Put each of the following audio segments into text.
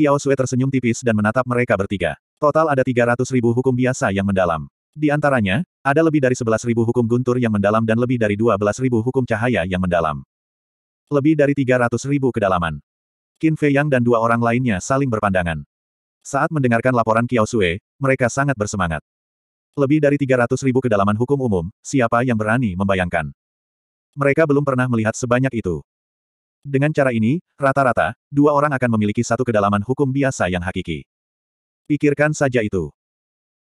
Kiao Sue tersenyum tipis dan menatap mereka bertiga. Total ada 300 ribu hukum biasa yang mendalam. Di antaranya, ada lebih dari 11 ribu hukum guntur yang mendalam dan lebih dari 12 ribu hukum cahaya yang mendalam. Lebih dari 300 ribu kedalaman. Qin Fei Yang dan dua orang lainnya saling berpandangan. Saat mendengarkan laporan Kiao Sue, mereka sangat bersemangat. Lebih dari 300 ribu kedalaman hukum umum, siapa yang berani membayangkan? Mereka belum pernah melihat sebanyak itu. Dengan cara ini, rata-rata, dua orang akan memiliki satu kedalaman hukum biasa yang hakiki. Pikirkan saja itu.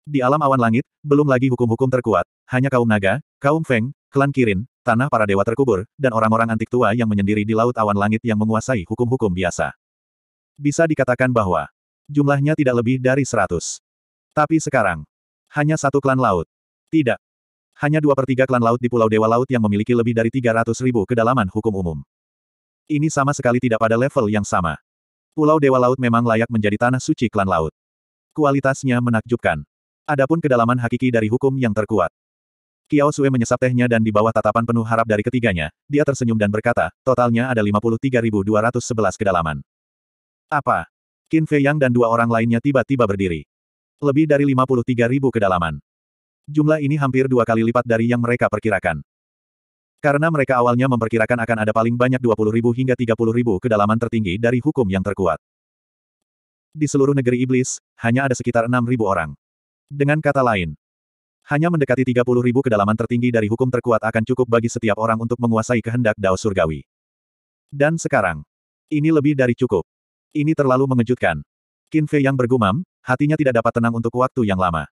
Di alam awan langit, belum lagi hukum-hukum terkuat, hanya kaum naga, kaum feng, klan kirin, tanah para dewa terkubur, dan orang-orang antik tua yang menyendiri di laut awan langit yang menguasai hukum-hukum biasa. Bisa dikatakan bahwa jumlahnya tidak lebih dari seratus. Tapi sekarang, hanya satu klan laut. Tidak. Hanya dua per tiga klan laut di Pulau Dewa Laut yang memiliki lebih dari 300 ribu kedalaman hukum umum. Ini sama sekali tidak pada level yang sama. Pulau Dewa Laut memang layak menjadi tanah suci klan laut. Kualitasnya menakjubkan. Adapun kedalaman hakiki dari hukum yang terkuat. Kiao Sue menyesap tehnya dan di bawah tatapan penuh harap dari ketiganya, dia tersenyum dan berkata, totalnya ada 53.211 kedalaman. Apa? Qin Fei Yang dan dua orang lainnya tiba-tiba berdiri. Lebih dari 53.000 kedalaman. Jumlah ini hampir dua kali lipat dari yang mereka perkirakan. Karena mereka awalnya memperkirakan akan ada paling banyak 20.000 hingga ribu kedalaman tertinggi dari hukum yang terkuat. Di seluruh negeri iblis, hanya ada sekitar ribu orang. Dengan kata lain, hanya mendekati ribu kedalaman tertinggi dari hukum terkuat akan cukup bagi setiap orang untuk menguasai kehendak Dao Surgawi. Dan sekarang, ini lebih dari cukup. Ini terlalu mengejutkan. Qin Fei yang bergumam, hatinya tidak dapat tenang untuk waktu yang lama.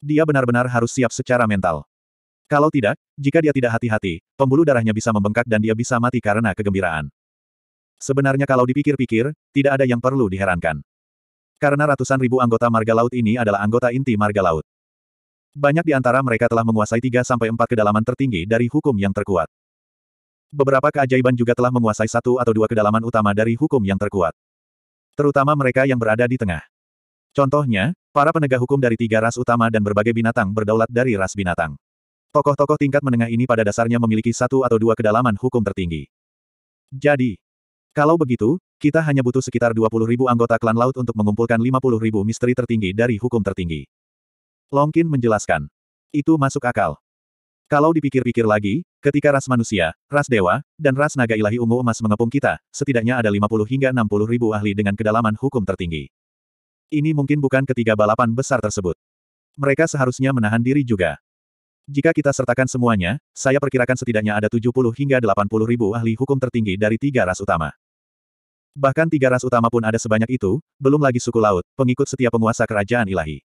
Dia benar-benar harus siap secara mental. Kalau tidak, jika dia tidak hati-hati, pembuluh darahnya bisa membengkak dan dia bisa mati karena kegembiraan. Sebenarnya kalau dipikir-pikir, tidak ada yang perlu diherankan. Karena ratusan ribu anggota marga laut ini adalah anggota inti marga laut. Banyak di antara mereka telah menguasai 3-4 kedalaman tertinggi dari hukum yang terkuat. Beberapa keajaiban juga telah menguasai satu atau dua kedalaman utama dari hukum yang terkuat. Terutama mereka yang berada di tengah. Contohnya, para penegak hukum dari tiga ras utama dan berbagai binatang berdaulat dari ras binatang. Tokoh-tokoh tingkat menengah ini pada dasarnya memiliki satu atau dua kedalaman hukum tertinggi. Jadi, kalau begitu, kita hanya butuh sekitar ribu anggota klan laut untuk mengumpulkan ribu misteri tertinggi dari hukum tertinggi. Longkin menjelaskan. Itu masuk akal. Kalau dipikir-pikir lagi, ketika ras manusia, ras dewa, dan ras naga ilahi ungu emas mengepung kita, setidaknya ada 50 hingga 60 ribu ahli dengan kedalaman hukum tertinggi. Ini mungkin bukan ketiga balapan besar tersebut. Mereka seharusnya menahan diri juga. Jika kita sertakan semuanya, saya perkirakan setidaknya ada 70 hingga 80 ribu ahli hukum tertinggi dari tiga ras utama. Bahkan tiga ras utama pun ada sebanyak itu, belum lagi suku laut, pengikut setiap penguasa kerajaan ilahi.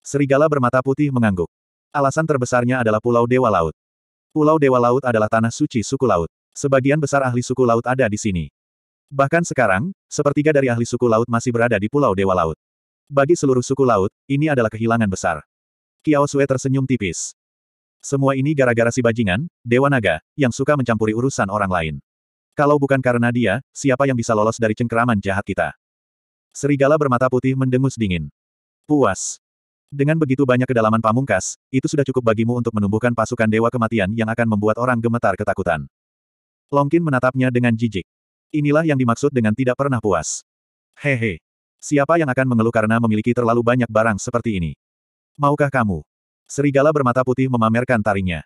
Serigala bermata putih mengangguk. Alasan terbesarnya adalah Pulau Dewa Laut. Pulau Dewa Laut adalah tanah suci suku laut. Sebagian besar ahli suku laut ada di sini. Bahkan sekarang, sepertiga dari ahli suku laut masih berada di Pulau Dewa Laut. Bagi seluruh suku laut, ini adalah kehilangan besar. Kiao Sue tersenyum tipis. Semua ini gara-gara si bajingan, Dewa Naga, yang suka mencampuri urusan orang lain. Kalau bukan karena dia, siapa yang bisa lolos dari cengkeraman jahat kita? Serigala bermata putih mendengus dingin. Puas. Dengan begitu banyak kedalaman pamungkas, itu sudah cukup bagimu untuk menumbuhkan pasukan Dewa Kematian yang akan membuat orang gemetar ketakutan. Longkin menatapnya dengan jijik. Inilah yang dimaksud dengan tidak pernah puas. Hehe. Siapa yang akan mengeluh karena memiliki terlalu banyak barang seperti ini? Maukah kamu? Serigala bermata putih memamerkan taringnya.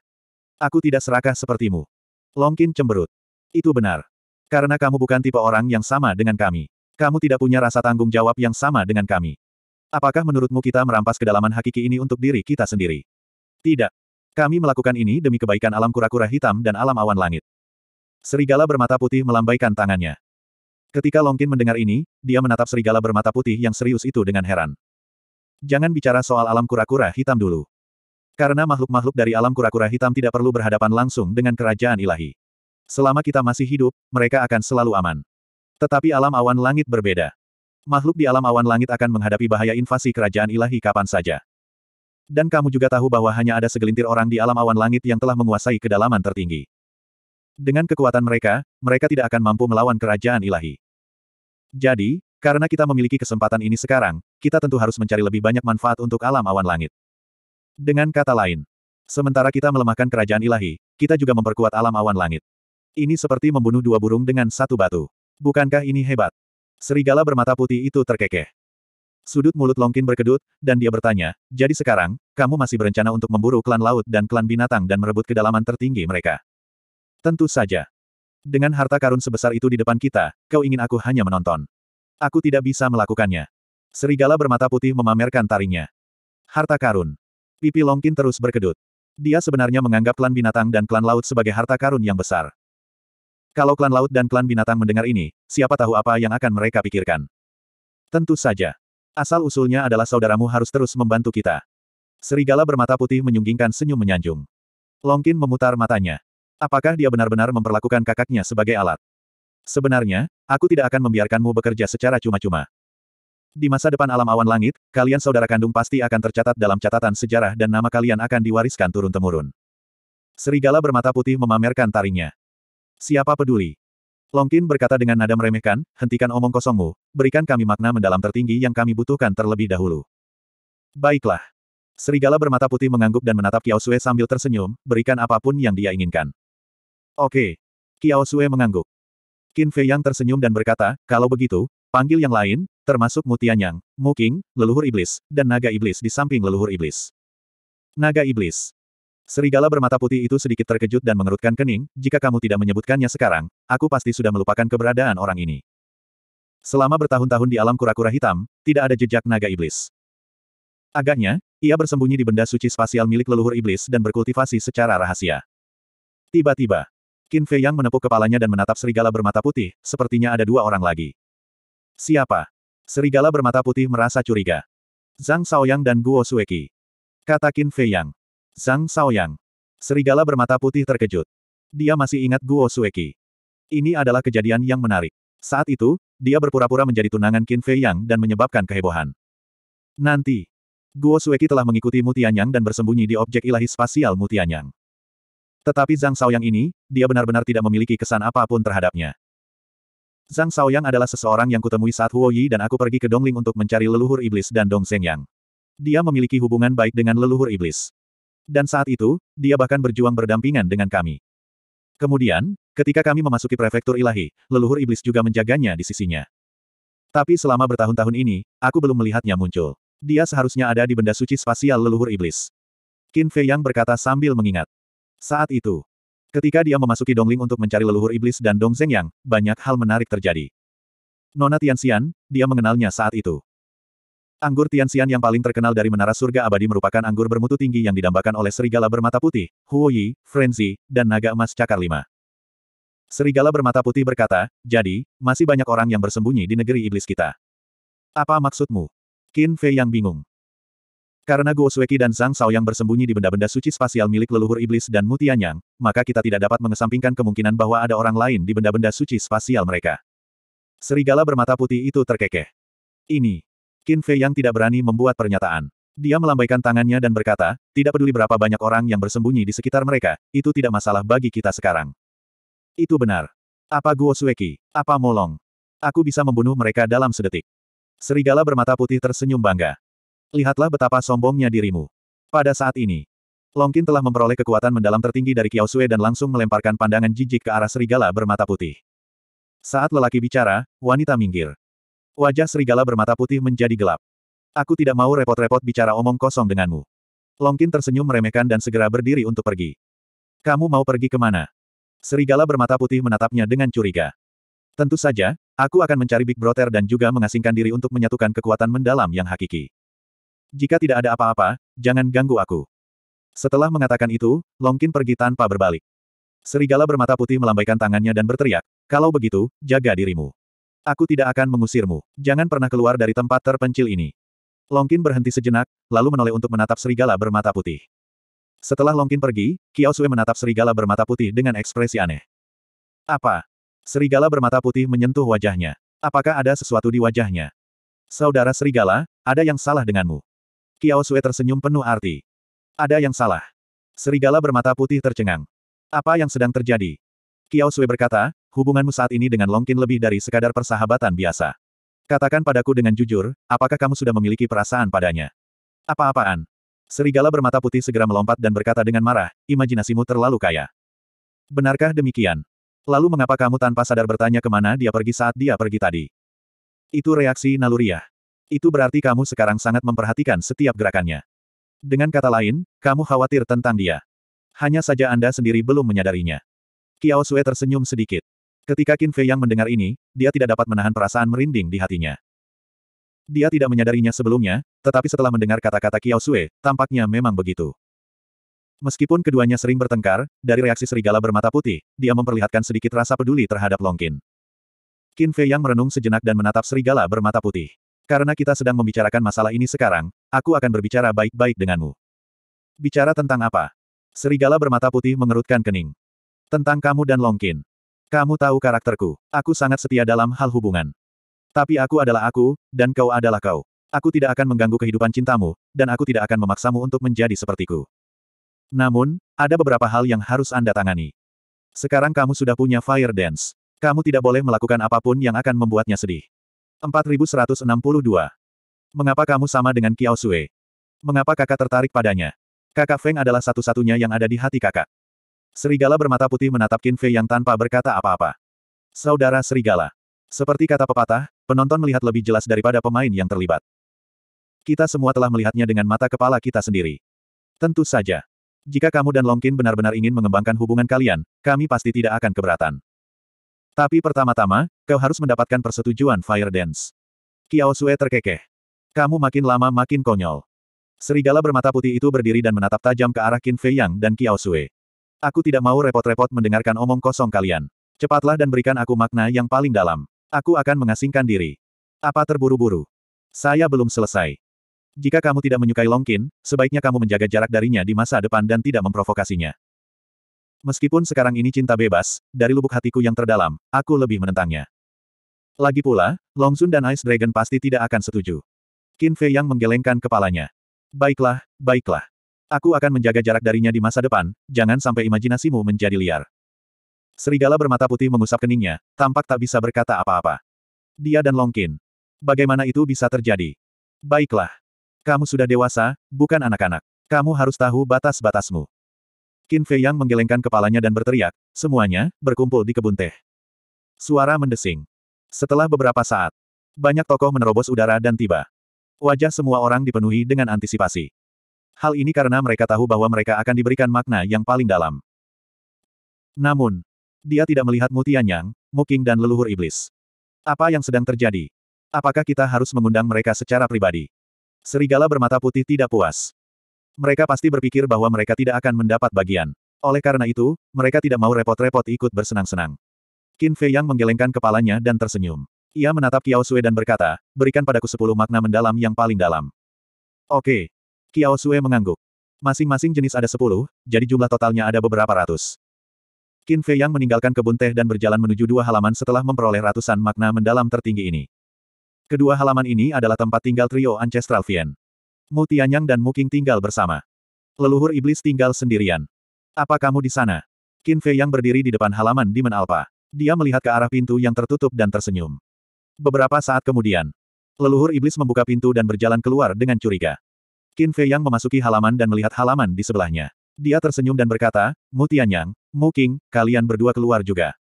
Aku tidak serakah sepertimu. Longkin cemberut. Itu benar. Karena kamu bukan tipe orang yang sama dengan kami. Kamu tidak punya rasa tanggung jawab yang sama dengan kami. Apakah menurutmu kita merampas kedalaman hakiki ini untuk diri kita sendiri? Tidak. Kami melakukan ini demi kebaikan alam kura-kura hitam dan alam awan langit. Serigala bermata putih melambaikan tangannya. Ketika Longkin mendengar ini, dia menatap serigala bermata putih yang serius itu dengan heran. Jangan bicara soal alam kura-kura hitam dulu. Karena makhluk-makhluk dari alam kura-kura hitam tidak perlu berhadapan langsung dengan kerajaan ilahi. Selama kita masih hidup, mereka akan selalu aman. Tetapi alam awan langit berbeda. Makhluk di alam awan langit akan menghadapi bahaya invasi kerajaan ilahi kapan saja. Dan kamu juga tahu bahwa hanya ada segelintir orang di alam awan langit yang telah menguasai kedalaman tertinggi. Dengan kekuatan mereka, mereka tidak akan mampu melawan kerajaan ilahi. Jadi, karena kita memiliki kesempatan ini sekarang, kita tentu harus mencari lebih banyak manfaat untuk alam awan langit. Dengan kata lain, sementara kita melemahkan kerajaan ilahi, kita juga memperkuat alam awan langit. Ini seperti membunuh dua burung dengan satu batu. Bukankah ini hebat? Serigala bermata putih itu terkekeh. Sudut mulut Longkin berkedut, dan dia bertanya, jadi sekarang, kamu masih berencana untuk memburu klan laut dan klan binatang dan merebut kedalaman tertinggi mereka? Tentu saja. Dengan harta karun sebesar itu di depan kita, kau ingin aku hanya menonton. Aku tidak bisa melakukannya. Serigala bermata putih memamerkan taringnya. Harta karun. Pipi Longkin terus berkedut. Dia sebenarnya menganggap klan binatang dan klan laut sebagai harta karun yang besar. Kalau klan laut dan klan binatang mendengar ini, siapa tahu apa yang akan mereka pikirkan. Tentu saja. Asal-usulnya adalah saudaramu harus terus membantu kita. Serigala bermata putih menyunggingkan senyum menyanjung. Longkin memutar matanya. Apakah dia benar-benar memperlakukan kakaknya sebagai alat? Sebenarnya, aku tidak akan membiarkanmu bekerja secara cuma-cuma. Di masa depan alam awan langit, kalian saudara kandung pasti akan tercatat dalam catatan sejarah dan nama kalian akan diwariskan turun-temurun. Serigala bermata putih memamerkan taringnya. Siapa peduli? Longkin berkata dengan nada meremehkan, hentikan omong kosongmu, berikan kami makna mendalam tertinggi yang kami butuhkan terlebih dahulu. Baiklah. Serigala bermata putih mengangguk dan menatap Kiao Sue sambil tersenyum, berikan apapun yang dia inginkan. Oke. Kiao Sue mengangguk. Qin Fei yang tersenyum dan berkata, kalau begitu, panggil yang lain, termasuk Mutianyang, Muking, leluhur iblis, dan naga iblis di samping leluhur iblis. Naga iblis. Serigala bermata putih itu sedikit terkejut dan mengerutkan kening, jika kamu tidak menyebutkannya sekarang, aku pasti sudah melupakan keberadaan orang ini. Selama bertahun-tahun di alam kura-kura hitam, tidak ada jejak naga iblis. Agaknya, ia bersembunyi di benda suci spasial milik leluhur iblis dan berkultivasi secara rahasia. Tiba-tiba, Qin Fei Yang menepuk kepalanya dan menatap serigala bermata putih, sepertinya ada dua orang lagi. Siapa? Serigala bermata putih merasa curiga. Zhang Shaoyang dan Guo Sueki. Kata Qin Fei Yang. Zhang Shaoyang. Serigala bermata putih terkejut. Dia masih ingat Guo Sueki. Ini adalah kejadian yang menarik. Saat itu, dia berpura-pura menjadi tunangan Qin Fei Yang dan menyebabkan kehebohan. Nanti, Guo Sueki telah mengikuti Mutianyang dan bersembunyi di objek ilahi spasial Mutianyang. Tetapi Zhang Shaoyang ini, dia benar-benar tidak memiliki kesan apapun terhadapnya. Zhang Shaoyang adalah seseorang yang kutemui saat Huo Yi dan aku pergi ke Dongling untuk mencari leluhur iblis dan Dong Yang. Dia memiliki hubungan baik dengan leluhur iblis. Dan saat itu, dia bahkan berjuang berdampingan dengan kami. Kemudian, ketika kami memasuki prefektur ilahi, leluhur iblis juga menjaganya di sisinya. Tapi selama bertahun-tahun ini, aku belum melihatnya muncul. Dia seharusnya ada di benda suci spasial leluhur iblis. Qin Fei Yang berkata sambil mengingat. Saat itu, Ketika dia memasuki Dongling untuk mencari leluhur iblis dan Dong Zhengyang, banyak hal menarik terjadi. Nona Tian Xian, dia mengenalnya saat itu. Anggur Tian Xian yang paling terkenal dari Menara Surga Abadi merupakan anggur bermutu tinggi yang didambakan oleh serigala bermata putih, Huoyi, Frenzy, dan naga emas cakar lima. Serigala bermata putih berkata, jadi, masih banyak orang yang bersembunyi di negeri iblis kita. Apa maksudmu? Qin Fei yang bingung. Karena Guo Sueki dan Zhang Shao yang bersembunyi di benda-benda suci spasial milik leluhur iblis dan Mutianyang, maka kita tidak dapat mengesampingkan kemungkinan bahwa ada orang lain di benda-benda suci spasial mereka. Serigala bermata putih itu terkekeh. Ini. Qin Fei yang tidak berani membuat pernyataan. Dia melambaikan tangannya dan berkata, tidak peduli berapa banyak orang yang bersembunyi di sekitar mereka, itu tidak masalah bagi kita sekarang. Itu benar. Apa Guo Sueki? Apa Molong? Aku bisa membunuh mereka dalam sedetik. Serigala bermata putih tersenyum bangga. Lihatlah betapa sombongnya dirimu. Pada saat ini, Longkin telah memperoleh kekuatan mendalam tertinggi dari Kiao Sui dan langsung melemparkan pandangan jijik ke arah serigala bermata putih. Saat lelaki bicara, wanita minggir. Wajah serigala bermata putih menjadi gelap. Aku tidak mau repot-repot bicara omong kosong denganmu. Longkin tersenyum meremehkan dan segera berdiri untuk pergi. Kamu mau pergi kemana? Serigala bermata putih menatapnya dengan curiga. Tentu saja, aku akan mencari Big Brother dan juga mengasingkan diri untuk menyatukan kekuatan mendalam yang hakiki jika tidak ada apa-apa, jangan ganggu aku. Setelah mengatakan itu, Longkin pergi tanpa berbalik. Serigala bermata putih melambaikan tangannya dan berteriak, kalau begitu, jaga dirimu. Aku tidak akan mengusirmu. Jangan pernah keluar dari tempat terpencil ini. Longkin berhenti sejenak, lalu menoleh untuk menatap serigala bermata putih. Setelah Longkin pergi, Kiao Sui menatap serigala bermata putih dengan ekspresi aneh. Apa? Serigala bermata putih menyentuh wajahnya. Apakah ada sesuatu di wajahnya? Saudara serigala, ada yang salah denganmu. Kiao Sue tersenyum penuh arti. Ada yang salah. Serigala bermata putih tercengang. Apa yang sedang terjadi? Kiao Sue berkata, hubunganmu saat ini dengan Longkin lebih dari sekadar persahabatan biasa. Katakan padaku dengan jujur, apakah kamu sudah memiliki perasaan padanya? Apa-apaan? Serigala bermata putih segera melompat dan berkata dengan marah, imajinasimu terlalu kaya. Benarkah demikian? Lalu mengapa kamu tanpa sadar bertanya kemana dia pergi saat dia pergi tadi? Itu reaksi naluriah. Itu berarti kamu sekarang sangat memperhatikan setiap gerakannya. Dengan kata lain, kamu khawatir tentang dia. Hanya saja Anda sendiri belum menyadarinya. Kiao Sue tersenyum sedikit. Ketika Qin Fei yang mendengar ini, dia tidak dapat menahan perasaan merinding di hatinya. Dia tidak menyadarinya sebelumnya, tetapi setelah mendengar kata-kata Kiao Sue, tampaknya memang begitu. Meskipun keduanya sering bertengkar, dari reaksi serigala bermata putih, dia memperlihatkan sedikit rasa peduli terhadap Long Qin. Qin Fei yang merenung sejenak dan menatap serigala bermata putih. Karena kita sedang membicarakan masalah ini sekarang, aku akan berbicara baik-baik denganmu. Bicara tentang apa? Serigala bermata putih mengerutkan kening. Tentang kamu dan Longkin. Kamu tahu karakterku. Aku sangat setia dalam hal hubungan. Tapi aku adalah aku, dan kau adalah kau. Aku tidak akan mengganggu kehidupan cintamu, dan aku tidak akan memaksamu untuk menjadi sepertiku. Namun, ada beberapa hal yang harus Anda tangani. Sekarang kamu sudah punya Fire Dance. Kamu tidak boleh melakukan apapun yang akan membuatnya sedih. 4162. Mengapa kamu sama dengan Kiao Sui? Mengapa kakak tertarik padanya? Kakak Feng adalah satu-satunya yang ada di hati kakak. Serigala bermata putih menatap Qin Fei yang tanpa berkata apa-apa. Saudara Serigala. Seperti kata pepatah, penonton melihat lebih jelas daripada pemain yang terlibat. Kita semua telah melihatnya dengan mata kepala kita sendiri. Tentu saja. Jika kamu dan Long Longkin benar-benar ingin mengembangkan hubungan kalian, kami pasti tidak akan keberatan. Tapi pertama-tama, kau harus mendapatkan persetujuan Fire Dance. Kiao Sue terkekeh. Kamu makin lama makin konyol. Serigala bermata putih itu berdiri dan menatap tajam ke arah Qin Fei Yang dan Kiao Sue. Aku tidak mau repot-repot mendengarkan omong kosong kalian. Cepatlah dan berikan aku makna yang paling dalam. Aku akan mengasingkan diri. Apa terburu-buru? Saya belum selesai. Jika kamu tidak menyukai Long Longkin, sebaiknya kamu menjaga jarak darinya di masa depan dan tidak memprovokasinya. Meskipun sekarang ini cinta bebas, dari lubuk hatiku yang terdalam, aku lebih menentangnya. Lagi pula, Long Longsun dan Ice Dragon pasti tidak akan setuju. Qin Fei yang menggelengkan kepalanya. Baiklah, baiklah. Aku akan menjaga jarak darinya di masa depan, jangan sampai imajinasimu menjadi liar. Serigala bermata putih mengusap keningnya, tampak tak bisa berkata apa-apa. Dia dan Long Qin. Bagaimana itu bisa terjadi? Baiklah. Kamu sudah dewasa, bukan anak-anak. Kamu harus tahu batas-batasmu. Qin Fei Yang menggelengkan kepalanya dan berteriak, semuanya, berkumpul di kebun teh. Suara mendesing. Setelah beberapa saat, banyak tokoh menerobos udara dan tiba. Wajah semua orang dipenuhi dengan antisipasi. Hal ini karena mereka tahu bahwa mereka akan diberikan makna yang paling dalam. Namun, dia tidak melihat Mu Tianyang, Muking dan leluhur iblis. Apa yang sedang terjadi? Apakah kita harus mengundang mereka secara pribadi? Serigala bermata putih tidak puas. Mereka pasti berpikir bahwa mereka tidak akan mendapat bagian. Oleh karena itu, mereka tidak mau repot-repot ikut bersenang-senang. Qin Fei Yang menggelengkan kepalanya dan tersenyum. Ia menatap Kiao Sui dan berkata, berikan padaku sepuluh makna mendalam yang paling dalam. Oke. Kiao Sui mengangguk. Masing-masing jenis ada sepuluh, jadi jumlah totalnya ada beberapa ratus. Qin Fei Yang meninggalkan kebun teh dan berjalan menuju dua halaman setelah memperoleh ratusan makna mendalam tertinggi ini. Kedua halaman ini adalah tempat tinggal trio Ancestral Vien. Mu Tianyang dan Muking tinggal bersama. Leluhur iblis tinggal sendirian. Apa kamu di sana? Qin Fei yang berdiri di depan halaman di Menalpa. Dia melihat ke arah pintu yang tertutup dan tersenyum. Beberapa saat kemudian, leluhur iblis membuka pintu dan berjalan keluar dengan curiga. Qin Fei yang memasuki halaman dan melihat halaman di sebelahnya. Dia tersenyum dan berkata, Mu Tianyang, Mu Qing, kalian berdua keluar juga.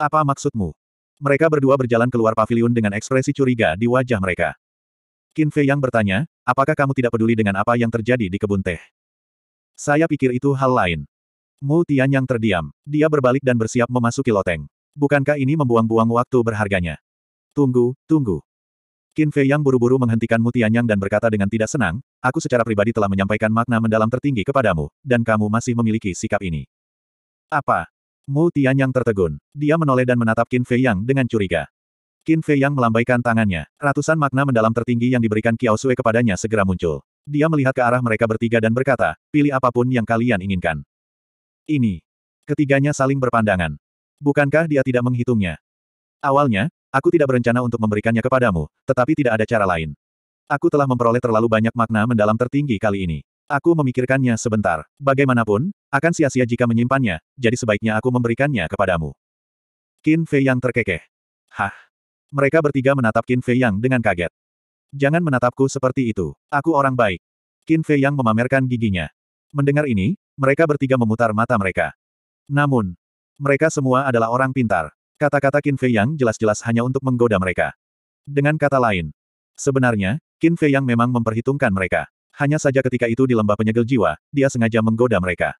Apa maksudmu? Mereka berdua berjalan keluar pavilion dengan ekspresi curiga di wajah mereka. Qin Fei yang bertanya, apakah kamu tidak peduli dengan apa yang terjadi di kebun teh? Saya pikir itu hal lain. Mu Tian yang terdiam. Dia berbalik dan bersiap memasuki loteng. Bukankah ini membuang-buang waktu berharganya? Tunggu, tunggu. Qin Fei yang buru-buru menghentikan Mu Tian Yang dan berkata dengan tidak senang, aku secara pribadi telah menyampaikan makna mendalam tertinggi kepadamu, dan kamu masih memiliki sikap ini. Apa? Mu Tian Yang tertegun. Dia menoleh dan menatap Qin Fei Yang dengan curiga. Qin Fei yang melambaikan tangannya. Ratusan makna mendalam tertinggi yang diberikan Kiao Sui kepadanya segera muncul. Dia melihat ke arah mereka bertiga dan berkata, pilih apapun yang kalian inginkan. Ini. Ketiganya saling berpandangan. Bukankah dia tidak menghitungnya? Awalnya, aku tidak berencana untuk memberikannya kepadamu, tetapi tidak ada cara lain. Aku telah memperoleh terlalu banyak makna mendalam tertinggi kali ini. Aku memikirkannya sebentar. Bagaimanapun, akan sia-sia jika menyimpannya, jadi sebaiknya aku memberikannya kepadamu. Qin Fei yang terkekeh. Hah? Mereka bertiga menatap Qin Fei Yang dengan kaget. Jangan menatapku seperti itu. Aku orang baik. Qin Fei Yang memamerkan giginya. Mendengar ini, mereka bertiga memutar mata mereka. Namun, mereka semua adalah orang pintar. Kata-kata Qin Fei Yang jelas-jelas hanya untuk menggoda mereka. Dengan kata lain, sebenarnya, Qin Fei Yang memang memperhitungkan mereka. Hanya saja ketika itu di lembah penyegel jiwa, dia sengaja menggoda mereka.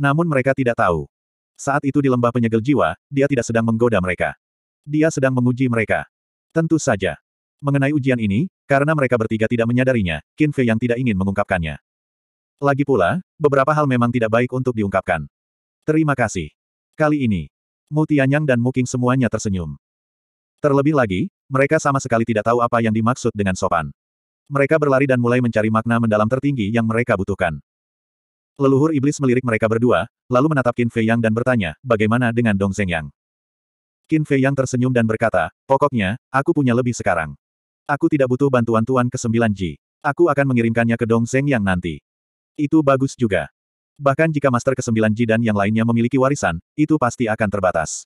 Namun mereka tidak tahu. Saat itu di lembah penyegel jiwa, dia tidak sedang menggoda mereka. Dia sedang menguji mereka. Tentu saja. Mengenai ujian ini, karena mereka bertiga tidak menyadarinya, Qin Fei yang tidak ingin mengungkapkannya. Lagi pula, beberapa hal memang tidak baik untuk diungkapkan. Terima kasih. Kali ini, Mu Tianyang dan Mu Qing semuanya tersenyum. Terlebih lagi, mereka sama sekali tidak tahu apa yang dimaksud dengan sopan. Mereka berlari dan mulai mencari makna mendalam tertinggi yang mereka butuhkan. Leluhur iblis melirik mereka berdua, lalu menatap Qin Fei Yang dan bertanya, bagaimana dengan Dong Zeng Yang? Qin Fei yang tersenyum dan berkata, pokoknya, aku punya lebih sekarang. Aku tidak butuh bantuan Tuan ke-9 Ji. Aku akan mengirimkannya ke Dong Zeng yang nanti. Itu bagus juga. Bahkan jika Master ke-9 Ji dan yang lainnya memiliki warisan, itu pasti akan terbatas.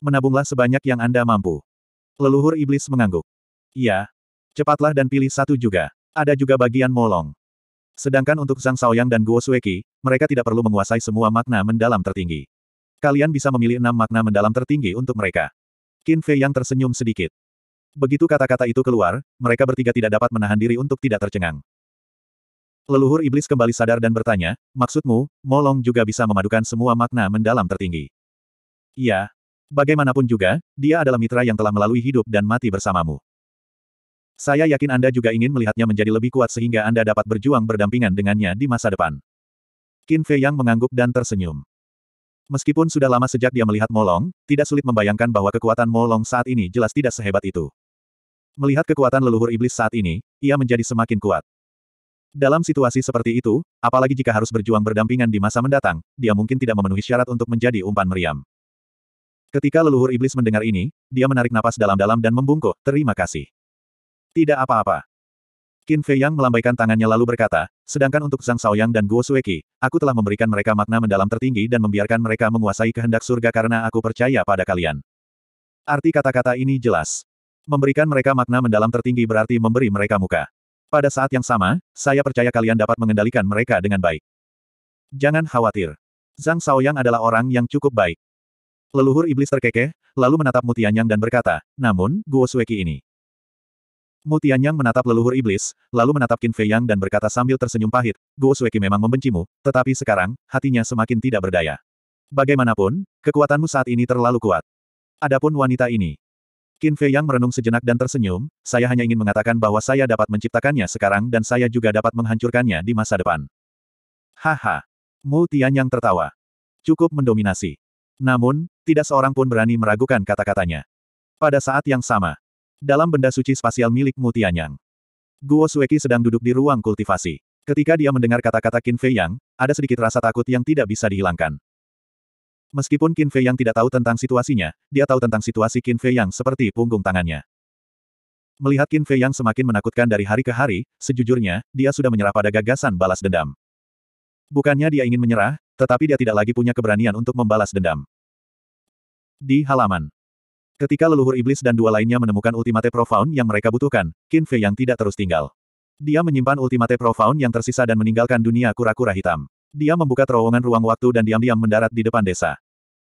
Menabunglah sebanyak yang Anda mampu. Leluhur Iblis mengangguk. Iya. Cepatlah dan pilih satu juga. Ada juga bagian molong. Sedangkan untuk Zhang Shaoyang dan Guo Sueki, mereka tidak perlu menguasai semua makna mendalam tertinggi. Kalian bisa memilih enam makna mendalam tertinggi untuk mereka. Qin Fei yang tersenyum sedikit. Begitu kata-kata itu keluar, mereka bertiga tidak dapat menahan diri untuk tidak tercengang. Leluhur iblis kembali sadar dan bertanya, maksudmu, Molong juga bisa memadukan semua makna mendalam tertinggi. Iya. Bagaimanapun juga, dia adalah mitra yang telah melalui hidup dan mati bersamamu. Saya yakin Anda juga ingin melihatnya menjadi lebih kuat sehingga Anda dapat berjuang berdampingan dengannya di masa depan. Qin Fei Yang mengangguk dan tersenyum. Meskipun sudah lama sejak dia melihat Molong, tidak sulit membayangkan bahwa kekuatan Molong saat ini jelas tidak sehebat itu. Melihat kekuatan leluhur iblis saat ini, ia menjadi semakin kuat. Dalam situasi seperti itu, apalagi jika harus berjuang berdampingan di masa mendatang, dia mungkin tidak memenuhi syarat untuk menjadi umpan meriam. Ketika leluhur iblis mendengar ini, dia menarik napas dalam-dalam dan membungkuk, terima kasih. Tidak apa-apa. Qin Fei Yang melambaikan tangannya lalu berkata, sedangkan untuk Zhang Shaoyang dan Guo Sueki, aku telah memberikan mereka makna mendalam tertinggi dan membiarkan mereka menguasai kehendak surga karena aku percaya pada kalian. Arti kata-kata ini jelas. Memberikan mereka makna mendalam tertinggi berarti memberi mereka muka. Pada saat yang sama, saya percaya kalian dapat mengendalikan mereka dengan baik. Jangan khawatir. Zhang Shaoyang adalah orang yang cukup baik. Leluhur iblis terkekeh, lalu menatap Mutianyang dan berkata, namun, Guo Sueki ini. Mu Tianyang menatap leluhur iblis, lalu menatap Qin Fei Yang dan berkata sambil tersenyum pahit, Guo Sueki memang membencimu, tetapi sekarang, hatinya semakin tidak berdaya. Bagaimanapun, kekuatanmu saat ini terlalu kuat. Adapun wanita ini. Qin Fei Yang merenung sejenak dan tersenyum, saya hanya ingin mengatakan bahwa saya dapat menciptakannya sekarang dan saya juga dapat menghancurkannya di masa depan. Haha. Mu Tianyang tertawa. Cukup mendominasi. Namun, tidak seorang pun berani meragukan kata-katanya. Pada saat yang sama, dalam benda suci spasial milik Mutianyang. Guo Sueki sedang duduk di ruang kultivasi. Ketika dia mendengar kata-kata Qin Fei Yang, ada sedikit rasa takut yang tidak bisa dihilangkan. Meskipun Qin Fei Yang tidak tahu tentang situasinya, dia tahu tentang situasi Qin Fei Yang seperti punggung tangannya. Melihat Qin Fei Yang semakin menakutkan dari hari ke hari, sejujurnya, dia sudah menyerah pada gagasan balas dendam. Bukannya dia ingin menyerah, tetapi dia tidak lagi punya keberanian untuk membalas dendam. Di halaman Ketika leluhur iblis dan dua lainnya menemukan ultimate profound yang mereka butuhkan, Qin Fei yang tidak terus tinggal. Dia menyimpan ultimate profound yang tersisa dan meninggalkan dunia kura-kura hitam. Dia membuka terowongan ruang waktu dan diam-diam mendarat di depan desa.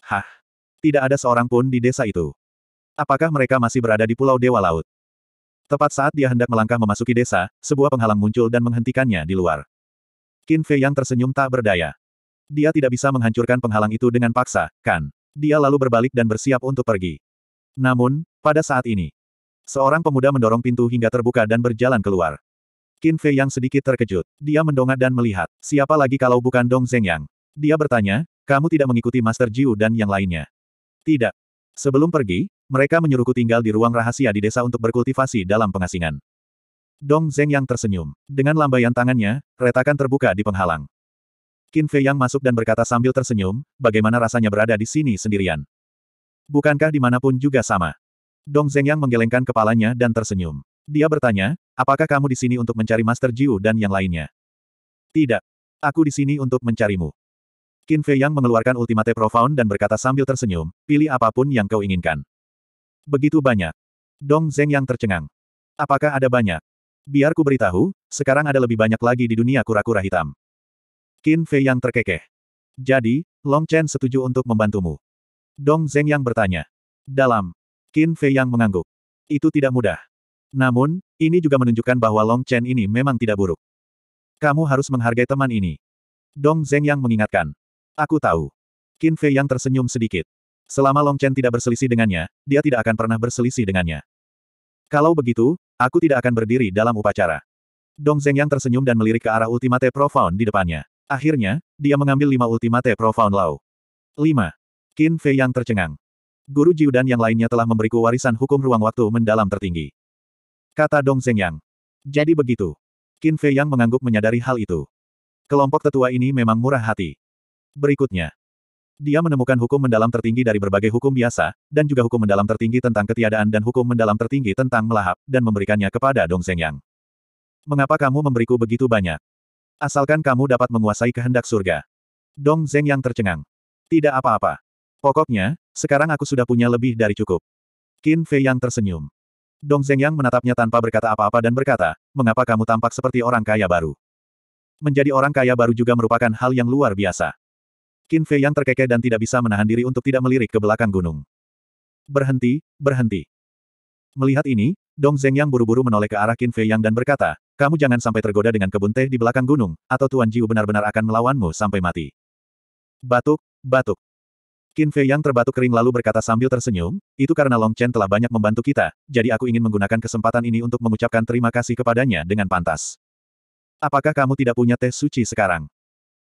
Hah? Tidak ada seorang pun di desa itu. Apakah mereka masih berada di Pulau Dewa Laut? Tepat saat dia hendak melangkah memasuki desa, sebuah penghalang muncul dan menghentikannya di luar. Qin Fei yang tersenyum tak berdaya. Dia tidak bisa menghancurkan penghalang itu dengan paksa, kan? Dia lalu berbalik dan bersiap untuk pergi. Namun, pada saat ini, seorang pemuda mendorong pintu hingga terbuka dan berjalan keluar. Qin Fei yang sedikit terkejut. Dia mendongak dan melihat. Siapa lagi kalau bukan Dong Zhengyang? Dia bertanya, kamu tidak mengikuti Master Jiu dan yang lainnya? Tidak. Sebelum pergi, mereka menyuruhku tinggal di ruang rahasia di desa untuk berkultivasi dalam pengasingan. Dong Zhengyang tersenyum. Dengan lambaian tangannya, retakan terbuka di penghalang. Qin Fei yang masuk dan berkata sambil tersenyum, bagaimana rasanya berada di sini sendirian. Bukankah dimanapun juga sama? Dong Zhengyang menggelengkan kepalanya dan tersenyum. Dia bertanya, apakah kamu di sini untuk mencari Master Jiu dan yang lainnya? Tidak. Aku di sini untuk mencarimu. Qin Fei Yang mengeluarkan ultimate profound dan berkata sambil tersenyum, pilih apapun yang kau inginkan. Begitu banyak. Dong Zeng yang tercengang. Apakah ada banyak? Biar ku beritahu, sekarang ada lebih banyak lagi di dunia kura-kura hitam. Qin Fei yang terkekeh. Jadi, Long Chen setuju untuk membantumu. Dong Zeng yang bertanya. Dalam. Qin Fei yang mengangguk. Itu tidak mudah. Namun, ini juga menunjukkan bahwa Long Chen ini memang tidak buruk. Kamu harus menghargai teman ini. Dong Zeng yang mengingatkan. Aku tahu. Qin Fei yang tersenyum sedikit. Selama Long Chen tidak berselisih dengannya, dia tidak akan pernah berselisih dengannya. Kalau begitu, aku tidak akan berdiri dalam upacara. Dong Zeng yang tersenyum dan melirik ke arah Ultimate Profound di depannya. Akhirnya, dia mengambil lima Ultimate Profound Lao. 5. Qin Fei yang tercengang. Guru Jiu dan yang lainnya telah memberiku warisan hukum ruang waktu mendalam tertinggi. Kata Dong Yang. Jadi begitu. Qin Fei yang mengangguk menyadari hal itu. Kelompok tetua ini memang murah hati. Berikutnya. Dia menemukan hukum mendalam tertinggi dari berbagai hukum biasa, dan juga hukum mendalam tertinggi tentang ketiadaan dan hukum mendalam tertinggi tentang melahap, dan memberikannya kepada Dong Yang. Mengapa kamu memberiku begitu banyak? Asalkan kamu dapat menguasai kehendak surga. Dong Zeng yang tercengang. Tidak apa-apa. Pokoknya, sekarang aku sudah punya lebih dari cukup. Qin Fei yang tersenyum. Dong Zeng yang menatapnya tanpa berkata apa-apa dan berkata, mengapa kamu tampak seperti orang kaya baru? Menjadi orang kaya baru juga merupakan hal yang luar biasa. Qin Fei yang terkekeh dan tidak bisa menahan diri untuk tidak melirik ke belakang gunung. Berhenti, berhenti. Melihat ini, Dong Zeng yang buru-buru menoleh ke arah Qin Fei yang dan berkata, kamu jangan sampai tergoda dengan kebun teh di belakang gunung, atau Tuan Jiu benar-benar akan melawanmu sampai mati. Batuk, batuk. Qin Fei yang terbatuk kering lalu berkata sambil tersenyum, itu karena Long Chen telah banyak membantu kita, jadi aku ingin menggunakan kesempatan ini untuk mengucapkan terima kasih kepadanya dengan pantas. Apakah kamu tidak punya teh suci sekarang?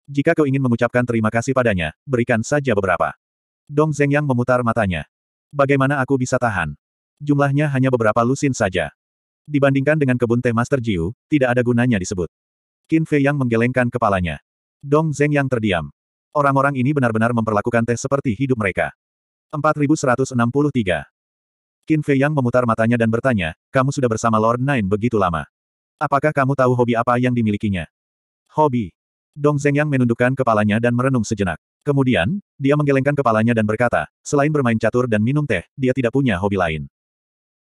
Jika kau ingin mengucapkan terima kasih padanya, berikan saja beberapa. Dong Zeng yang memutar matanya. Bagaimana aku bisa tahan? Jumlahnya hanya beberapa lusin saja. Dibandingkan dengan kebun teh Master Jiu, tidak ada gunanya disebut. Qin Fei yang menggelengkan kepalanya. Dong Zeng yang terdiam. Orang-orang ini benar-benar memperlakukan teh seperti hidup mereka. 4163. Qin Fei Yang memutar matanya dan bertanya, kamu sudah bersama Lord Nine begitu lama. Apakah kamu tahu hobi apa yang dimilikinya? Hobi. Dong Zeng Yang menundukkan kepalanya dan merenung sejenak. Kemudian, dia menggelengkan kepalanya dan berkata, selain bermain catur dan minum teh, dia tidak punya hobi lain.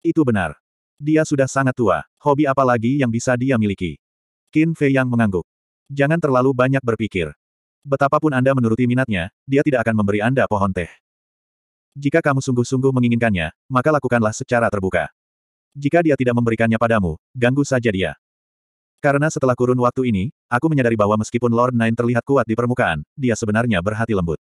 Itu benar. Dia sudah sangat tua, hobi apa lagi yang bisa dia miliki? Qin Fei Yang mengangguk. Jangan terlalu banyak berpikir. Betapapun Anda menuruti minatnya, dia tidak akan memberi Anda pohon teh. Jika kamu sungguh-sungguh menginginkannya, maka lakukanlah secara terbuka. Jika dia tidak memberikannya padamu, ganggu saja dia. Karena setelah kurun waktu ini, aku menyadari bahwa meskipun Lord Nine terlihat kuat di permukaan, dia sebenarnya berhati lembut.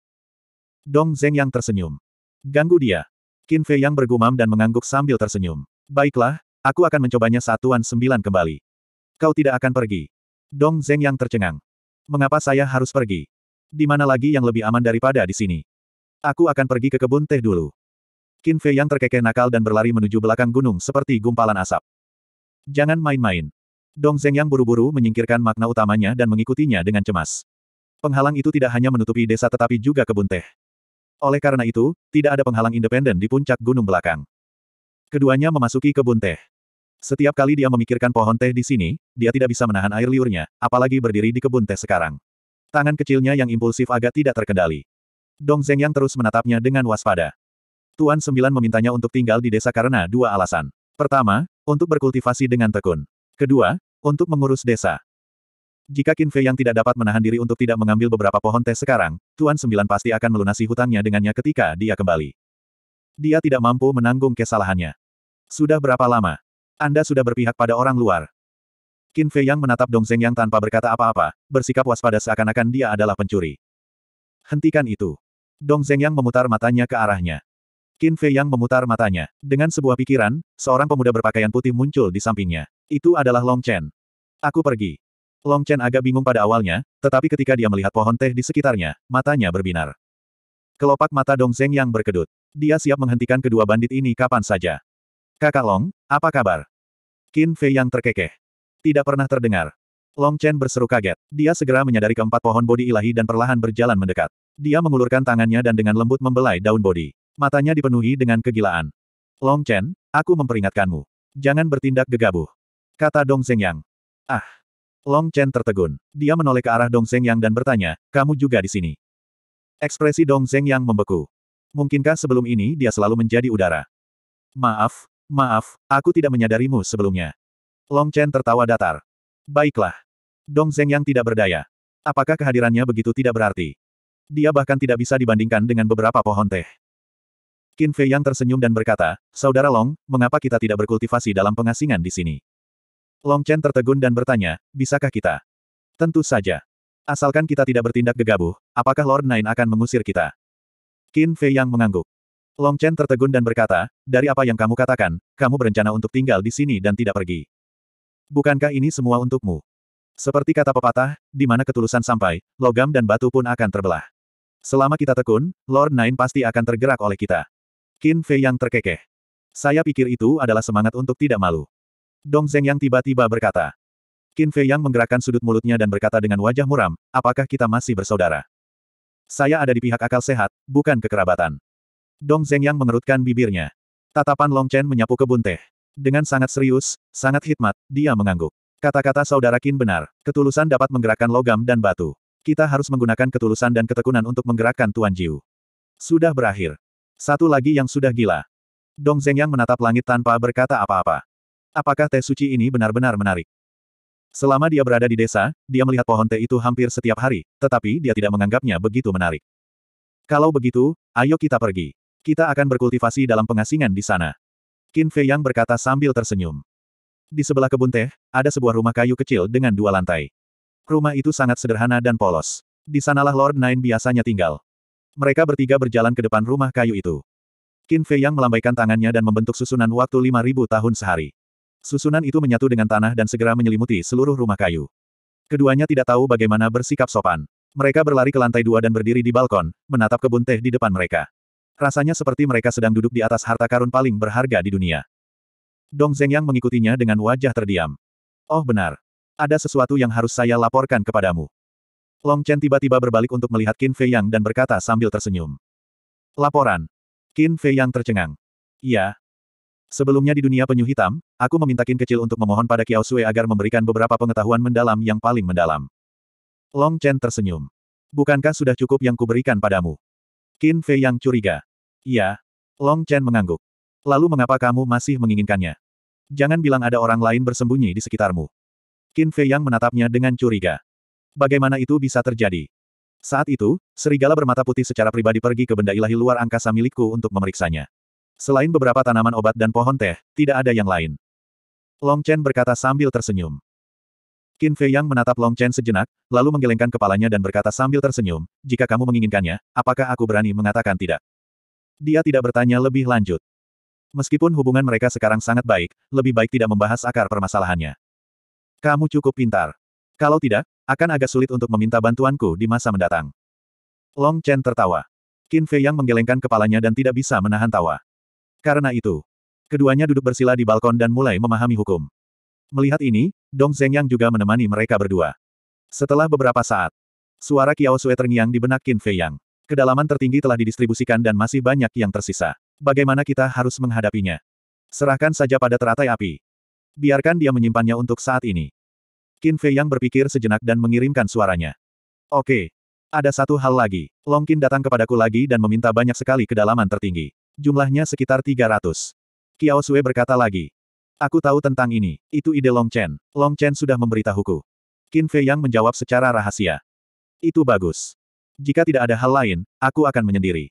Dong Zeng yang tersenyum. Ganggu dia. Qin Fei yang bergumam dan mengangguk sambil tersenyum. Baiklah, aku akan mencobanya satuan sembilan kembali. Kau tidak akan pergi. Dong Zeng yang tercengang. Mengapa saya harus pergi? Di mana lagi yang lebih aman daripada di sini? Aku akan pergi ke kebun teh dulu. Qin Fei yang terkekeh nakal dan berlari menuju belakang gunung seperti gumpalan asap. Jangan main-main. Dong Zeng yang buru-buru menyingkirkan makna utamanya dan mengikutinya dengan cemas. Penghalang itu tidak hanya menutupi desa tetapi juga kebun teh. Oleh karena itu, tidak ada penghalang independen di puncak gunung belakang. Keduanya memasuki kebun teh. Setiap kali dia memikirkan pohon teh di sini, dia tidak bisa menahan air liurnya, apalagi berdiri di kebun teh sekarang. Tangan kecilnya yang impulsif agak tidak terkendali. Dong Zeng yang terus menatapnya dengan waspada. Tuan Sembilan memintanya untuk tinggal di desa karena dua alasan. Pertama, untuk berkultivasi dengan tekun. Kedua, untuk mengurus desa. Jika Qin Fei yang tidak dapat menahan diri untuk tidak mengambil beberapa pohon teh sekarang, Tuan Sembilan pasti akan melunasi hutangnya dengannya ketika dia kembali. Dia tidak mampu menanggung kesalahannya. Sudah berapa lama? Anda sudah berpihak pada orang luar. Qin Fei Yang menatap Dong Zeng Yang tanpa berkata apa-apa, bersikap waspada seakan-akan dia adalah pencuri. Hentikan itu. Dong Zeng Yang memutar matanya ke arahnya. Qin Fei Yang memutar matanya. Dengan sebuah pikiran, seorang pemuda berpakaian putih muncul di sampingnya. Itu adalah Long Chen. Aku pergi. Long Chen agak bingung pada awalnya, tetapi ketika dia melihat pohon teh di sekitarnya, matanya berbinar. Kelopak mata Dong Zeng yang berkedut. Dia siap menghentikan kedua bandit ini kapan saja. Kakak Long, apa kabar? Qin Fei yang terkekeh. Tidak pernah terdengar. Long Chen berseru kaget. Dia segera menyadari keempat pohon bodi ilahi dan perlahan berjalan mendekat. Dia mengulurkan tangannya dan dengan lembut membelai daun bodi. Matanya dipenuhi dengan kegilaan. Long Chen, aku memperingatkanmu. Jangan bertindak gegabah. Kata Dong Seng Yang. Ah. Long Chen tertegun. Dia menoleh ke arah Dong Seng Yang dan bertanya, kamu juga di sini. Ekspresi Dong Seng Yang membeku. Mungkinkah sebelum ini dia selalu menjadi udara? Maaf, Maaf, aku tidak menyadarimu sebelumnya. Long Chen tertawa datar. Baiklah. Dong Zeng yang tidak berdaya. Apakah kehadirannya begitu tidak berarti? Dia bahkan tidak bisa dibandingkan dengan beberapa pohon teh. Qin Fei yang tersenyum dan berkata, Saudara Long, mengapa kita tidak berkultivasi dalam pengasingan di sini? Long Chen tertegun dan bertanya, bisakah kita? Tentu saja. Asalkan kita tidak bertindak gegabah, apakah Lord Nine akan mengusir kita? Qin Fei yang mengangguk. Long Chen tertegun dan berkata, dari apa yang kamu katakan, kamu berencana untuk tinggal di sini dan tidak pergi. Bukankah ini semua untukmu? Seperti kata pepatah, di mana ketulusan sampai, logam dan batu pun akan terbelah. Selama kita tekun, Lord Nine pasti akan tergerak oleh kita. Qin Fei yang terkekeh. Saya pikir itu adalah semangat untuk tidak malu. Dong Zeng yang tiba-tiba berkata. Qin Fei yang menggerakkan sudut mulutnya dan berkata dengan wajah muram, apakah kita masih bersaudara? Saya ada di pihak akal sehat, bukan kekerabatan. Dong Zhengyang mengerutkan bibirnya. Tatapan Long Chen menyapu kebun teh. Dengan sangat serius, sangat hikmat, dia mengangguk. Kata-kata saudara Qin benar, ketulusan dapat menggerakkan logam dan batu. Kita harus menggunakan ketulusan dan ketekunan untuk menggerakkan Tuan Jiu. Sudah berakhir. Satu lagi yang sudah gila. Dong Zhengyang menatap langit tanpa berkata apa-apa. Apakah teh suci ini benar-benar menarik? Selama dia berada di desa, dia melihat pohon teh itu hampir setiap hari, tetapi dia tidak menganggapnya begitu menarik. Kalau begitu, ayo kita pergi. Kita akan berkultivasi dalam pengasingan di sana. Qin Fei Yang berkata sambil tersenyum. Di sebelah kebun teh, ada sebuah rumah kayu kecil dengan dua lantai. Rumah itu sangat sederhana dan polos. Di sanalah Lord Nine biasanya tinggal. Mereka bertiga berjalan ke depan rumah kayu itu. Qin Fei Yang melambaikan tangannya dan membentuk susunan waktu 5000 tahun sehari. Susunan itu menyatu dengan tanah dan segera menyelimuti seluruh rumah kayu. Keduanya tidak tahu bagaimana bersikap sopan. Mereka berlari ke lantai dua dan berdiri di balkon, menatap kebun teh di depan mereka. Rasanya seperti mereka sedang duduk di atas harta karun paling berharga di dunia. Dong Zhengyang mengikutinya dengan wajah terdiam. Oh benar. Ada sesuatu yang harus saya laporkan kepadamu. Long Chen tiba-tiba berbalik untuk melihat Qin Fei Yang dan berkata sambil tersenyum. Laporan. Qin Fei Yang tercengang. Iya. Sebelumnya di dunia penyu hitam, aku meminta Qin kecil untuk memohon pada Kiao Sui agar memberikan beberapa pengetahuan mendalam yang paling mendalam. Long Chen tersenyum. Bukankah sudah cukup yang kuberikan padamu? Qin Fei Yang curiga. Iya. Long Chen mengangguk. Lalu mengapa kamu masih menginginkannya? Jangan bilang ada orang lain bersembunyi di sekitarmu. Qin Fei Yang menatapnya dengan curiga. Bagaimana itu bisa terjadi? Saat itu, serigala bermata putih secara pribadi pergi ke benda ilahi luar angkasa milikku untuk memeriksanya. Selain beberapa tanaman obat dan pohon teh, tidak ada yang lain. Long Chen berkata sambil tersenyum. Qin Fei Yang menatap Long Chen sejenak, lalu menggelengkan kepalanya dan berkata sambil tersenyum, jika kamu menginginkannya, apakah aku berani mengatakan tidak? Dia tidak bertanya lebih lanjut. Meskipun hubungan mereka sekarang sangat baik, lebih baik tidak membahas akar permasalahannya. Kamu cukup pintar. Kalau tidak, akan agak sulit untuk meminta bantuanku di masa mendatang. Long Chen tertawa. Qin Fei yang menggelengkan kepalanya dan tidak bisa menahan tawa. Karena itu, keduanya duduk bersila di balkon dan mulai memahami hukum. Melihat ini, Dong Zeng yang juga menemani mereka berdua. Setelah beberapa saat, suara Kiao Sue terngiang di benak Qin Fei Yang. Kedalaman tertinggi telah didistribusikan dan masih banyak yang tersisa. Bagaimana kita harus menghadapinya? Serahkan saja pada teratai api. Biarkan dia menyimpannya untuk saat ini. Qin Fei yang berpikir sejenak dan mengirimkan suaranya. Oke. Ada satu hal lagi. Long Qin datang kepadaku lagi dan meminta banyak sekali kedalaman tertinggi. Jumlahnya sekitar 300. Kiao Sui berkata lagi. Aku tahu tentang ini. Itu ide Long Chen. Long Chen sudah memberitahuku. Qin Fei yang menjawab secara rahasia. Itu bagus. Jika tidak ada hal lain, aku akan menyendiri.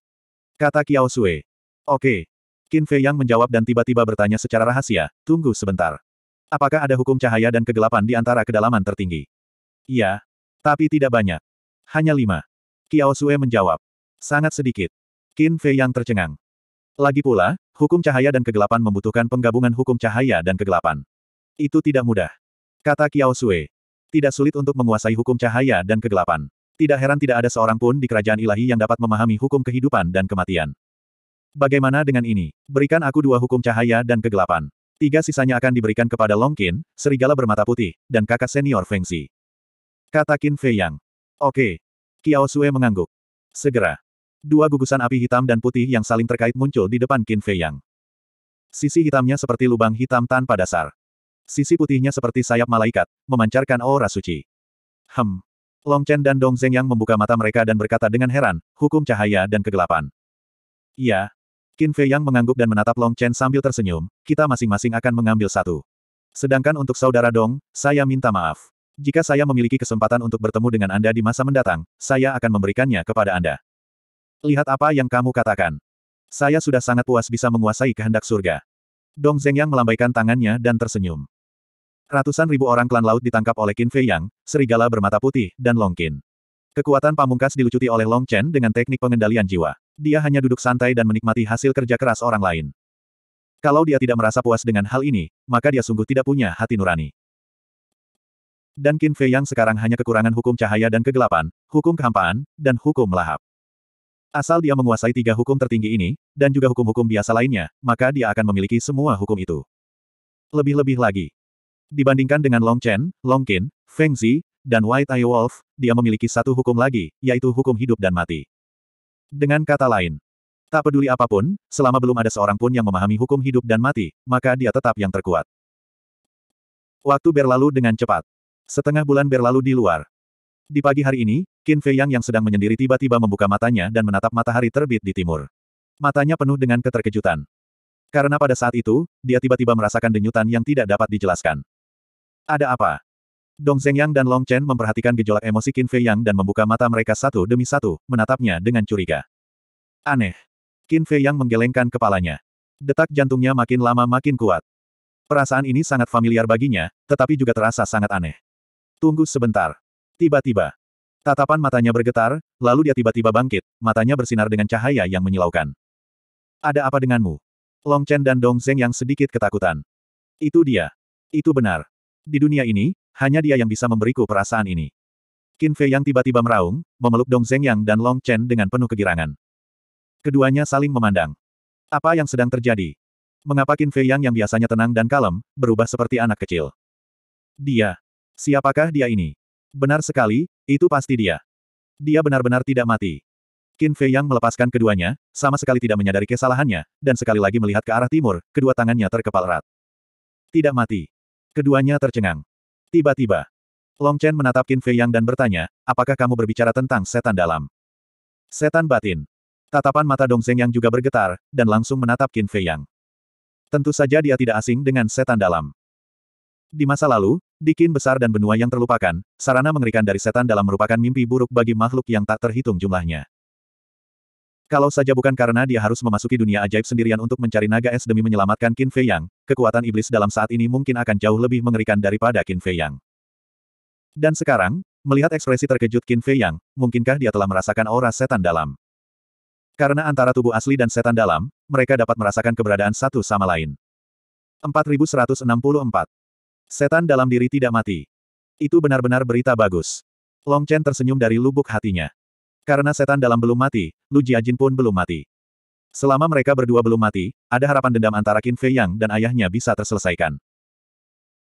Kata Kiao Sue. Oke. Qin Fei Yang menjawab dan tiba-tiba bertanya secara rahasia, tunggu sebentar. Apakah ada hukum cahaya dan kegelapan di antara kedalaman tertinggi? Iya. Tapi tidak banyak. Hanya lima. Kiao Sue menjawab. Sangat sedikit. Qin Fei Yang tercengang. Lagi pula, hukum cahaya dan kegelapan membutuhkan penggabungan hukum cahaya dan kegelapan. Itu tidak mudah. Kata Kiao Sue. Tidak sulit untuk menguasai hukum cahaya dan kegelapan. Tidak heran tidak ada seorang pun di kerajaan ilahi yang dapat memahami hukum kehidupan dan kematian. Bagaimana dengan ini? Berikan aku dua hukum cahaya dan kegelapan. Tiga sisanya akan diberikan kepada Longkin, serigala bermata putih, dan kakak senior Feng Fengsi. Kata Qin Fei Yang. Oke. Kiao Sue mengangguk. Segera. Dua gugusan api hitam dan putih yang saling terkait muncul di depan Qin Fei Yang. Sisi hitamnya seperti lubang hitam tanpa dasar. Sisi putihnya seperti sayap malaikat, memancarkan aura suci. Hem, Long Chen dan Dong Zeng yang membuka mata mereka dan berkata dengan heran, hukum cahaya dan kegelapan. Iya. Qin Fei yang mengangguk dan menatap Long Chen sambil tersenyum, kita masing-masing akan mengambil satu. Sedangkan untuk saudara Dong, saya minta maaf. Jika saya memiliki kesempatan untuk bertemu dengan Anda di masa mendatang, saya akan memberikannya kepada Anda. Lihat apa yang kamu katakan. Saya sudah sangat puas bisa menguasai kehendak surga. Dong Zeng yang melambaikan tangannya dan tersenyum. Ratusan ribu orang klan laut ditangkap oleh Qin Fei Yang, serigala bermata putih, dan Long Qin. Kekuatan pamungkas dilucuti oleh Long Chen dengan teknik pengendalian jiwa. Dia hanya duduk santai dan menikmati hasil kerja keras orang lain. Kalau dia tidak merasa puas dengan hal ini, maka dia sungguh tidak punya hati nurani. Dan Qin Fei Yang sekarang hanya kekurangan hukum cahaya dan kegelapan, hukum kehampaan, dan hukum melahap. Asal dia menguasai tiga hukum tertinggi ini, dan juga hukum-hukum biasa lainnya, maka dia akan memiliki semua hukum itu. Lebih-lebih lagi, Dibandingkan dengan Long Chen, Long Qin, Feng Zi, dan White Eye Wolf, dia memiliki satu hukum lagi, yaitu hukum hidup dan mati. Dengan kata lain, tak peduli apapun, selama belum ada seorang pun yang memahami hukum hidup dan mati, maka dia tetap yang terkuat. Waktu berlalu dengan cepat. Setengah bulan berlalu di luar. Di pagi hari ini, Qin Fei Yang yang sedang menyendiri tiba-tiba membuka matanya dan menatap matahari terbit di timur. Matanya penuh dengan keterkejutan. Karena pada saat itu, dia tiba-tiba merasakan denyutan yang tidak dapat dijelaskan. Ada apa? Dong Zhengyang dan Long Chen memperhatikan gejolak emosi Qin Fei Yang dan membuka mata mereka satu demi satu, menatapnya dengan curiga. Aneh. Qin Fei Yang menggelengkan kepalanya. Detak jantungnya makin lama makin kuat. Perasaan ini sangat familiar baginya, tetapi juga terasa sangat aneh. Tunggu sebentar. Tiba-tiba. Tatapan matanya bergetar, lalu dia tiba-tiba bangkit, matanya bersinar dengan cahaya yang menyilaukan. Ada apa denganmu? Long Chen dan Dong Zeng yang sedikit ketakutan. Itu dia. Itu benar. Di dunia ini, hanya dia yang bisa memberiku perasaan ini. Qin Fei yang tiba-tiba meraung, memeluk Dong Zeng Yang dan Long Chen dengan penuh kegirangan. Keduanya saling memandang. Apa yang sedang terjadi? Mengapa Qin Fei Yang yang biasanya tenang dan kalem, berubah seperti anak kecil? Dia. Siapakah dia ini? Benar sekali, itu pasti dia. Dia benar-benar tidak mati. Qin Fei Yang melepaskan keduanya, sama sekali tidak menyadari kesalahannya, dan sekali lagi melihat ke arah timur, kedua tangannya terkepal erat. Tidak mati. Keduanya tercengang. Tiba-tiba, Long Chen menatap Qin Fei Yang dan bertanya, apakah kamu berbicara tentang setan dalam? Setan batin. Tatapan mata Dong Zeng Yang juga bergetar, dan langsung menatap Qin Fei Yang. Tentu saja dia tidak asing dengan setan dalam. Di masa lalu, di Qin besar dan benua yang terlupakan, sarana mengerikan dari setan dalam merupakan mimpi buruk bagi makhluk yang tak terhitung jumlahnya. Kalau saja bukan karena dia harus memasuki dunia ajaib sendirian untuk mencari naga es demi menyelamatkan Qin Fei Yang, kekuatan iblis dalam saat ini mungkin akan jauh lebih mengerikan daripada Qin Fei Yang. Dan sekarang, melihat ekspresi terkejut Qin Fei Yang, mungkinkah dia telah merasakan aura setan dalam? Karena antara tubuh asli dan setan dalam, mereka dapat merasakan keberadaan satu sama lain. 4164. Setan dalam diri tidak mati. Itu benar-benar berita bagus. Long Chen tersenyum dari lubuk hatinya. Karena setan dalam belum mati, Lu Jiajin pun belum mati. Selama mereka berdua belum mati, ada harapan dendam antara Qin Fei Yang dan ayahnya bisa terselesaikan.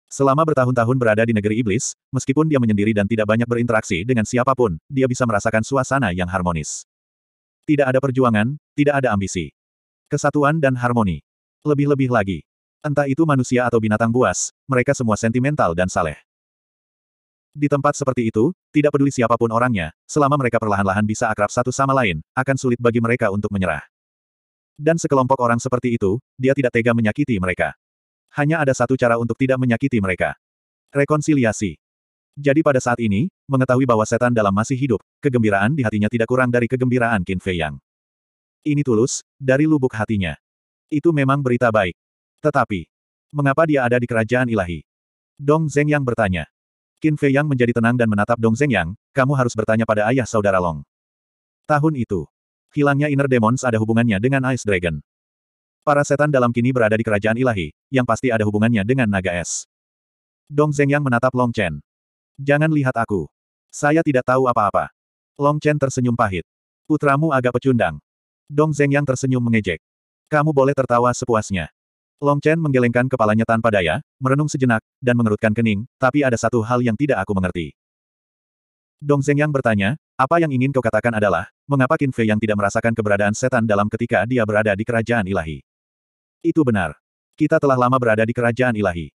Selama bertahun-tahun berada di negeri iblis, meskipun dia menyendiri dan tidak banyak berinteraksi dengan siapapun, dia bisa merasakan suasana yang harmonis. Tidak ada perjuangan, tidak ada ambisi. Kesatuan dan harmoni. Lebih-lebih lagi. Entah itu manusia atau binatang buas, mereka semua sentimental dan saleh. Di tempat seperti itu, tidak peduli siapapun orangnya, selama mereka perlahan-lahan bisa akrab satu sama lain, akan sulit bagi mereka untuk menyerah. Dan sekelompok orang seperti itu, dia tidak tega menyakiti mereka. Hanya ada satu cara untuk tidak menyakiti mereka. Rekonsiliasi. Jadi pada saat ini, mengetahui bahwa setan dalam masih hidup, kegembiraan di hatinya tidak kurang dari kegembiraan Qin Fei Yang. Ini tulus, dari lubuk hatinya. Itu memang berita baik. Tetapi, mengapa dia ada di kerajaan ilahi? Dong Zeng yang bertanya. Qin Fei Yang menjadi tenang dan menatap Dong Zeng Yang, kamu harus bertanya pada ayah saudara Long. Tahun itu, hilangnya Inner Demons ada hubungannya dengan Ice Dragon. Para setan dalam kini berada di kerajaan ilahi, yang pasti ada hubungannya dengan naga es. Dong Zeng Yang menatap Long Chen. Jangan lihat aku. Saya tidak tahu apa-apa. Long Chen tersenyum pahit. Putramu agak pecundang. Dong Zeng Yang tersenyum mengejek. Kamu boleh tertawa sepuasnya. Long Chen menggelengkan kepalanya tanpa daya, merenung sejenak, dan mengerutkan kening, tapi ada satu hal yang tidak aku mengerti. Dong Zeng yang bertanya, apa yang ingin kau katakan adalah, mengapa Qin Fei yang tidak merasakan keberadaan setan dalam ketika dia berada di kerajaan ilahi? Itu benar. Kita telah lama berada di kerajaan ilahi.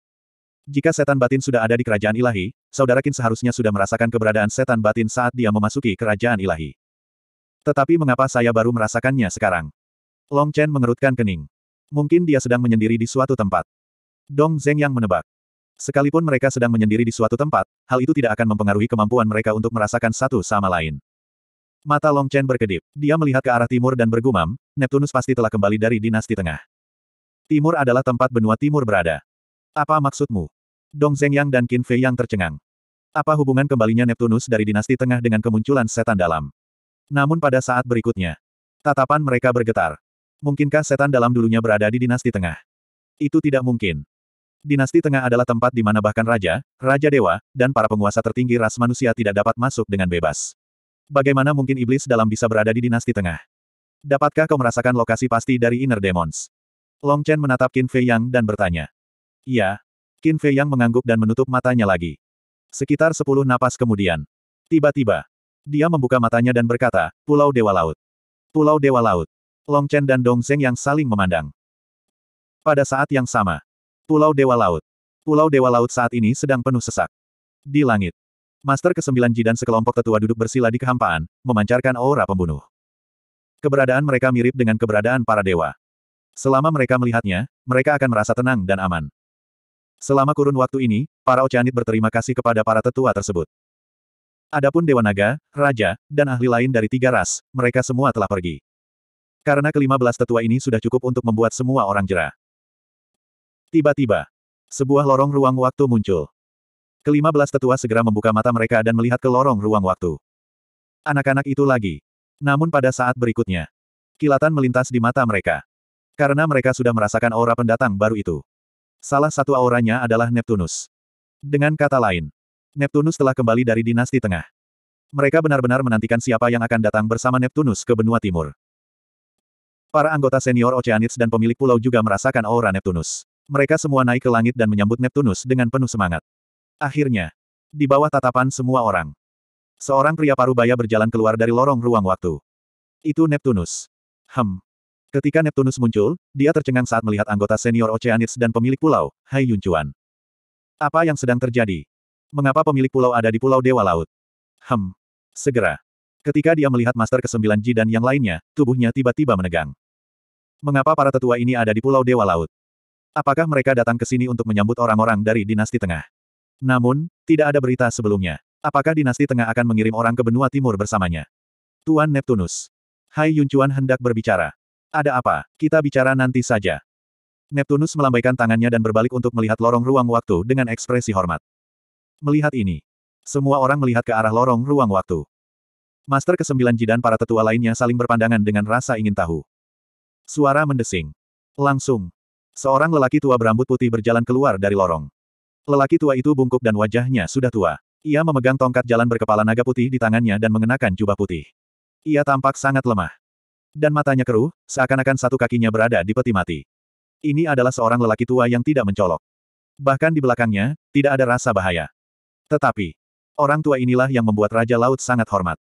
Jika setan batin sudah ada di kerajaan ilahi, saudara Qin seharusnya sudah merasakan keberadaan setan batin saat dia memasuki kerajaan ilahi. Tetapi mengapa saya baru merasakannya sekarang? Long Chen mengerutkan kening. Mungkin dia sedang menyendiri di suatu tempat. Dong Zeng yang menebak. Sekalipun mereka sedang menyendiri di suatu tempat, hal itu tidak akan mempengaruhi kemampuan mereka untuk merasakan satu sama lain. Mata Long Chen berkedip. Dia melihat ke arah timur dan bergumam, Neptunus pasti telah kembali dari dinasti tengah. Timur adalah tempat benua timur berada. Apa maksudmu? Dong Zeng Yang dan Qin Fei yang tercengang. Apa hubungan kembalinya Neptunus dari dinasti tengah dengan kemunculan setan dalam? Namun pada saat berikutnya, tatapan mereka bergetar. Mungkinkah setan dalam dulunya berada di dinasti tengah? Itu tidak mungkin. Dinasti tengah adalah tempat di mana bahkan raja, raja dewa, dan para penguasa tertinggi ras manusia tidak dapat masuk dengan bebas. Bagaimana mungkin iblis dalam bisa berada di dinasti tengah? Dapatkah kau merasakan lokasi pasti dari inner demons? Long Chen menatap Qin Fei Yang dan bertanya. Iya. Qin Fei Yang mengangguk dan menutup matanya lagi. Sekitar sepuluh napas kemudian. Tiba-tiba. Dia membuka matanya dan berkata, Pulau Dewa Laut. Pulau Dewa Laut. Long Chen dan Dong Zeng yang saling memandang. Pada saat yang sama, Pulau Dewa Laut. Pulau Dewa Laut saat ini sedang penuh sesak. Di langit, Master Kesembilan Ji dan sekelompok tetua duduk bersila di kehampaan, memancarkan aura pembunuh. Keberadaan mereka mirip dengan keberadaan para dewa. Selama mereka melihatnya, mereka akan merasa tenang dan aman. Selama kurun waktu ini, para Oceanit berterima kasih kepada para tetua tersebut. Adapun Dewa Naga, Raja, dan ahli lain dari tiga ras, mereka semua telah pergi. Karena kelima belas tetua ini sudah cukup untuk membuat semua orang jera. Tiba-tiba, sebuah lorong ruang waktu muncul. Kelima belas tetua segera membuka mata mereka dan melihat ke lorong ruang waktu. Anak-anak itu lagi. Namun pada saat berikutnya, kilatan melintas di mata mereka. Karena mereka sudah merasakan aura pendatang baru itu. Salah satu auranya adalah Neptunus. Dengan kata lain, Neptunus telah kembali dari dinasti tengah. Mereka benar-benar menantikan siapa yang akan datang bersama Neptunus ke benua timur. Para anggota senior Oceanids dan pemilik pulau juga merasakan aura Neptunus. Mereka semua naik ke langit dan menyambut Neptunus dengan penuh semangat. Akhirnya, di bawah tatapan semua orang, seorang pria parubaya berjalan keluar dari lorong ruang waktu. Itu Neptunus. Hem. Ketika Neptunus muncul, dia tercengang saat melihat anggota senior Oceanids dan pemilik pulau, Hai Yuncuan. Apa yang sedang terjadi? Mengapa pemilik pulau ada di Pulau Dewa Laut? Hem. Segera. Ketika dia melihat Master Kesembilan 9 dan yang lainnya, tubuhnya tiba-tiba menegang mengapa para tetua ini ada di Pulau Dewa Laut? Apakah mereka datang ke sini untuk menyambut orang-orang dari dinasti tengah? Namun, tidak ada berita sebelumnya. Apakah dinasti tengah akan mengirim orang ke benua timur bersamanya? Tuan Neptunus. Hai Yuncuan hendak berbicara. Ada apa? Kita bicara nanti saja. Neptunus melambaikan tangannya dan berbalik untuk melihat lorong ruang waktu dengan ekspresi hormat. Melihat ini, semua orang melihat ke arah lorong ruang waktu. Master ke-9 Jidan para tetua lainnya saling berpandangan dengan rasa ingin tahu. Suara mendesing. Langsung. Seorang lelaki tua berambut putih berjalan keluar dari lorong. Lelaki tua itu bungkuk dan wajahnya sudah tua. Ia memegang tongkat jalan berkepala naga putih di tangannya dan mengenakan jubah putih. Ia tampak sangat lemah. Dan matanya keruh, seakan-akan satu kakinya berada di peti mati. Ini adalah seorang lelaki tua yang tidak mencolok. Bahkan di belakangnya, tidak ada rasa bahaya. Tetapi, orang tua inilah yang membuat Raja Laut sangat hormat.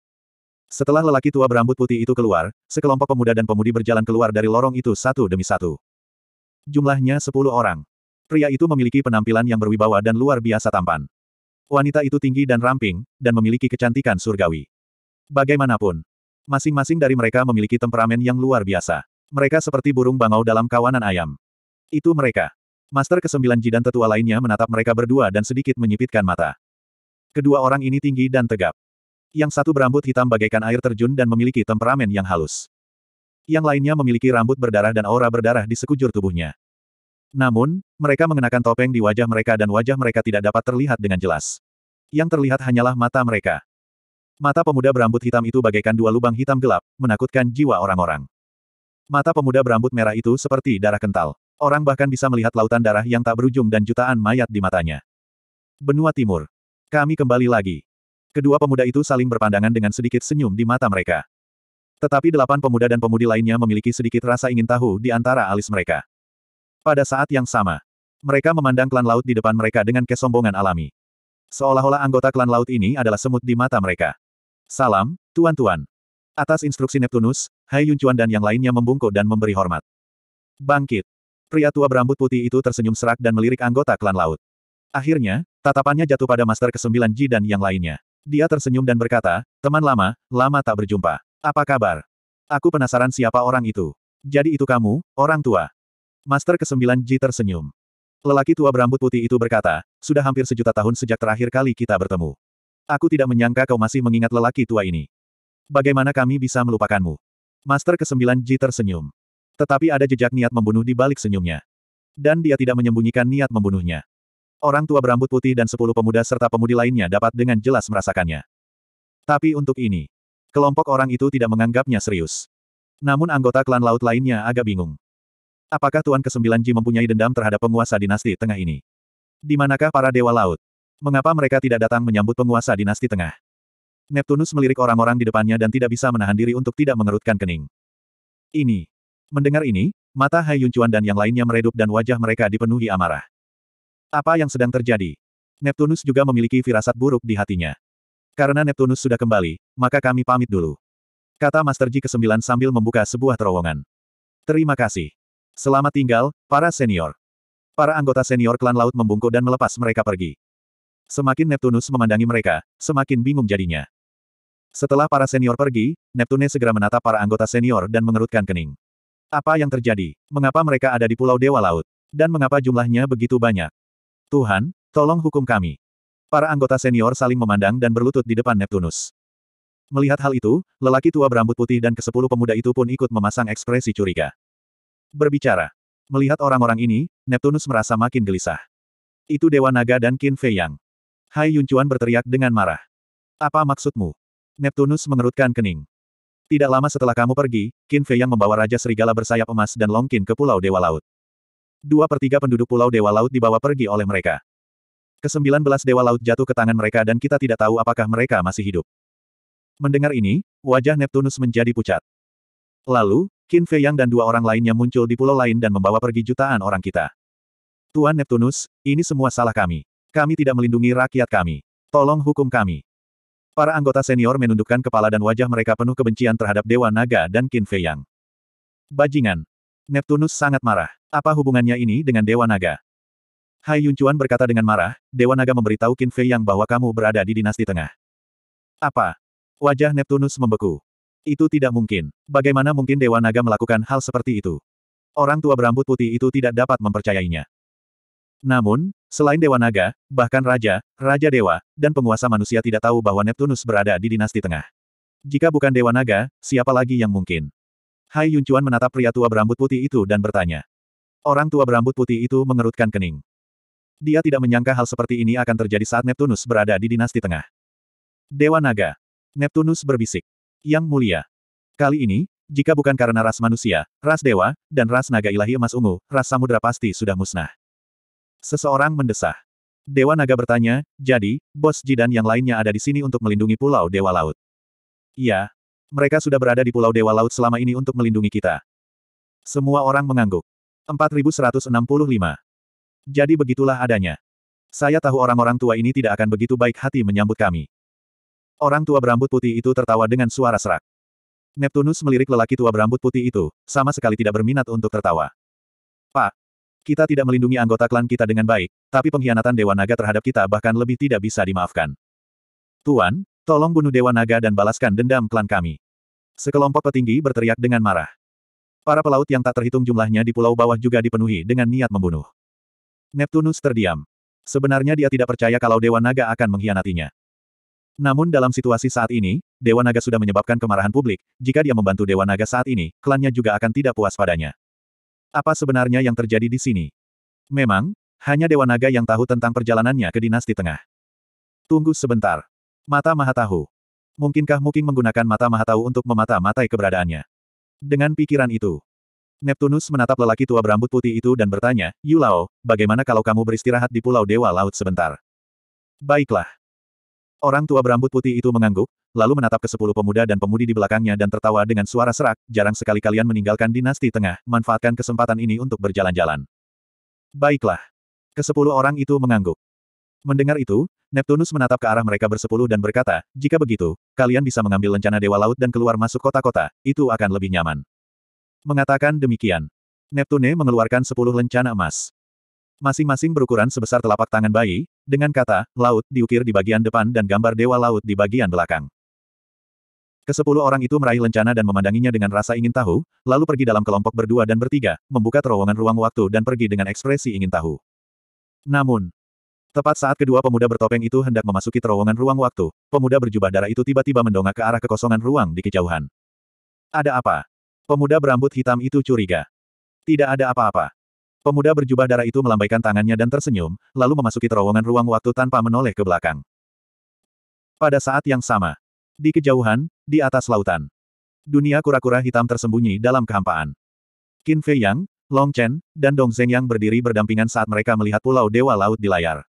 Setelah lelaki tua berambut putih itu keluar, sekelompok pemuda dan pemudi berjalan keluar dari lorong itu satu demi satu. Jumlahnya sepuluh orang. Pria itu memiliki penampilan yang berwibawa dan luar biasa tampan. Wanita itu tinggi dan ramping, dan memiliki kecantikan surgawi. Bagaimanapun, masing-masing dari mereka memiliki temperamen yang luar biasa. Mereka seperti burung bangau dalam kawanan ayam. Itu mereka. Master kesembilan jidan tetua lainnya menatap mereka berdua dan sedikit menyipitkan mata. Kedua orang ini tinggi dan tegap. Yang satu berambut hitam bagaikan air terjun dan memiliki temperamen yang halus. Yang lainnya memiliki rambut berdarah dan aura berdarah di sekujur tubuhnya. Namun, mereka mengenakan topeng di wajah mereka dan wajah mereka tidak dapat terlihat dengan jelas. Yang terlihat hanyalah mata mereka. Mata pemuda berambut hitam itu bagaikan dua lubang hitam gelap, menakutkan jiwa orang-orang. Mata pemuda berambut merah itu seperti darah kental. Orang bahkan bisa melihat lautan darah yang tak berujung dan jutaan mayat di matanya. Benua Timur. Kami kembali lagi. Kedua pemuda itu saling berpandangan dengan sedikit senyum di mata mereka. Tetapi delapan pemuda dan pemudi lainnya memiliki sedikit rasa ingin tahu di antara alis mereka. Pada saat yang sama, mereka memandang klan laut di depan mereka dengan kesombongan alami. Seolah-olah anggota klan laut ini adalah semut di mata mereka. Salam, tuan-tuan. Atas instruksi Neptunus, Hai Yuncuan dan yang lainnya membungkuk dan memberi hormat. Bangkit. Pria tua berambut putih itu tersenyum serak dan melirik anggota klan laut. Akhirnya, tatapannya jatuh pada Master ke-9 Ji dan yang lainnya. Dia tersenyum dan berkata, teman lama, lama tak berjumpa. Apa kabar? Aku penasaran siapa orang itu. Jadi itu kamu, orang tua. Master ke-9 Ji tersenyum. Lelaki tua berambut putih itu berkata, sudah hampir sejuta tahun sejak terakhir kali kita bertemu. Aku tidak menyangka kau masih mengingat lelaki tua ini. Bagaimana kami bisa melupakanmu? Master ke-9 Ji tersenyum. Tetapi ada jejak niat membunuh di balik senyumnya. Dan dia tidak menyembunyikan niat membunuhnya. Orang tua berambut putih dan sepuluh pemuda serta pemudi lainnya dapat dengan jelas merasakannya. Tapi untuk ini, kelompok orang itu tidak menganggapnya serius. Namun anggota klan laut lainnya agak bingung. Apakah Tuan Kesembilan Ji mempunyai dendam terhadap penguasa dinasti tengah ini? Di manakah para dewa laut? Mengapa mereka tidak datang menyambut penguasa dinasti tengah? Neptunus melirik orang-orang di depannya dan tidak bisa menahan diri untuk tidak mengerutkan kening. Ini. Mendengar ini, mata Hai Yuncuan dan yang lainnya meredup dan wajah mereka dipenuhi amarah. Apa yang sedang terjadi? Neptunus juga memiliki firasat buruk di hatinya. Karena Neptunus sudah kembali, maka kami pamit dulu. Kata Master Ji ke-9 sambil membuka sebuah terowongan. Terima kasih. Selamat tinggal, para senior. Para anggota senior klan laut membungkuk dan melepas mereka pergi. Semakin Neptunus memandangi mereka, semakin bingung jadinya. Setelah para senior pergi, Neptune segera menatap para anggota senior dan mengerutkan kening. Apa yang terjadi? Mengapa mereka ada di Pulau Dewa Laut? Dan mengapa jumlahnya begitu banyak? Tuhan, tolong hukum kami. Para anggota senior saling memandang dan berlutut di depan Neptunus. Melihat hal itu, lelaki tua berambut putih dan kesepuluh pemuda itu pun ikut memasang ekspresi curiga. Berbicara. Melihat orang-orang ini, Neptunus merasa makin gelisah. Itu Dewa Naga dan Qin Fei Yang. Hai Yuncuan berteriak dengan marah. Apa maksudmu? Neptunus mengerutkan kening. Tidak lama setelah kamu pergi, Qin Fei Yang membawa Raja Serigala bersayap emas dan Long Qin ke Pulau Dewa Laut dua per tiga penduduk pulau Dewa Laut dibawa pergi oleh mereka. Kesembilan belas Dewa Laut jatuh ke tangan mereka dan kita tidak tahu apakah mereka masih hidup. Mendengar ini, wajah Neptunus menjadi pucat. Lalu, Qin Fei Yang dan dua orang lainnya muncul di pulau lain dan membawa pergi jutaan orang kita. Tuan Neptunus, ini semua salah kami. Kami tidak melindungi rakyat kami. Tolong hukum kami. Para anggota senior menundukkan kepala dan wajah mereka penuh kebencian terhadap Dewa Naga dan Qin Fei Yang. Bajingan, Neptunus sangat marah. Apa hubungannya ini dengan Dewa Naga? Hai Yuncuan berkata dengan marah, Dewa Naga memberitahu Qin Fei Yang bahwa kamu berada di dinasti tengah. Apa? Wajah Neptunus membeku. Itu tidak mungkin. Bagaimana mungkin Dewa Naga melakukan hal seperti itu? Orang tua berambut putih itu tidak dapat mempercayainya. Namun, selain Dewa Naga, bahkan Raja, Raja Dewa, dan penguasa manusia tidak tahu bahwa Neptunus berada di dinasti tengah. Jika bukan Dewa Naga, siapa lagi yang mungkin? Hai Yuncuan menatap pria tua berambut putih itu dan bertanya. Orang tua berambut putih itu mengerutkan kening. Dia tidak menyangka hal seperti ini akan terjadi saat Neptunus berada di dinasti tengah. Dewa Naga. Neptunus berbisik. Yang mulia. Kali ini, jika bukan karena ras manusia, ras dewa, dan ras naga ilahi emas ungu, ras samudra pasti sudah musnah. Seseorang mendesah. Dewa Naga bertanya, jadi, bos jidan yang lainnya ada di sini untuk melindungi pulau Dewa Laut. Iya, mereka sudah berada di Pulau Dewa Laut selama ini untuk melindungi kita. Semua orang mengangguk. 4165. Jadi begitulah adanya. Saya tahu orang-orang tua ini tidak akan begitu baik hati menyambut kami. Orang tua berambut putih itu tertawa dengan suara serak. Neptunus melirik lelaki tua berambut putih itu, sama sekali tidak berminat untuk tertawa. Pak, kita tidak melindungi anggota klan kita dengan baik, tapi pengkhianatan Dewa Naga terhadap kita bahkan lebih tidak bisa dimaafkan. Tuan, Tolong bunuh Dewa Naga dan balaskan dendam klan kami. Sekelompok petinggi berteriak dengan marah. Para pelaut yang tak terhitung jumlahnya di pulau bawah juga dipenuhi dengan niat membunuh. Neptunus terdiam. Sebenarnya dia tidak percaya kalau Dewa Naga akan mengkhianatinya. Namun dalam situasi saat ini, Dewa Naga sudah menyebabkan kemarahan publik, jika dia membantu Dewa Naga saat ini, klannya juga akan tidak puas padanya. Apa sebenarnya yang terjadi di sini? Memang, hanya Dewa Naga yang tahu tentang perjalanannya ke dinasti tengah. Tunggu sebentar. Mata Maha Mungkinkah Muking menggunakan mata Maha untuk memata-matai keberadaannya? Dengan pikiran itu, Neptunus menatap lelaki tua berambut putih itu dan bertanya, Yulao, bagaimana kalau kamu beristirahat di Pulau Dewa Laut sebentar? Baiklah. Orang tua berambut putih itu mengangguk, lalu menatap ke sepuluh pemuda dan pemudi di belakangnya dan tertawa dengan suara serak, jarang sekali kalian meninggalkan dinasti tengah, manfaatkan kesempatan ini untuk berjalan-jalan. Baiklah. Kesepuluh orang itu mengangguk. Mendengar itu, Neptunus menatap ke arah mereka bersepuluh dan berkata, jika begitu, kalian bisa mengambil lencana Dewa Laut dan keluar masuk kota-kota, itu akan lebih nyaman. Mengatakan demikian, Neptune mengeluarkan sepuluh lencana emas. Masing-masing berukuran sebesar telapak tangan bayi, dengan kata, laut diukir di bagian depan dan gambar Dewa Laut di bagian belakang. Kesepuluh orang itu meraih lencana dan memandanginya dengan rasa ingin tahu, lalu pergi dalam kelompok berdua dan bertiga, membuka terowongan ruang waktu dan pergi dengan ekspresi ingin tahu. Namun, Tepat saat kedua pemuda bertopeng itu hendak memasuki terowongan ruang waktu, pemuda berjubah darah itu tiba-tiba mendongak ke arah kekosongan ruang di kejauhan. Ada apa? Pemuda berambut hitam itu curiga. Tidak ada apa-apa. Pemuda berjubah darah itu melambaikan tangannya dan tersenyum, lalu memasuki terowongan ruang waktu tanpa menoleh ke belakang. Pada saat yang sama, di kejauhan, di atas lautan, dunia kura-kura hitam tersembunyi dalam kehampaan. Qin Fei Yang, Long Chen, dan Dong Zeng yang berdiri berdampingan saat mereka melihat pulau Dewa Laut di layar.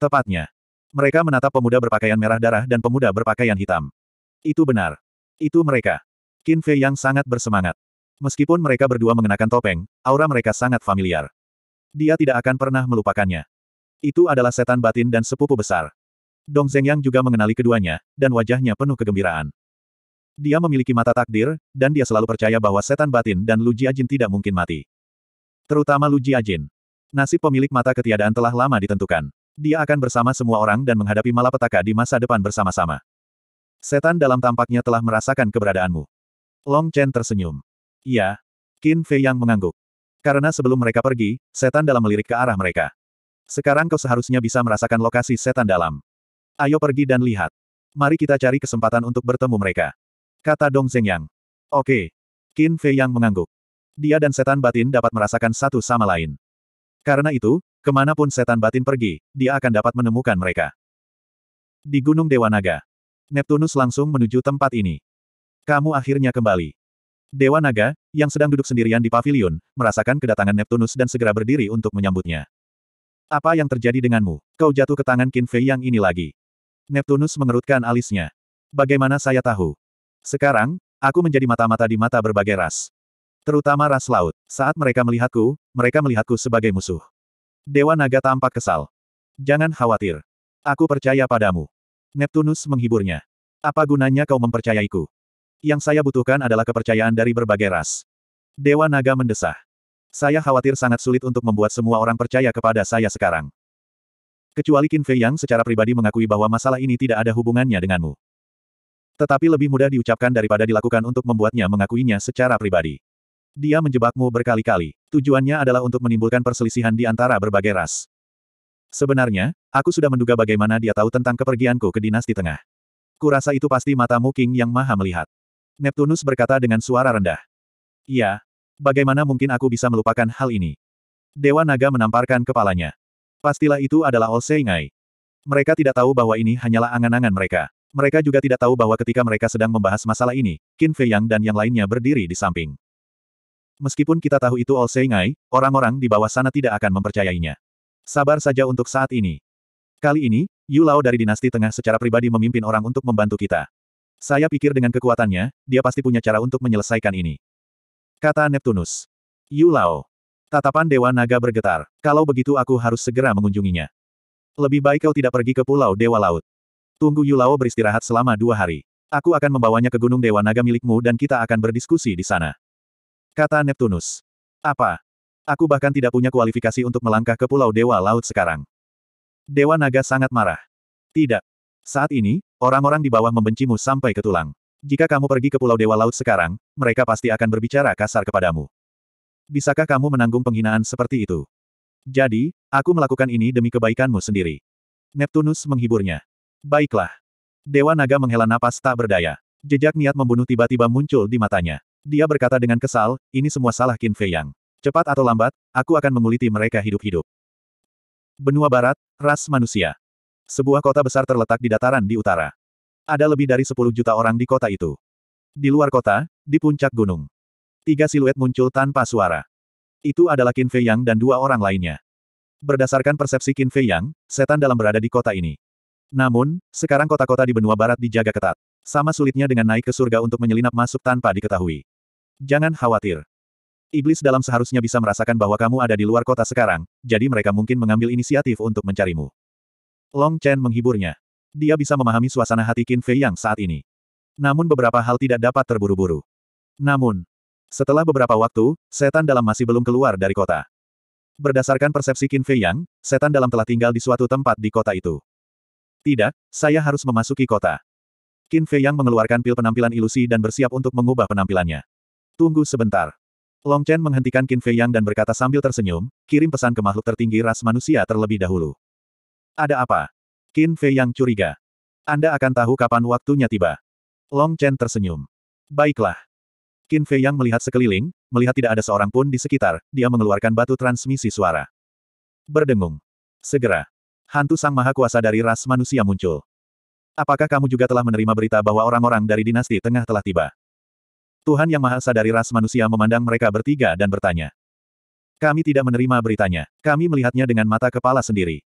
Tepatnya. Mereka menatap pemuda berpakaian merah darah dan pemuda berpakaian hitam. Itu benar. Itu mereka. Qin Fei yang sangat bersemangat. Meskipun mereka berdua mengenakan topeng, aura mereka sangat familiar. Dia tidak akan pernah melupakannya. Itu adalah setan batin dan sepupu besar. Dong Zhengyang juga mengenali keduanya, dan wajahnya penuh kegembiraan. Dia memiliki mata takdir, dan dia selalu percaya bahwa setan batin dan Lu Jiajin tidak mungkin mati. Terutama Lu Jiajin. Nasib pemilik mata ketiadaan telah lama ditentukan dia akan bersama semua orang dan menghadapi malapetaka di masa depan bersama-sama. Setan dalam tampaknya telah merasakan keberadaanmu. Long Chen tersenyum. Ya. Qin Fei yang mengangguk. Karena sebelum mereka pergi, setan dalam melirik ke arah mereka. Sekarang kau seharusnya bisa merasakan lokasi setan dalam. Ayo pergi dan lihat. Mari kita cari kesempatan untuk bertemu mereka. Kata Dong Yang. Oke. Qin Fei yang mengangguk. Dia dan setan batin dapat merasakan satu sama lain. Karena itu, Kemanapun setan batin pergi, dia akan dapat menemukan mereka. Di Gunung Dewa Naga, Neptunus langsung menuju tempat ini. Kamu akhirnya kembali. Dewa Naga, yang sedang duduk sendirian di pavilion, merasakan kedatangan Neptunus dan segera berdiri untuk menyambutnya. Apa yang terjadi denganmu? Kau jatuh ke tangan Qin Fei yang ini lagi. Neptunus mengerutkan alisnya. Bagaimana saya tahu? Sekarang, aku menjadi mata-mata di mata berbagai ras. Terutama ras laut. Saat mereka melihatku, mereka melihatku sebagai musuh. Dewa naga tampak kesal. Jangan khawatir. Aku percaya padamu. Neptunus menghiburnya. Apa gunanya kau mempercayaiku? Yang saya butuhkan adalah kepercayaan dari berbagai ras. Dewa naga mendesah. Saya khawatir sangat sulit untuk membuat semua orang percaya kepada saya sekarang. Kecuali Qin Fei yang secara pribadi mengakui bahwa masalah ini tidak ada hubungannya denganmu. Tetapi lebih mudah diucapkan daripada dilakukan untuk membuatnya mengakuinya secara pribadi. Dia menjebakmu berkali-kali. Tujuannya adalah untuk menimbulkan perselisihan di antara berbagai ras. Sebenarnya, aku sudah menduga bagaimana dia tahu tentang kepergianku ke dinasti tengah. Kurasa itu pasti matamu King yang maha melihat. Neptunus berkata dengan suara rendah. Ya, Bagaimana mungkin aku bisa melupakan hal ini? Dewa Naga menamparkan kepalanya. Pastilah itu adalah Olseingai. Mereka tidak tahu bahwa ini hanyalah angan-angan mereka. Mereka juga tidak tahu bahwa ketika mereka sedang membahas masalah ini, Qin Fei Yang dan yang lainnya berdiri di samping. Meskipun kita tahu itu All Seingai, orang-orang di bawah sana tidak akan mempercayainya. Sabar saja untuk saat ini. Kali ini, Yu Lao dari dinasti tengah secara pribadi memimpin orang untuk membantu kita. Saya pikir dengan kekuatannya, dia pasti punya cara untuk menyelesaikan ini. Kata Neptunus. Yu Lao. Tatapan Dewa Naga bergetar. Kalau begitu aku harus segera mengunjunginya. Lebih baik kau tidak pergi ke Pulau Dewa Laut. Tunggu Yu Lao beristirahat selama dua hari. Aku akan membawanya ke Gunung Dewa Naga milikmu dan kita akan berdiskusi di sana. Kata Neptunus. Apa? Aku bahkan tidak punya kualifikasi untuk melangkah ke Pulau Dewa Laut sekarang. Dewa Naga sangat marah. Tidak. Saat ini, orang-orang di bawah membencimu sampai ke tulang. Jika kamu pergi ke Pulau Dewa Laut sekarang, mereka pasti akan berbicara kasar kepadamu. Bisakah kamu menanggung penghinaan seperti itu? Jadi, aku melakukan ini demi kebaikanmu sendiri. Neptunus menghiburnya. Baiklah. Dewa Naga menghela napas tak berdaya. Jejak niat membunuh tiba-tiba muncul di matanya. Dia berkata dengan kesal, ini semua salah Qin Fei Yang. Cepat atau lambat, aku akan menguliti mereka hidup-hidup. Benua Barat, Ras Manusia. Sebuah kota besar terletak di dataran di utara. Ada lebih dari 10 juta orang di kota itu. Di luar kota, di puncak gunung. Tiga siluet muncul tanpa suara. Itu adalah Qin Fei Yang dan dua orang lainnya. Berdasarkan persepsi Qin Fei Yang, setan dalam berada di kota ini. Namun, sekarang kota-kota di benua barat dijaga ketat. Sama sulitnya dengan naik ke surga untuk menyelinap masuk tanpa diketahui. Jangan khawatir. Iblis dalam seharusnya bisa merasakan bahwa kamu ada di luar kota sekarang, jadi mereka mungkin mengambil inisiatif untuk mencarimu. Long Chen menghiburnya. Dia bisa memahami suasana hati Qin Fei yang saat ini. Namun beberapa hal tidak dapat terburu-buru. Namun, setelah beberapa waktu, setan dalam masih belum keluar dari kota. Berdasarkan persepsi Qin Fei Yang, setan dalam telah tinggal di suatu tempat di kota itu. Tidak, saya harus memasuki kota. Qin Fei Yang mengeluarkan pil penampilan ilusi dan bersiap untuk mengubah penampilannya. Tunggu sebentar. Long Chen menghentikan Qin Fei Yang dan berkata sambil tersenyum, kirim pesan ke makhluk tertinggi ras manusia terlebih dahulu. Ada apa? Qin Fei Yang curiga. Anda akan tahu kapan waktunya tiba. Long Chen tersenyum. Baiklah. Qin Fei Yang melihat sekeliling, melihat tidak ada seorang pun di sekitar, dia mengeluarkan batu transmisi suara. Berdengung. Segera, hantu sang maha kuasa dari ras manusia muncul. Apakah kamu juga telah menerima berita bahwa orang-orang dari dinasti tengah telah tiba? Tuhan yang maha esa dari ras manusia memandang mereka bertiga dan bertanya. Kami tidak menerima beritanya. Kami melihatnya dengan mata kepala sendiri.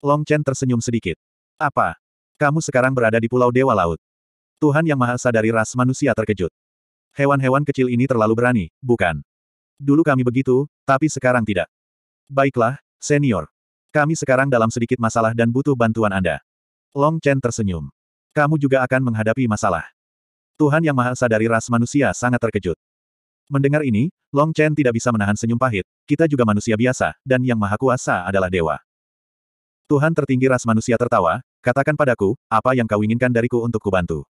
Long Chen tersenyum sedikit. Apa? Kamu sekarang berada di Pulau Dewa Laut. Tuhan yang maha esa dari ras manusia terkejut. Hewan-hewan kecil ini terlalu berani, bukan? Dulu kami begitu, tapi sekarang tidak. Baiklah, senior. Kami sekarang dalam sedikit masalah dan butuh bantuan Anda. Long Chen tersenyum. Kamu juga akan menghadapi masalah. Tuhan Yang Mahal Esa dari ras manusia sangat terkejut. Mendengar ini, Long Chen tidak bisa menahan senyum pahit, kita juga manusia biasa, dan Yang Maha Kuasa adalah dewa. Tuhan tertinggi ras manusia tertawa, katakan padaku, apa yang kau inginkan dariku untuk kubantu.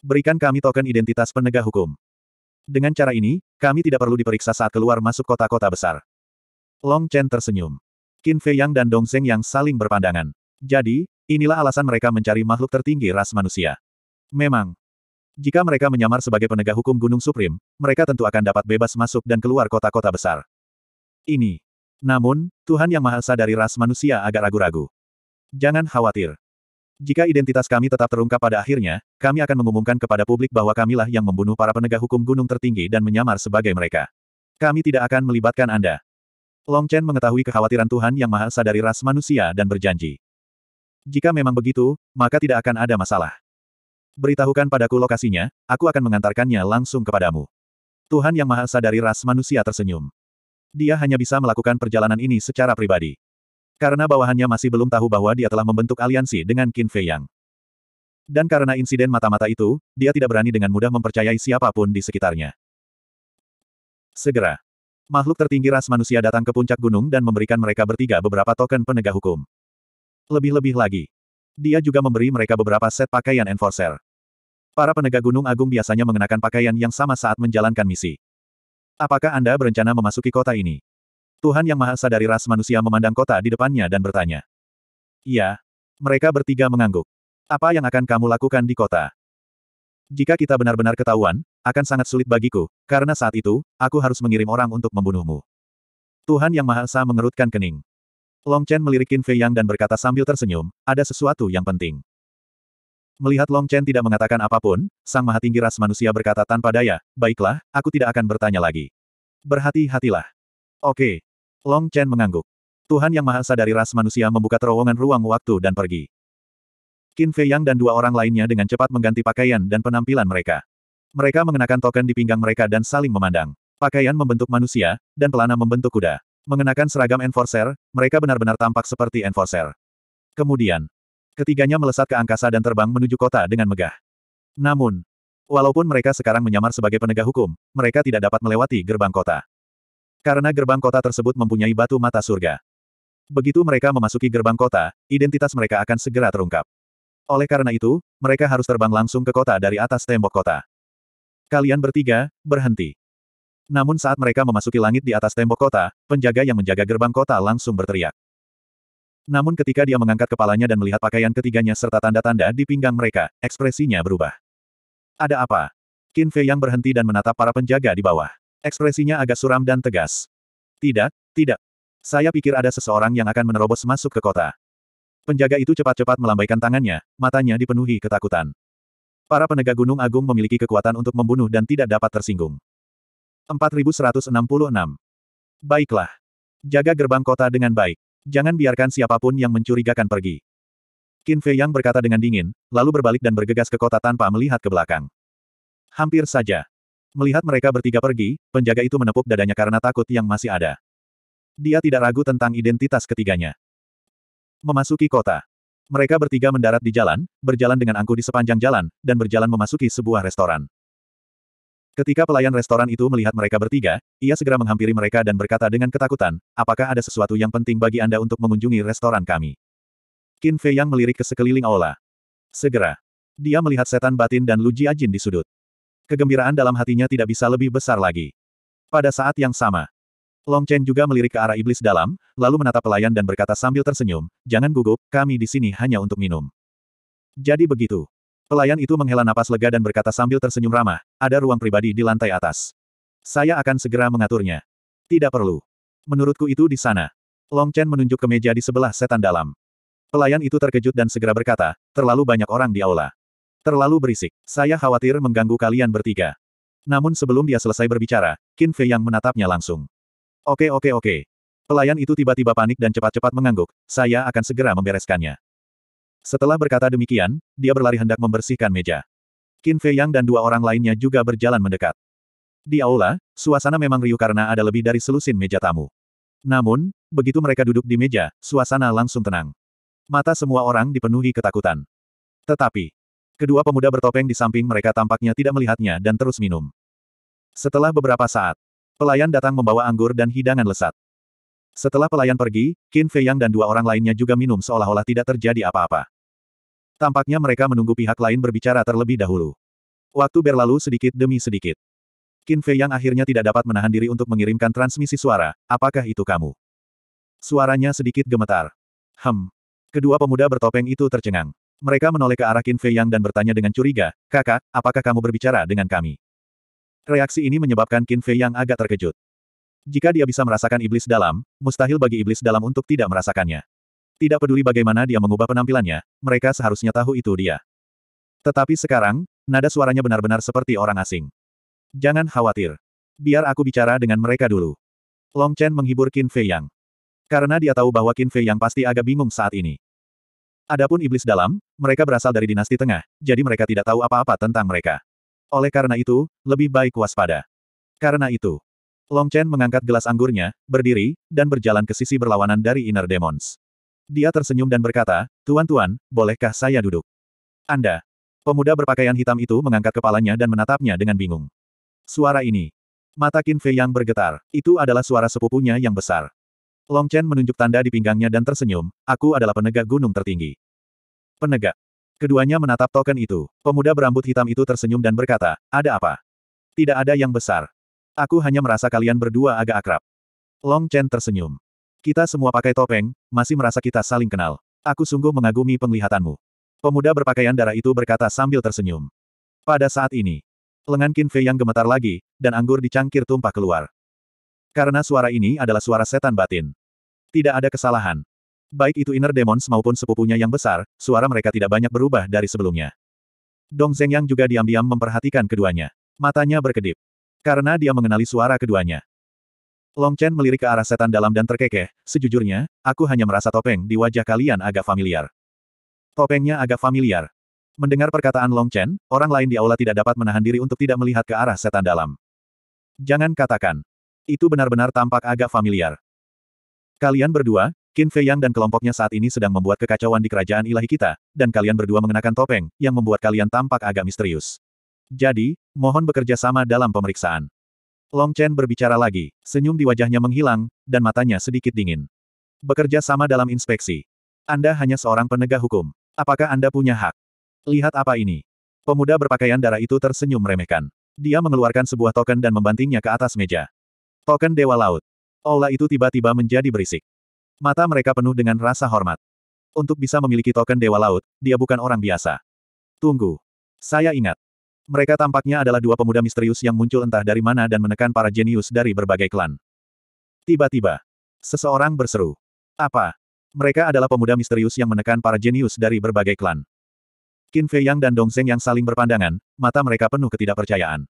Berikan kami token identitas penegak hukum. Dengan cara ini, kami tidak perlu diperiksa saat keluar masuk kota-kota besar. Long Chen tersenyum. Qin Fei Yang dan Dong Zeng yang saling berpandangan. Jadi, inilah alasan mereka mencari makhluk tertinggi ras manusia. Memang. Jika mereka menyamar sebagai penegak hukum Gunung Supreme, mereka tentu akan dapat bebas masuk dan keluar kota-kota besar. Ini. Namun, Tuhan Yang Maha Esa dari ras manusia agak ragu-ragu. Jangan khawatir. Jika identitas kami tetap terungkap pada akhirnya, kami akan mengumumkan kepada publik bahwa kamilah yang membunuh para penegak hukum gunung tertinggi dan menyamar sebagai mereka. Kami tidak akan melibatkan Anda. Long Chen mengetahui kekhawatiran Tuhan Yang Maha Esa dari ras manusia dan berjanji. Jika memang begitu, maka tidak akan ada masalah. Beritahukan padaku lokasinya, aku akan mengantarkannya langsung kepadamu. Tuhan Yang Maha Esa dari ras manusia tersenyum. Dia hanya bisa melakukan perjalanan ini secara pribadi. Karena bawahannya masih belum tahu bahwa dia telah membentuk aliansi dengan Qin Fei Yang. Dan karena insiden mata-mata itu, dia tidak berani dengan mudah mempercayai siapapun di sekitarnya. Segera, Makhluk tertinggi ras manusia datang ke puncak gunung dan memberikan mereka bertiga beberapa token penegak hukum. Lebih-lebih lagi. Dia juga memberi mereka beberapa set pakaian enforcer. Para penegak gunung agung biasanya mengenakan pakaian yang sama saat menjalankan misi. Apakah Anda berencana memasuki kota ini? Tuhan Yang Maha Esa dari ras manusia memandang kota di depannya dan bertanya. Iya. Mereka bertiga mengangguk. Apa yang akan kamu lakukan di kota? Jika kita benar-benar ketahuan, akan sangat sulit bagiku, karena saat itu, aku harus mengirim orang untuk membunuhmu. Tuhan Yang Maha Esa mengerutkan kening. Long Chen melirikin Fei Yang dan berkata sambil tersenyum, ada sesuatu yang penting. Melihat Long Chen tidak mengatakan apapun, Sang Maha Tinggi Ras Manusia berkata tanpa daya, baiklah, aku tidak akan bertanya lagi. Berhati-hatilah. Oke. Long Chen mengangguk. Tuhan Yang Maha Esa dari ras manusia membuka terowongan ruang waktu dan pergi. Qin Fei Yang dan dua orang lainnya dengan cepat mengganti pakaian dan penampilan mereka. Mereka mengenakan token di pinggang mereka dan saling memandang. Pakaian membentuk manusia, dan pelana membentuk kuda. Mengenakan seragam enforcer, mereka benar-benar tampak seperti enforcer. Kemudian, ketiganya melesat ke angkasa dan terbang menuju kota dengan megah. Namun, walaupun mereka sekarang menyamar sebagai penegak hukum, mereka tidak dapat melewati gerbang kota. Karena gerbang kota tersebut mempunyai batu mata surga. Begitu mereka memasuki gerbang kota, identitas mereka akan segera terungkap. Oleh karena itu, mereka harus terbang langsung ke kota dari atas tembok kota. Kalian bertiga, berhenti. Namun saat mereka memasuki langit di atas tembok kota, penjaga yang menjaga gerbang kota langsung berteriak. Namun ketika dia mengangkat kepalanya dan melihat pakaian ketiganya serta tanda-tanda di pinggang mereka, ekspresinya berubah. Ada apa? Qin Fei yang berhenti dan menatap para penjaga di bawah. Ekspresinya agak suram dan tegas. Tidak, tidak. Saya pikir ada seseorang yang akan menerobos masuk ke kota. Penjaga itu cepat-cepat melambaikan tangannya, matanya dipenuhi ketakutan. Para penegak gunung agung memiliki kekuatan untuk membunuh dan tidak dapat tersinggung. 4166. Baiklah. Jaga gerbang kota dengan baik. Jangan biarkan siapapun yang mencurigakan pergi. Qin Fei Yang berkata dengan dingin, lalu berbalik dan bergegas ke kota tanpa melihat ke belakang. Hampir saja. Melihat mereka bertiga pergi, penjaga itu menepuk dadanya karena takut yang masih ada. Dia tidak ragu tentang identitas ketiganya. Memasuki kota. Mereka bertiga mendarat di jalan, berjalan dengan angku di sepanjang jalan, dan berjalan memasuki sebuah restoran. Ketika pelayan restoran itu melihat mereka bertiga, ia segera menghampiri mereka dan berkata dengan ketakutan, apakah ada sesuatu yang penting bagi Anda untuk mengunjungi restoran kami? Qin Fei Yang melirik ke sekeliling aula. Segera, dia melihat setan batin dan Lu Jiajin di sudut. Kegembiraan dalam hatinya tidak bisa lebih besar lagi. Pada saat yang sama, Long Chen juga melirik ke arah iblis dalam, lalu menatap pelayan dan berkata sambil tersenyum, jangan gugup, kami di sini hanya untuk minum. Jadi begitu. Pelayan itu menghela napas lega dan berkata sambil tersenyum ramah, ada ruang pribadi di lantai atas. Saya akan segera mengaturnya. Tidak perlu. Menurutku itu di sana. Long Chen menunjuk ke meja di sebelah setan dalam. Pelayan itu terkejut dan segera berkata, terlalu banyak orang di aula. Terlalu berisik, saya khawatir mengganggu kalian bertiga. Namun sebelum dia selesai berbicara, Qin Fei yang menatapnya langsung. Oke oke oke. Pelayan itu tiba-tiba panik dan cepat-cepat mengangguk, saya akan segera membereskannya. Setelah berkata demikian, dia berlari hendak membersihkan meja. Qin Fei Yang dan dua orang lainnya juga berjalan mendekat. Di aula, suasana memang riuh karena ada lebih dari selusin meja tamu. Namun, begitu mereka duduk di meja, suasana langsung tenang. Mata semua orang dipenuhi ketakutan. Tetapi, kedua pemuda bertopeng di samping mereka tampaknya tidak melihatnya dan terus minum. Setelah beberapa saat, Pelayan datang membawa anggur dan hidangan lesat. Setelah pelayan pergi, Qin Fei Yang dan dua orang lainnya juga minum seolah-olah tidak terjadi apa-apa. Tampaknya mereka menunggu pihak lain berbicara terlebih dahulu. Waktu berlalu sedikit demi sedikit. Qin Fei Yang akhirnya tidak dapat menahan diri untuk mengirimkan transmisi suara, apakah itu kamu? Suaranya sedikit gemetar. Hem. Kedua pemuda bertopeng itu tercengang. Mereka menoleh ke arah Qin Fei Yang dan bertanya dengan curiga, kakak, apakah kamu berbicara dengan kami? Reaksi ini menyebabkan Qin Fei yang agak terkejut. Jika dia bisa merasakan iblis dalam, mustahil bagi iblis dalam untuk tidak merasakannya. Tidak peduli bagaimana dia mengubah penampilannya, mereka seharusnya tahu itu dia. Tetapi sekarang, nada suaranya benar-benar seperti orang asing. Jangan khawatir. Biar aku bicara dengan mereka dulu. Long Chen menghibur Qin Fei Yang. Karena dia tahu bahwa Qin Fei Yang pasti agak bingung saat ini. Adapun iblis dalam, mereka berasal dari dinasti tengah, jadi mereka tidak tahu apa-apa tentang mereka. Oleh karena itu, lebih baik waspada. Karena itu, Long Chen mengangkat gelas anggurnya, berdiri, dan berjalan ke sisi berlawanan dari Inner Demons. Dia tersenyum dan berkata, Tuan-tuan, bolehkah saya duduk? Anda. Pemuda berpakaian hitam itu mengangkat kepalanya dan menatapnya dengan bingung. Suara ini. Mata Qin Fei yang bergetar. Itu adalah suara sepupunya yang besar. Long Chen menunjuk tanda di pinggangnya dan tersenyum, aku adalah penegak gunung tertinggi. Penegak. Keduanya menatap token itu. Pemuda berambut hitam itu tersenyum dan berkata, ada apa? Tidak ada yang besar. Aku hanya merasa kalian berdua agak akrab. Long Chen tersenyum. Kita semua pakai topeng, masih merasa kita saling kenal. Aku sungguh mengagumi penglihatanmu. Pemuda berpakaian darah itu berkata sambil tersenyum. Pada saat ini, lengan Qin Fei yang gemetar lagi, dan anggur dicangkir tumpah keluar. Karena suara ini adalah suara setan batin. Tidak ada kesalahan. Baik itu Inner Demons maupun sepupunya yang besar, suara mereka tidak banyak berubah dari sebelumnya. Dong Zhengyang juga diam-diam memperhatikan keduanya. Matanya berkedip. Karena dia mengenali suara keduanya. Long Chen melirik ke arah setan dalam dan terkekeh, sejujurnya, aku hanya merasa topeng di wajah kalian agak familiar. Topengnya agak familiar. Mendengar perkataan Long Chen, orang lain di aula tidak dapat menahan diri untuk tidak melihat ke arah setan dalam. Jangan katakan. Itu benar-benar tampak agak familiar. Kalian berdua, Qin Fei Yang dan kelompoknya saat ini sedang membuat kekacauan di kerajaan ilahi kita, dan kalian berdua mengenakan topeng, yang membuat kalian tampak agak misterius. Jadi, mohon bekerja sama dalam pemeriksaan. Long Chen berbicara lagi, senyum di wajahnya menghilang, dan matanya sedikit dingin. Bekerja sama dalam inspeksi. Anda hanya seorang penegak hukum. Apakah Anda punya hak? Lihat apa ini. Pemuda berpakaian darah itu tersenyum meremehkan. Dia mengeluarkan sebuah token dan membantingnya ke atas meja. Token Dewa Laut. Aula itu tiba-tiba menjadi berisik. Mata mereka penuh dengan rasa hormat. Untuk bisa memiliki token Dewa Laut, dia bukan orang biasa. Tunggu. Saya ingat. Mereka tampaknya adalah dua pemuda misterius yang muncul entah dari mana dan menekan para jenius dari berbagai klan. Tiba-tiba, seseorang berseru. Apa? Mereka adalah pemuda misterius yang menekan para jenius dari berbagai klan. Qin Fei Yang dan Dong Zeng yang saling berpandangan, mata mereka penuh ketidakpercayaan.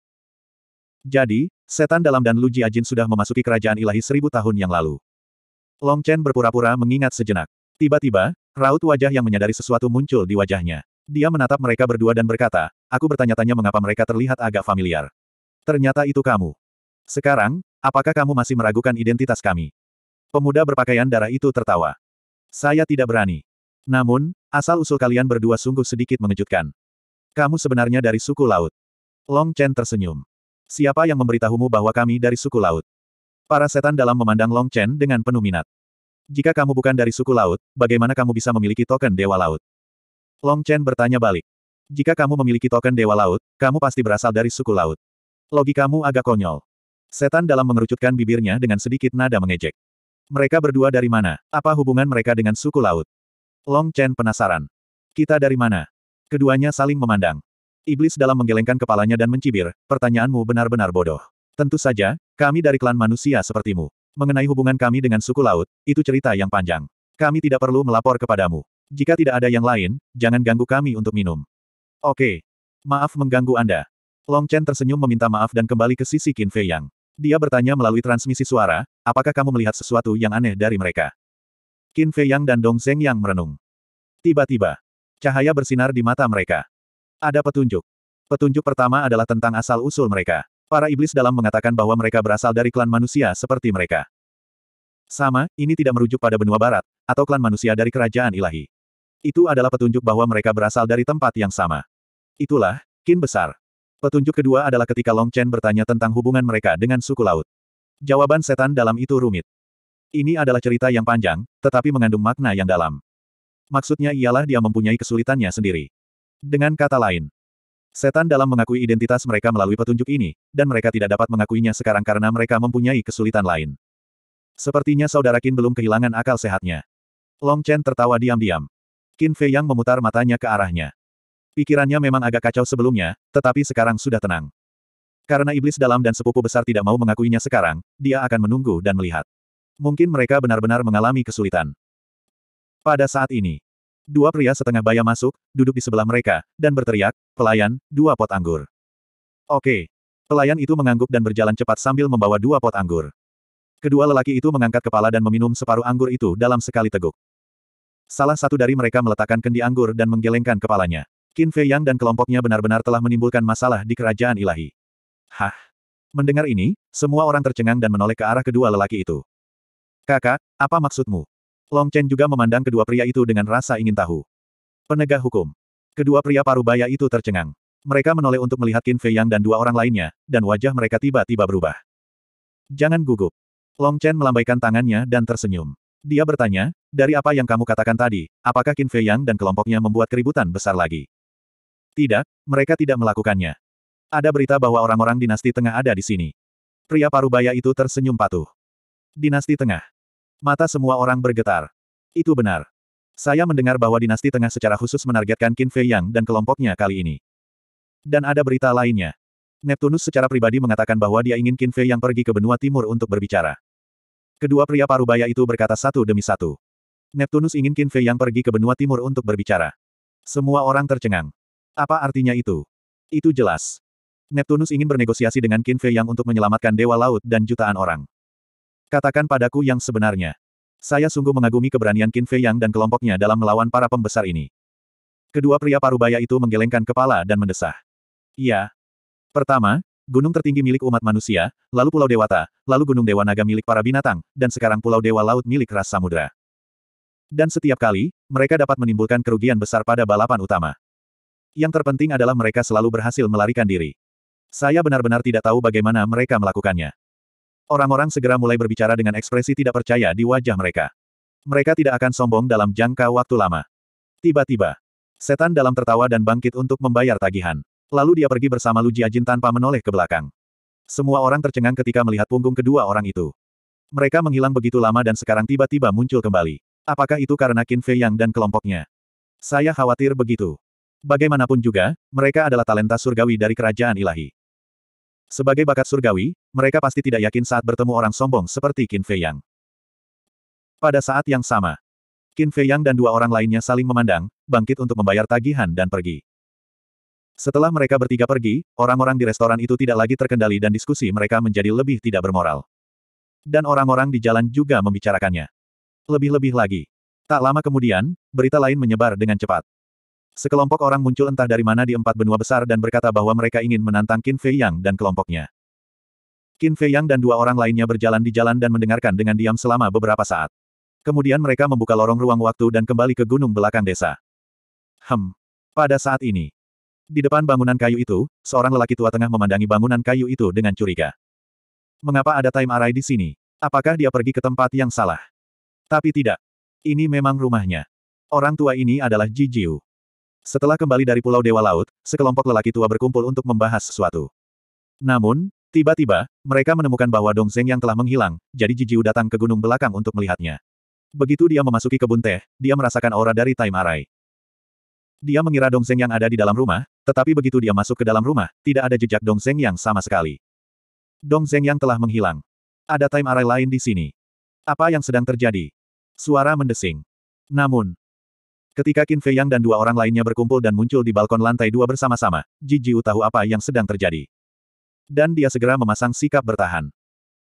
Jadi, setan dalam dan Lu Jiajin sudah memasuki kerajaan ilahi seribu tahun yang lalu. Long Chen berpura-pura mengingat sejenak. Tiba-tiba, raut wajah yang menyadari sesuatu muncul di wajahnya. Dia menatap mereka berdua dan berkata, aku bertanya-tanya mengapa mereka terlihat agak familiar. Ternyata itu kamu. Sekarang, apakah kamu masih meragukan identitas kami? Pemuda berpakaian darah itu tertawa. Saya tidak berani. Namun, asal-usul kalian berdua sungguh sedikit mengejutkan. Kamu sebenarnya dari suku laut. Long Chen tersenyum. Siapa yang memberitahumu bahwa kami dari suku laut? Para setan dalam memandang Long Chen dengan penuh minat. Jika kamu bukan dari suku laut, bagaimana kamu bisa memiliki token Dewa Laut? Long Chen bertanya balik. Jika kamu memiliki token Dewa Laut, kamu pasti berasal dari suku laut. Logi kamu agak konyol. Setan dalam mengerucutkan bibirnya dengan sedikit nada mengejek. Mereka berdua dari mana? Apa hubungan mereka dengan suku laut? Long Chen penasaran. Kita dari mana? Keduanya saling memandang. Iblis dalam menggelengkan kepalanya dan mencibir, pertanyaanmu benar-benar bodoh. Tentu saja, kami dari klan manusia sepertimu. Mengenai hubungan kami dengan suku laut, itu cerita yang panjang. Kami tidak perlu melapor kepadamu. Jika tidak ada yang lain, jangan ganggu kami untuk minum. Oke. Maaf mengganggu Anda. Long Chen tersenyum meminta maaf dan kembali ke sisi Qin Fei Yang. Dia bertanya melalui transmisi suara, apakah kamu melihat sesuatu yang aneh dari mereka? Qin Fei Yang dan Dong Zheng Yang merenung. Tiba-tiba, cahaya bersinar di mata mereka. Ada petunjuk. Petunjuk pertama adalah tentang asal-usul mereka. Para iblis dalam mengatakan bahwa mereka berasal dari klan manusia seperti mereka. Sama, ini tidak merujuk pada benua barat, atau klan manusia dari kerajaan ilahi. Itu adalah petunjuk bahwa mereka berasal dari tempat yang sama. Itulah, kin besar. Petunjuk kedua adalah ketika Long Chen bertanya tentang hubungan mereka dengan suku laut. Jawaban setan dalam itu rumit. Ini adalah cerita yang panjang, tetapi mengandung makna yang dalam. Maksudnya ialah dia mempunyai kesulitannya sendiri. Dengan kata lain, Setan dalam mengakui identitas mereka melalui petunjuk ini, dan mereka tidak dapat mengakuinya sekarang karena mereka mempunyai kesulitan lain. Sepertinya saudara Qin belum kehilangan akal sehatnya. Long Chen tertawa diam-diam. Qin Fei yang memutar matanya ke arahnya. Pikirannya memang agak kacau sebelumnya, tetapi sekarang sudah tenang. Karena iblis dalam dan sepupu besar tidak mau mengakuinya sekarang, dia akan menunggu dan melihat. Mungkin mereka benar-benar mengalami kesulitan. Pada saat ini, Dua pria setengah baya masuk, duduk di sebelah mereka, dan berteriak, pelayan, dua pot anggur. Oke. Pelayan itu mengangguk dan berjalan cepat sambil membawa dua pot anggur. Kedua lelaki itu mengangkat kepala dan meminum separuh anggur itu dalam sekali teguk. Salah satu dari mereka meletakkan kendi anggur dan menggelengkan kepalanya. Qin Fei Yang dan kelompoknya benar-benar telah menimbulkan masalah di kerajaan ilahi. Hah? Mendengar ini, semua orang tercengang dan menoleh ke arah kedua lelaki itu. Kakak, apa maksudmu? Long Chen juga memandang kedua pria itu dengan rasa ingin tahu. Penegak hukum. Kedua pria parubaya itu tercengang. Mereka menoleh untuk melihat Qin Fei Yang dan dua orang lainnya, dan wajah mereka tiba-tiba berubah. Jangan gugup. Long Chen melambaikan tangannya dan tersenyum. Dia bertanya, dari apa yang kamu katakan tadi, apakah Qin Fei Yang dan kelompoknya membuat keributan besar lagi? Tidak, mereka tidak melakukannya. Ada berita bahwa orang-orang dinasti tengah ada di sini. Pria parubaya itu tersenyum patuh. Dinasti tengah. Mata semua orang bergetar. Itu benar. Saya mendengar bahwa dinasti tengah secara khusus menargetkan Qin Fei Yang dan kelompoknya kali ini. Dan ada berita lainnya. Neptunus secara pribadi mengatakan bahwa dia ingin Qin Fei Yang pergi ke benua timur untuk berbicara. Kedua pria parubaya itu berkata satu demi satu. Neptunus ingin Qin Fei Yang pergi ke benua timur untuk berbicara. Semua orang tercengang. Apa artinya itu? Itu jelas. Neptunus ingin bernegosiasi dengan Qin Fei Yang untuk menyelamatkan Dewa Laut dan jutaan orang. Katakan padaku yang sebenarnya. Saya sungguh mengagumi keberanian Qin Fei Yang dan kelompoknya dalam melawan para pembesar ini. Kedua pria parubaya itu menggelengkan kepala dan mendesah. Iya. Pertama, gunung tertinggi milik umat manusia, lalu Pulau Dewata, lalu Gunung Dewa Naga milik para binatang, dan sekarang Pulau Dewa Laut milik ras samudra. Dan setiap kali, mereka dapat menimbulkan kerugian besar pada balapan utama. Yang terpenting adalah mereka selalu berhasil melarikan diri. Saya benar-benar tidak tahu bagaimana mereka melakukannya. Orang-orang segera mulai berbicara dengan ekspresi tidak percaya di wajah mereka. Mereka tidak akan sombong dalam jangka waktu lama. Tiba-tiba, setan dalam tertawa dan bangkit untuk membayar tagihan. Lalu dia pergi bersama Lu Jiajin tanpa menoleh ke belakang. Semua orang tercengang ketika melihat punggung kedua orang itu. Mereka menghilang begitu lama dan sekarang tiba-tiba muncul kembali. Apakah itu karena Qin Fei Yang dan kelompoknya? Saya khawatir begitu. Bagaimanapun juga, mereka adalah talenta surgawi dari kerajaan ilahi. Sebagai bakat surgawi, mereka pasti tidak yakin saat bertemu orang sombong seperti Qin Fei Yang. Pada saat yang sama, Qin Fei Yang dan dua orang lainnya saling memandang, bangkit untuk membayar tagihan dan pergi. Setelah mereka bertiga pergi, orang-orang di restoran itu tidak lagi terkendali dan diskusi mereka menjadi lebih tidak bermoral. Dan orang-orang di jalan juga membicarakannya. Lebih-lebih lagi. Tak lama kemudian, berita lain menyebar dengan cepat. Sekelompok orang muncul entah dari mana di empat benua besar dan berkata bahwa mereka ingin menantang Qin Fei Yang dan kelompoknya. Qin Fei Yang dan dua orang lainnya berjalan di jalan dan mendengarkan dengan diam selama beberapa saat. Kemudian mereka membuka lorong ruang waktu dan kembali ke gunung belakang desa. Hem. Pada saat ini. Di depan bangunan kayu itu, seorang lelaki tua tengah memandangi bangunan kayu itu dengan curiga. Mengapa ada time array di sini? Apakah dia pergi ke tempat yang salah? Tapi tidak. Ini memang rumahnya. Orang tua ini adalah Ji Jiu. Setelah kembali dari Pulau Dewa Laut, sekelompok lelaki tua berkumpul untuk membahas sesuatu. Namun, tiba-tiba, mereka menemukan bahwa Dong Zeng yang telah menghilang, jadi Jijiu datang ke gunung belakang untuk melihatnya. Begitu dia memasuki kebun teh, dia merasakan aura dari Time Array. Dia mengira Dong Zeng yang ada di dalam rumah, tetapi begitu dia masuk ke dalam rumah, tidak ada jejak Dong Zeng yang sama sekali. Dong Zeng yang telah menghilang. Ada Time Array lain di sini. Apa yang sedang terjadi? Suara mendesing. Namun, Ketika Qin Fei Yang dan dua orang lainnya berkumpul dan muncul di balkon lantai dua bersama-sama, Ji Jiu tahu apa yang sedang terjadi. Dan dia segera memasang sikap bertahan.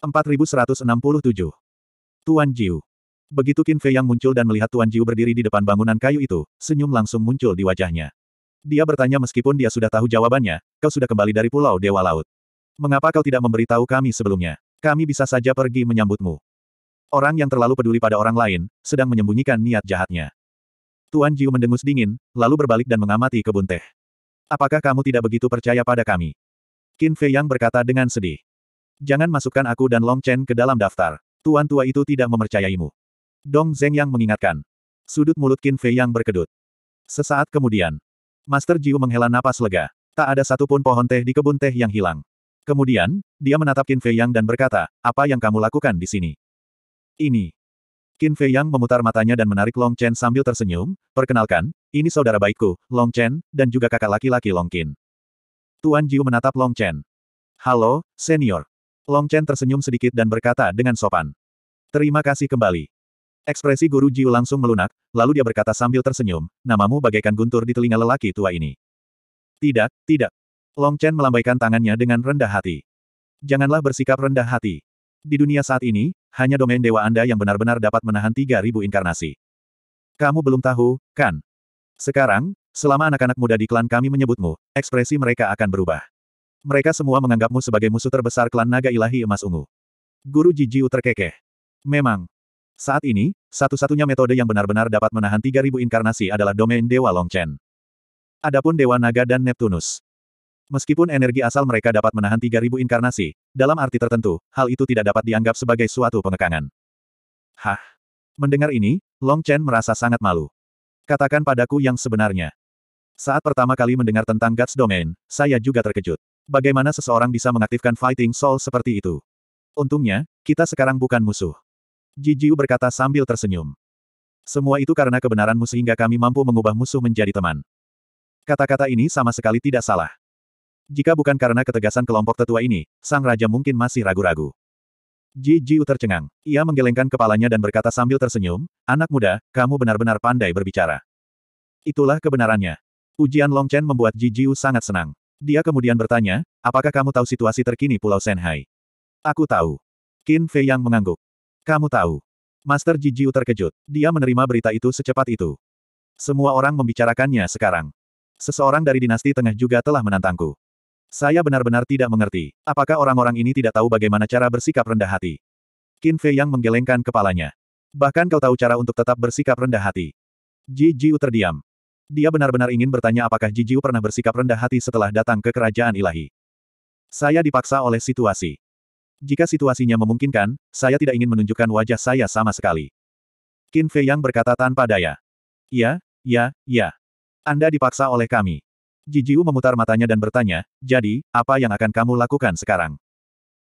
4167. Tuan Jiu. Begitu Qin Fei Yang muncul dan melihat Tuan Jiu berdiri di depan bangunan kayu itu, senyum langsung muncul di wajahnya. Dia bertanya meskipun dia sudah tahu jawabannya, kau sudah kembali dari Pulau Dewa Laut. Mengapa kau tidak memberitahu kami sebelumnya? Kami bisa saja pergi menyambutmu. Orang yang terlalu peduli pada orang lain, sedang menyembunyikan niat jahatnya. Tuan Jiu mendengus dingin, lalu berbalik dan mengamati kebun teh. Apakah kamu tidak begitu percaya pada kami? Qin Fei Yang berkata dengan sedih. Jangan masukkan aku dan Long Chen ke dalam daftar. Tuan tua itu tidak mempercayaimu. Dong Zeng Yang mengingatkan. Sudut mulut Qin Fei Yang berkedut. Sesaat kemudian, Master Jiu menghela napas lega. Tak ada satupun pohon teh di kebun teh yang hilang. Kemudian, dia menatap Qin Fei Yang dan berkata, apa yang kamu lakukan di sini? Ini. Qin Fei Yang memutar matanya dan menarik Long Chen sambil tersenyum, perkenalkan, ini saudara baikku, Long Chen, dan juga kakak laki-laki Long Qin. Tuan Jiu menatap Long Chen. Halo, senior. Long Chen tersenyum sedikit dan berkata dengan sopan. Terima kasih kembali. Ekspresi guru Jiu langsung melunak, lalu dia berkata sambil tersenyum, namamu bagaikan guntur di telinga lelaki tua ini. Tidak, tidak. Long Chen melambaikan tangannya dengan rendah hati. Janganlah bersikap rendah hati. Di dunia saat ini, hanya domain dewa Anda yang benar-benar dapat menahan 3.000 inkarnasi. Kamu belum tahu, kan? Sekarang, selama anak-anak muda di klan kami menyebutmu, ekspresi mereka akan berubah. Mereka semua menganggapmu sebagai musuh terbesar klan naga ilahi emas ungu. Guru Jijiu terkekeh. Memang. Saat ini, satu-satunya metode yang benar-benar dapat menahan 3.000 inkarnasi adalah domain Dewa Longchen. Adapun Dewa Naga dan Neptunus. Meskipun energi asal mereka dapat menahan 3000 inkarnasi, dalam arti tertentu, hal itu tidak dapat dianggap sebagai suatu pengekangan. Hah? Mendengar ini, Long Chen merasa sangat malu. Katakan padaku yang sebenarnya. Saat pertama kali mendengar tentang Gods Domain, saya juga terkejut. Bagaimana seseorang bisa mengaktifkan Fighting Soul seperti itu? Untungnya, kita sekarang bukan musuh. Ji Jijiu berkata sambil tersenyum. Semua itu karena kebenaranmu sehingga kami mampu mengubah musuh menjadi teman. Kata-kata ini sama sekali tidak salah. Jika bukan karena ketegasan kelompok tetua ini, sang raja mungkin masih ragu-ragu. Ji Ji Jiu tercengang. Ia menggelengkan kepalanya dan berkata sambil tersenyum, Anak muda, kamu benar-benar pandai berbicara. Itulah kebenarannya. Ujian Long Chen membuat Ji Ji u sangat senang. Dia kemudian bertanya, apakah kamu tahu situasi terkini Pulau Senhai? Aku tahu. Qin Fei yang mengangguk. Kamu tahu. Master Ji Ji Jiu terkejut. Dia menerima berita itu secepat itu. Semua orang membicarakannya sekarang. Seseorang dari dinasti tengah juga telah menantangku. Saya benar-benar tidak mengerti. Apakah orang-orang ini tidak tahu bagaimana cara bersikap rendah hati? Qin Fei yang menggelengkan kepalanya. Bahkan kau tahu cara untuk tetap bersikap rendah hati. Ji Jiu terdiam. Dia benar-benar ingin bertanya apakah Ji Jiu pernah bersikap rendah hati setelah datang ke kerajaan ilahi. Saya dipaksa oleh situasi. Jika situasinya memungkinkan, saya tidak ingin menunjukkan wajah saya sama sekali. Qin Fei yang berkata tanpa daya. Ya, ya, ya. Anda dipaksa oleh kami. Jijiu memutar matanya dan bertanya, jadi, apa yang akan kamu lakukan sekarang?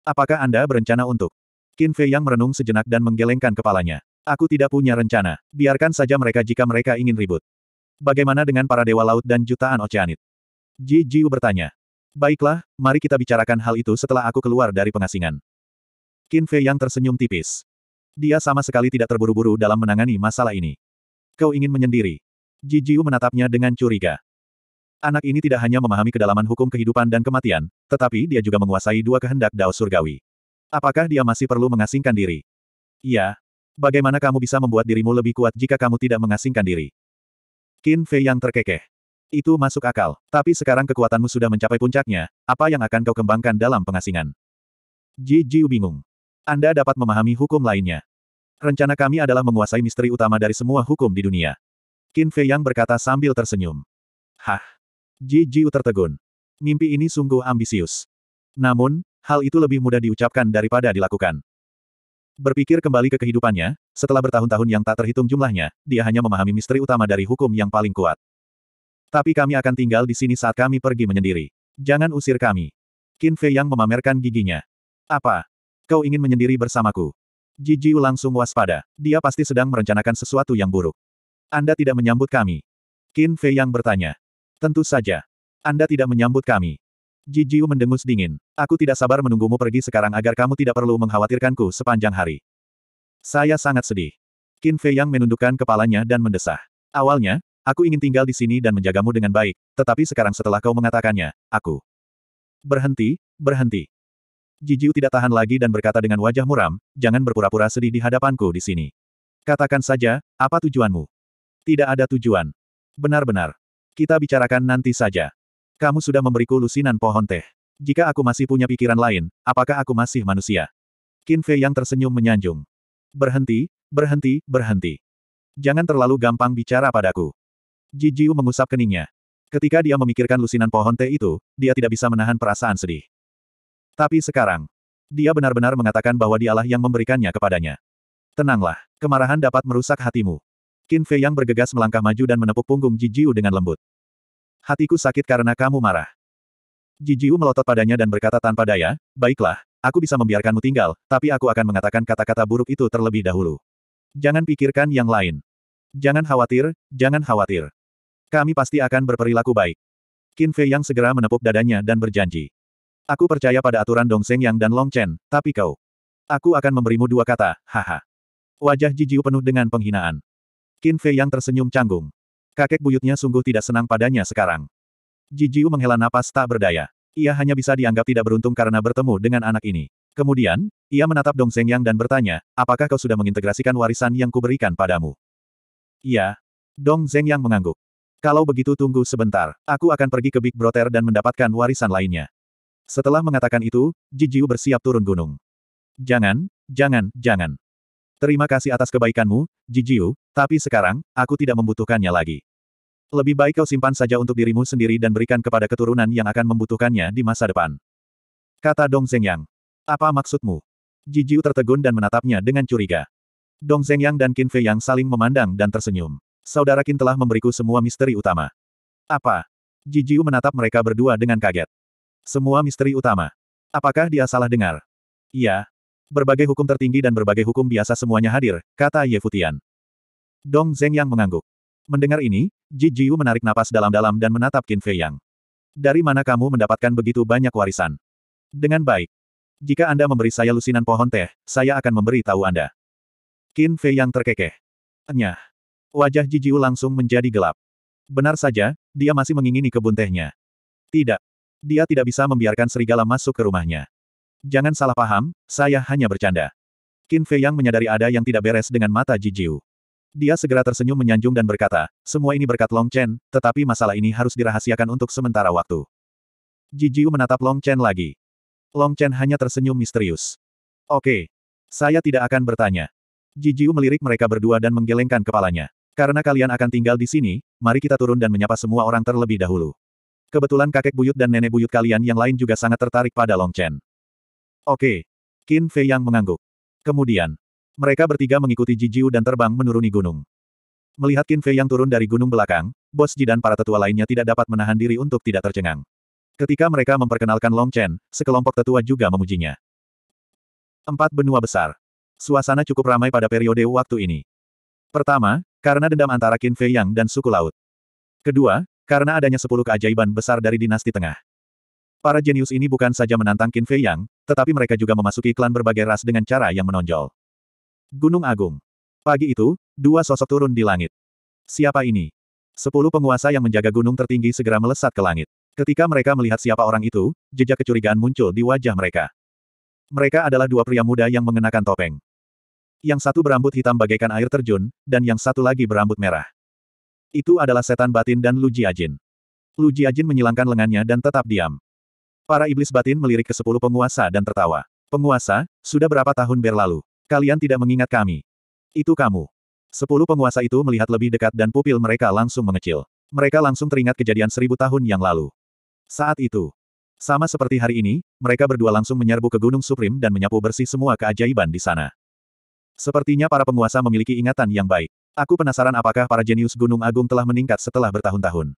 Apakah Anda berencana untuk? Qin Fei yang merenung sejenak dan menggelengkan kepalanya. Aku tidak punya rencana. Biarkan saja mereka jika mereka ingin ribut. Bagaimana dengan para dewa laut dan jutaan oceanit? Ji Jiu bertanya. Baiklah, mari kita bicarakan hal itu setelah aku keluar dari pengasingan. Qin Fei yang tersenyum tipis. Dia sama sekali tidak terburu-buru dalam menangani masalah ini. Kau ingin menyendiri. Ji Jiu menatapnya dengan curiga. Anak ini tidak hanya memahami kedalaman hukum kehidupan dan kematian, tetapi dia juga menguasai dua kehendak Dao Surgawi. Apakah dia masih perlu mengasingkan diri? Iya. Bagaimana kamu bisa membuat dirimu lebih kuat jika kamu tidak mengasingkan diri? Qin Fei yang terkekeh. Itu masuk akal, tapi sekarang kekuatanmu sudah mencapai puncaknya, apa yang akan kau kembangkan dalam pengasingan? Ji Jiu bingung. Anda dapat memahami hukum lainnya. Rencana kami adalah menguasai misteri utama dari semua hukum di dunia. Qin Fei yang berkata sambil tersenyum. Hah, Ji Jiu tertegun. Mimpi ini sungguh ambisius. Namun, hal itu lebih mudah diucapkan daripada dilakukan. Berpikir kembali ke kehidupannya, setelah bertahun-tahun yang tak terhitung jumlahnya, dia hanya memahami misteri utama dari hukum yang paling kuat. Tapi kami akan tinggal di sini saat kami pergi menyendiri. Jangan usir kami. Qin Fei yang memamerkan giginya. Apa? Kau ingin menyendiri bersamaku? Ji Jiu langsung waspada. Dia pasti sedang merencanakan sesuatu yang buruk. Anda tidak menyambut kami. Qin Fei yang bertanya. Tentu saja. Anda tidak menyambut kami. Ji Jiu mendengus dingin. Aku tidak sabar menunggumu pergi sekarang agar kamu tidak perlu mengkhawatirkanku sepanjang hari. Saya sangat sedih. Qin Fei Yang menundukkan kepalanya dan mendesah. Awalnya, aku ingin tinggal di sini dan menjagamu dengan baik, tetapi sekarang setelah kau mengatakannya, aku. Berhenti, berhenti. Ji Jiu tidak tahan lagi dan berkata dengan wajah muram, jangan berpura-pura sedih di hadapanku di sini. Katakan saja, apa tujuanmu? Tidak ada tujuan. Benar-benar. Kita bicarakan nanti saja. Kamu sudah memberiku lusinan pohon teh. Jika aku masih punya pikiran lain, apakah aku masih manusia? Qin Fei yang tersenyum menyanjung. Berhenti, berhenti, berhenti. Jangan terlalu gampang bicara padaku. Ji Jiu mengusap keningnya. Ketika dia memikirkan lusinan pohon teh itu, dia tidak bisa menahan perasaan sedih. Tapi sekarang, dia benar-benar mengatakan bahwa dialah yang memberikannya kepadanya. Tenanglah, kemarahan dapat merusak hatimu. Qin Fei yang bergegas melangkah maju dan menepuk punggung Ji Jiu dengan lembut. Hatiku sakit karena kamu marah. Ji Jiu melotot padanya dan berkata tanpa daya, baiklah, aku bisa membiarkanmu tinggal, tapi aku akan mengatakan kata-kata buruk itu terlebih dahulu. Jangan pikirkan yang lain. Jangan khawatir, jangan khawatir. Kami pasti akan berperilaku baik. Qin Fei yang segera menepuk dadanya dan berjanji. Aku percaya pada aturan Dong Seng Yang dan Long Chen, tapi kau. Aku akan memberimu dua kata, haha. Wajah Ji Jiu penuh dengan penghinaan. Qin Fei yang tersenyum canggung. Kakek buyutnya sungguh tidak senang padanya sekarang. Ji Jiu menghela napas tak berdaya. Ia hanya bisa dianggap tidak beruntung karena bertemu dengan anak ini. Kemudian, ia menatap Dong Zeng Yang dan bertanya, apakah kau sudah mengintegrasikan warisan yang kuberikan padamu? Iya. Dong Zeng Yang mengangguk. Kalau begitu tunggu sebentar, aku akan pergi ke Big Brother dan mendapatkan warisan lainnya. Setelah mengatakan itu, Ji Jiu bersiap turun gunung. Jangan, jangan, jangan. Terima kasih atas kebaikanmu, Jijiu, tapi sekarang, aku tidak membutuhkannya lagi. Lebih baik kau simpan saja untuk dirimu sendiri dan berikan kepada keturunan yang akan membutuhkannya di masa depan. Kata Dong Zhengyang. Apa maksudmu? Jijiu tertegun dan menatapnya dengan curiga. Dong Zhengyang dan Qin Fei Yang saling memandang dan tersenyum. Saudara Qin telah memberiku semua misteri utama. Apa? Jijiu menatap mereka berdua dengan kaget. Semua misteri utama. Apakah dia salah dengar? Iya, berbagai hukum tertinggi dan berbagai hukum biasa semuanya hadir, kata Ye Futian. Dong Zeng yang mengangguk. Mendengar ini, Ji Ji Jiu menarik napas dalam-dalam dan menatap Qin Fei Yang. Dari mana kamu mendapatkan begitu banyak warisan? Dengan baik. Jika Anda memberi saya lusinan pohon teh, saya akan memberi tahu Anda. Qin Fei Yang terkekeh. Enyah. Wajah Ji Ji Jiu langsung menjadi gelap. Benar saja, dia masih mengingini kebun tehnya. Tidak. Dia tidak bisa membiarkan serigala masuk ke rumahnya. Jangan salah paham, saya hanya bercanda. Qin Fei Yang menyadari ada yang tidak beres dengan mata Ji Jiu. Dia segera tersenyum menyanjung dan berkata, semua ini berkat Long Chen, tetapi masalah ini harus dirahasiakan untuk sementara waktu. Ji Jiu menatap Long Chen lagi. Long Chen hanya tersenyum misterius. Oke. Saya tidak akan bertanya. Ji Jiu melirik mereka berdua dan menggelengkan kepalanya. Karena kalian akan tinggal di sini, mari kita turun dan menyapa semua orang terlebih dahulu. Kebetulan kakek buyut dan nenek buyut kalian yang lain juga sangat tertarik pada Long Chen. Oke. Qin Fei yang mengangguk. Kemudian, mereka bertiga mengikuti Jijiu dan terbang menuruni gunung. Melihat Qin Fei yang turun dari gunung belakang, Bos Ji dan para tetua lainnya tidak dapat menahan diri untuk tidak tercengang. Ketika mereka memperkenalkan Long Chen, sekelompok tetua juga memujinya. Empat benua besar. Suasana cukup ramai pada periode waktu ini. Pertama, karena dendam antara Qin Fei Yang dan suku laut. Kedua, karena adanya sepuluh keajaiban besar dari dinasti tengah. Para jenius ini bukan saja menantang Qin Fei Yang, tetapi mereka juga memasuki klan berbagai ras dengan cara yang menonjol. Gunung Agung. Pagi itu, dua sosok turun di langit. Siapa ini? Sepuluh penguasa yang menjaga gunung tertinggi segera melesat ke langit. Ketika mereka melihat siapa orang itu, jejak kecurigaan muncul di wajah mereka. Mereka adalah dua pria muda yang mengenakan topeng. Yang satu berambut hitam bagaikan air terjun, dan yang satu lagi berambut merah. Itu adalah setan batin dan Lu Jiajin. Lu Jiajin menyilangkan lengannya dan tetap diam. Para iblis batin melirik ke sepuluh penguasa dan tertawa. Penguasa, sudah berapa tahun berlalu? Kalian tidak mengingat kami. Itu kamu. Sepuluh penguasa itu melihat lebih dekat dan pupil mereka langsung mengecil. Mereka langsung teringat kejadian seribu tahun yang lalu. Saat itu, sama seperti hari ini, mereka berdua langsung menyerbu ke Gunung Suprim dan menyapu bersih semua keajaiban di sana. Sepertinya para penguasa memiliki ingatan yang baik. Aku penasaran apakah para jenius Gunung Agung telah meningkat setelah bertahun-tahun.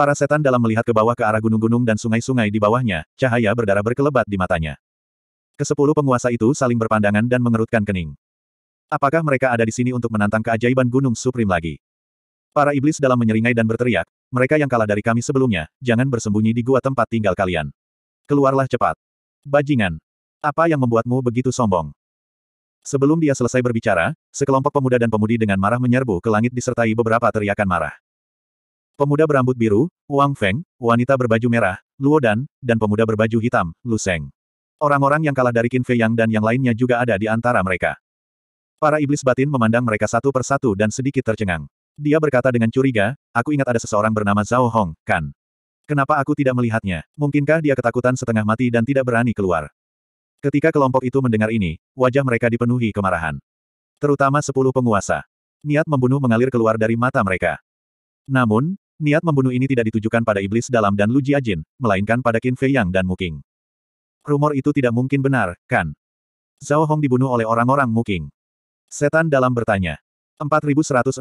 Para setan dalam melihat ke bawah ke arah gunung-gunung dan sungai-sungai di bawahnya, cahaya berdarah berkelebat di matanya. Kesepuluh penguasa itu saling berpandangan dan mengerutkan kening. Apakah mereka ada di sini untuk menantang keajaiban Gunung suprim lagi? Para iblis dalam menyeringai dan berteriak, mereka yang kalah dari kami sebelumnya, jangan bersembunyi di gua tempat tinggal kalian. Keluarlah cepat. Bajingan. Apa yang membuatmu begitu sombong? Sebelum dia selesai berbicara, sekelompok pemuda dan pemudi dengan marah menyerbu ke langit disertai beberapa teriakan marah. Pemuda berambut biru, Wang Feng, wanita berbaju merah, Luo Dan, dan pemuda berbaju hitam, Lu Seng. Orang-orang yang kalah dari Qin Fei Yang dan yang lainnya juga ada di antara mereka. Para iblis batin memandang mereka satu persatu dan sedikit tercengang. Dia berkata dengan curiga, aku ingat ada seseorang bernama Zhao Hong, kan? Kenapa aku tidak melihatnya? Mungkinkah dia ketakutan setengah mati dan tidak berani keluar? Ketika kelompok itu mendengar ini, wajah mereka dipenuhi kemarahan. Terutama sepuluh penguasa. Niat membunuh mengalir keluar dari mata mereka. Namun, Niat membunuh ini tidak ditujukan pada iblis dalam dan Lu Jiajin, melainkan pada Qin Fei Yang dan Muking. Rumor itu tidak mungkin benar, kan? Zhao Hong dibunuh oleh orang-orang Muking. Setan dalam bertanya. 4168.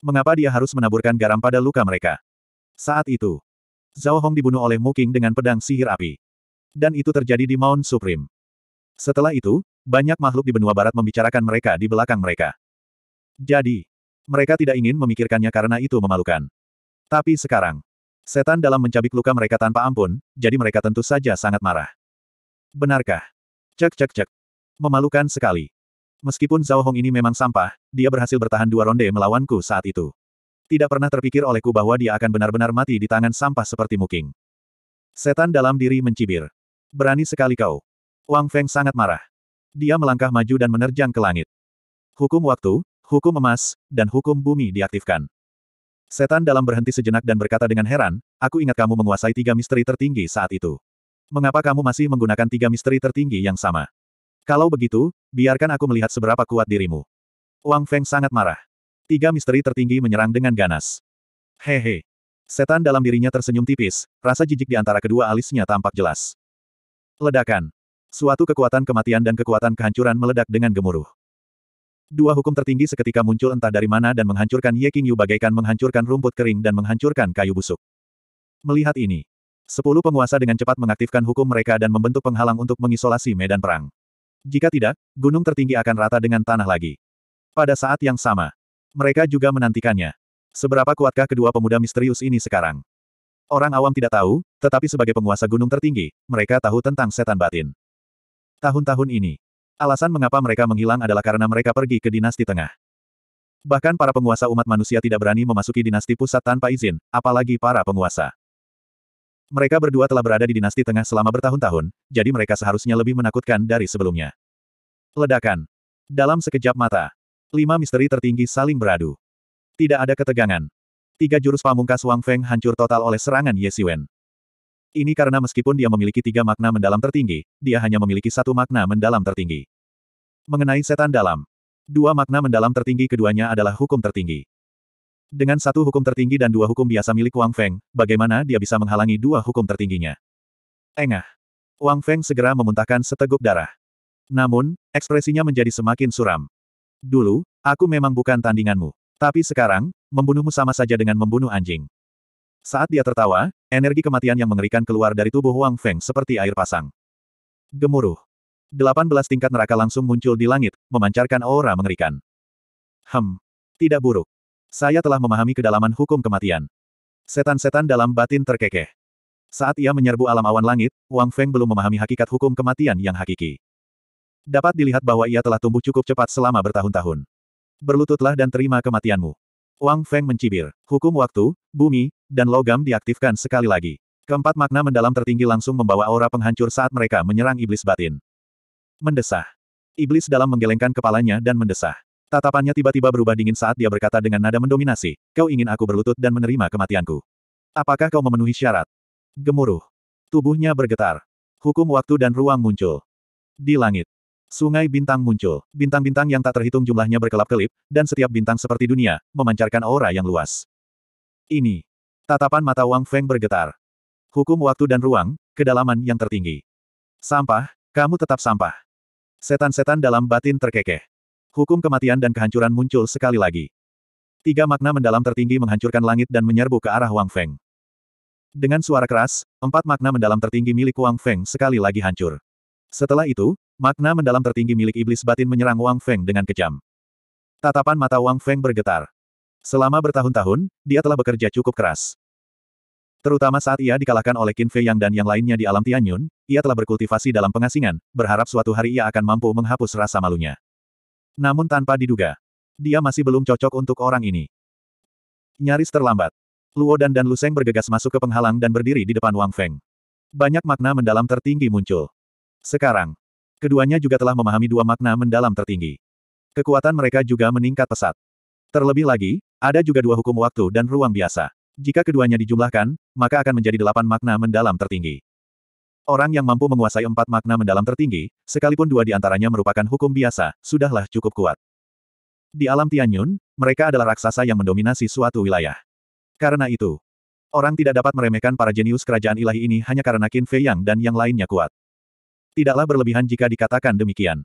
Mengapa dia harus menaburkan garam pada luka mereka? Saat itu, Zhao Hong dibunuh oleh Muking dengan pedang sihir api. Dan itu terjadi di Mount Supreme. Setelah itu, banyak makhluk di benua barat membicarakan mereka di belakang mereka. Jadi, mereka tidak ingin memikirkannya karena itu memalukan. Tapi sekarang, setan dalam mencabik luka mereka tanpa ampun, jadi mereka tentu saja sangat marah. Benarkah? Cek cek cek. Memalukan sekali. Meskipun Zhao Hong ini memang sampah, dia berhasil bertahan dua ronde melawanku saat itu. Tidak pernah terpikir olehku bahwa dia akan benar-benar mati di tangan sampah seperti Muking. Setan dalam diri mencibir. Berani sekali kau. Wang Feng sangat marah. Dia melangkah maju dan menerjang ke langit. Hukum waktu, hukum emas, dan hukum bumi diaktifkan. Setan dalam berhenti sejenak dan berkata dengan heran, aku ingat kamu menguasai tiga misteri tertinggi saat itu. Mengapa kamu masih menggunakan tiga misteri tertinggi yang sama? Kalau begitu, biarkan aku melihat seberapa kuat dirimu. Wang Feng sangat marah. Tiga misteri tertinggi menyerang dengan ganas. Hehe. He. Setan dalam dirinya tersenyum tipis, rasa jijik di antara kedua alisnya tampak jelas. Ledakan. Suatu kekuatan kematian dan kekuatan kehancuran meledak dengan gemuruh. Dua hukum tertinggi seketika muncul entah dari mana dan menghancurkan Ye Qingyu bagaikan menghancurkan rumput kering dan menghancurkan kayu busuk. Melihat ini, sepuluh penguasa dengan cepat mengaktifkan hukum mereka dan membentuk penghalang untuk mengisolasi medan perang. Jika tidak, gunung tertinggi akan rata dengan tanah lagi. Pada saat yang sama, mereka juga menantikannya. Seberapa kuatkah kedua pemuda misterius ini sekarang? Orang awam tidak tahu, tetapi sebagai penguasa gunung tertinggi, mereka tahu tentang setan batin. Tahun-tahun ini, Alasan mengapa mereka menghilang adalah karena mereka pergi ke dinasti tengah. Bahkan para penguasa umat manusia tidak berani memasuki dinasti pusat tanpa izin, apalagi para penguasa. Mereka berdua telah berada di dinasti tengah selama bertahun-tahun, jadi mereka seharusnya lebih menakutkan dari sebelumnya. Ledakan. Dalam sekejap mata, lima misteri tertinggi saling beradu. Tidak ada ketegangan. Tiga jurus pamungkas Wang Feng hancur total oleh serangan Ye Siwen. Ini karena meskipun dia memiliki tiga makna mendalam tertinggi, dia hanya memiliki satu makna mendalam tertinggi. Mengenai setan dalam. Dua makna mendalam tertinggi keduanya adalah hukum tertinggi. Dengan satu hukum tertinggi dan dua hukum biasa milik Wang Feng, bagaimana dia bisa menghalangi dua hukum tertingginya? Engah. Wang Feng segera memuntahkan seteguk darah. Namun, ekspresinya menjadi semakin suram. Dulu, aku memang bukan tandinganmu. Tapi sekarang, membunuhmu sama saja dengan membunuh anjing. Saat dia tertawa, energi kematian yang mengerikan keluar dari tubuh Wang Feng seperti air pasang. Gemuruh. Delapan belas tingkat neraka langsung muncul di langit, memancarkan aura mengerikan. Hem. Tidak buruk. Saya telah memahami kedalaman hukum kematian. Setan-setan dalam batin terkekeh. Saat ia menyerbu alam awan langit, Wang Feng belum memahami hakikat hukum kematian yang hakiki. Dapat dilihat bahwa ia telah tumbuh cukup cepat selama bertahun-tahun. Berlututlah dan terima kematianmu. Wang Feng mencibir. Hukum waktu, bumi, dan logam diaktifkan sekali lagi. Keempat makna mendalam tertinggi langsung membawa aura penghancur saat mereka menyerang iblis batin. Mendesah. Iblis dalam menggelengkan kepalanya dan mendesah. Tatapannya tiba-tiba berubah dingin saat dia berkata dengan nada mendominasi, kau ingin aku berlutut dan menerima kematianku. Apakah kau memenuhi syarat? Gemuruh. Tubuhnya bergetar. Hukum waktu dan ruang muncul. Di langit. Sungai bintang muncul. Bintang-bintang yang tak terhitung jumlahnya berkelap-kelip, dan setiap bintang seperti dunia, memancarkan aura yang luas. Ini. Tatapan mata Wang Feng bergetar. Hukum waktu dan ruang, kedalaman yang tertinggi. Sampah, kamu tetap sampah. Setan-setan dalam batin terkekeh. Hukum kematian dan kehancuran muncul sekali lagi. Tiga makna mendalam tertinggi menghancurkan langit dan menyerbu ke arah Wang Feng. Dengan suara keras, empat makna mendalam tertinggi milik Wang Feng sekali lagi hancur. Setelah itu, makna mendalam tertinggi milik iblis batin menyerang Wang Feng dengan kejam. Tatapan mata Wang Feng bergetar. Selama bertahun-tahun, dia telah bekerja cukup keras. Terutama saat ia dikalahkan oleh Qin Fei Yang dan yang lainnya di alam Tianyun, ia telah berkultivasi dalam pengasingan, berharap suatu hari ia akan mampu menghapus rasa malunya. Namun tanpa diduga, dia masih belum cocok untuk orang ini. Nyaris terlambat. Luo Dan dan Luseng bergegas masuk ke penghalang dan berdiri di depan Wang Feng. Banyak makna mendalam tertinggi muncul. Sekarang, keduanya juga telah memahami dua makna mendalam tertinggi. Kekuatan mereka juga meningkat pesat. Terlebih lagi, ada juga dua hukum waktu dan ruang biasa. Jika keduanya dijumlahkan, maka akan menjadi delapan makna mendalam tertinggi. Orang yang mampu menguasai empat makna mendalam tertinggi, sekalipun dua di antaranya merupakan hukum biasa, sudahlah cukup kuat. Di alam Tianyun, mereka adalah raksasa yang mendominasi suatu wilayah. Karena itu, orang tidak dapat meremehkan para jenius kerajaan ilahi ini hanya karena Qin Fei Yang dan yang lainnya kuat. Tidaklah berlebihan jika dikatakan demikian.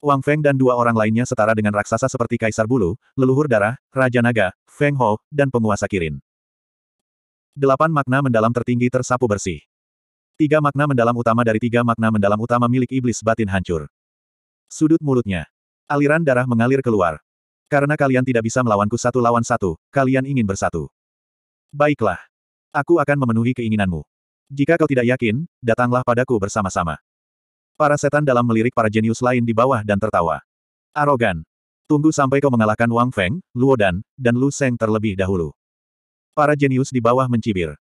Wang Feng dan dua orang lainnya setara dengan raksasa seperti Kaisar Bulu, Leluhur Darah, Raja Naga, Feng Ho, dan penguasa Kirin. Delapan makna mendalam tertinggi tersapu bersih. Tiga makna mendalam utama dari tiga makna mendalam utama milik iblis batin hancur. Sudut mulutnya. Aliran darah mengalir keluar. Karena kalian tidak bisa melawanku satu lawan satu, kalian ingin bersatu. Baiklah. Aku akan memenuhi keinginanmu. Jika kau tidak yakin, datanglah padaku bersama-sama. Para setan dalam melirik para jenius lain di bawah dan tertawa. Arogan. Tunggu sampai kau mengalahkan Wang Feng, Luo Dan, dan Lu Seng terlebih dahulu. Para jenius di bawah mencibir.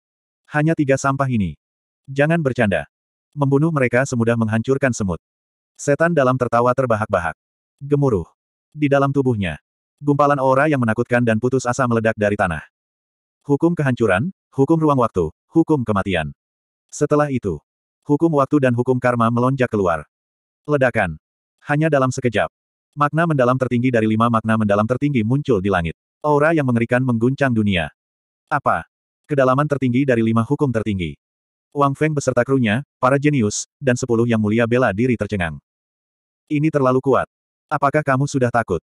Hanya tiga sampah ini. Jangan bercanda. Membunuh mereka semudah menghancurkan semut. Setan dalam tertawa terbahak-bahak. Gemuruh. Di dalam tubuhnya. Gumpalan aura yang menakutkan dan putus asa meledak dari tanah. Hukum kehancuran, hukum ruang waktu, hukum kematian. Setelah itu, hukum waktu dan hukum karma melonjak keluar. Ledakan. Hanya dalam sekejap. Makna mendalam tertinggi dari lima makna mendalam tertinggi muncul di langit. Aura yang mengerikan mengguncang dunia. Apa? Kedalaman tertinggi dari lima hukum tertinggi. Wang Feng beserta krunya, para jenius, dan sepuluh yang mulia bela diri tercengang. Ini terlalu kuat. Apakah kamu sudah takut?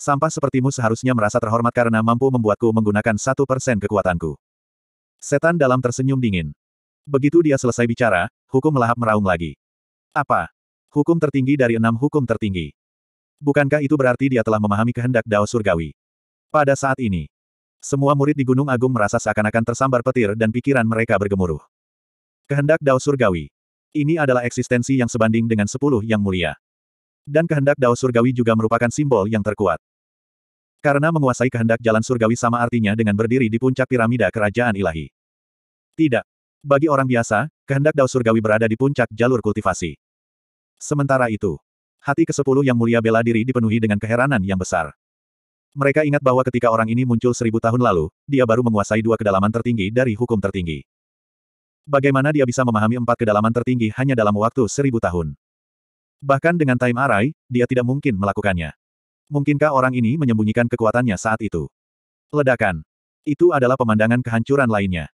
Sampah sepertimu seharusnya merasa terhormat karena mampu membuatku menggunakan satu persen kekuatanku. Setan dalam tersenyum dingin. Begitu dia selesai bicara, hukum melahap meraung lagi. Apa? Hukum tertinggi dari enam hukum tertinggi. Bukankah itu berarti dia telah memahami kehendak Dao Surgawi? Pada saat ini, semua murid di Gunung Agung merasa seakan-akan tersambar petir dan pikiran mereka bergemuruh. Kehendak Dao Surgawi. Ini adalah eksistensi yang sebanding dengan sepuluh yang mulia. Dan kehendak Dao Surgawi juga merupakan simbol yang terkuat. Karena menguasai kehendak jalan surgawi sama artinya dengan berdiri di puncak piramida kerajaan ilahi. Tidak. Bagi orang biasa, kehendak Dao Surgawi berada di puncak jalur kultivasi. Sementara itu, hati kesepuluh yang mulia bela diri dipenuhi dengan keheranan yang besar. Mereka ingat bahwa ketika orang ini muncul seribu tahun lalu, dia baru menguasai dua kedalaman tertinggi dari hukum tertinggi. Bagaimana dia bisa memahami empat kedalaman tertinggi hanya dalam waktu seribu tahun? Bahkan dengan time array, dia tidak mungkin melakukannya. Mungkinkah orang ini menyembunyikan kekuatannya saat itu? Ledakan. Itu adalah pemandangan kehancuran lainnya.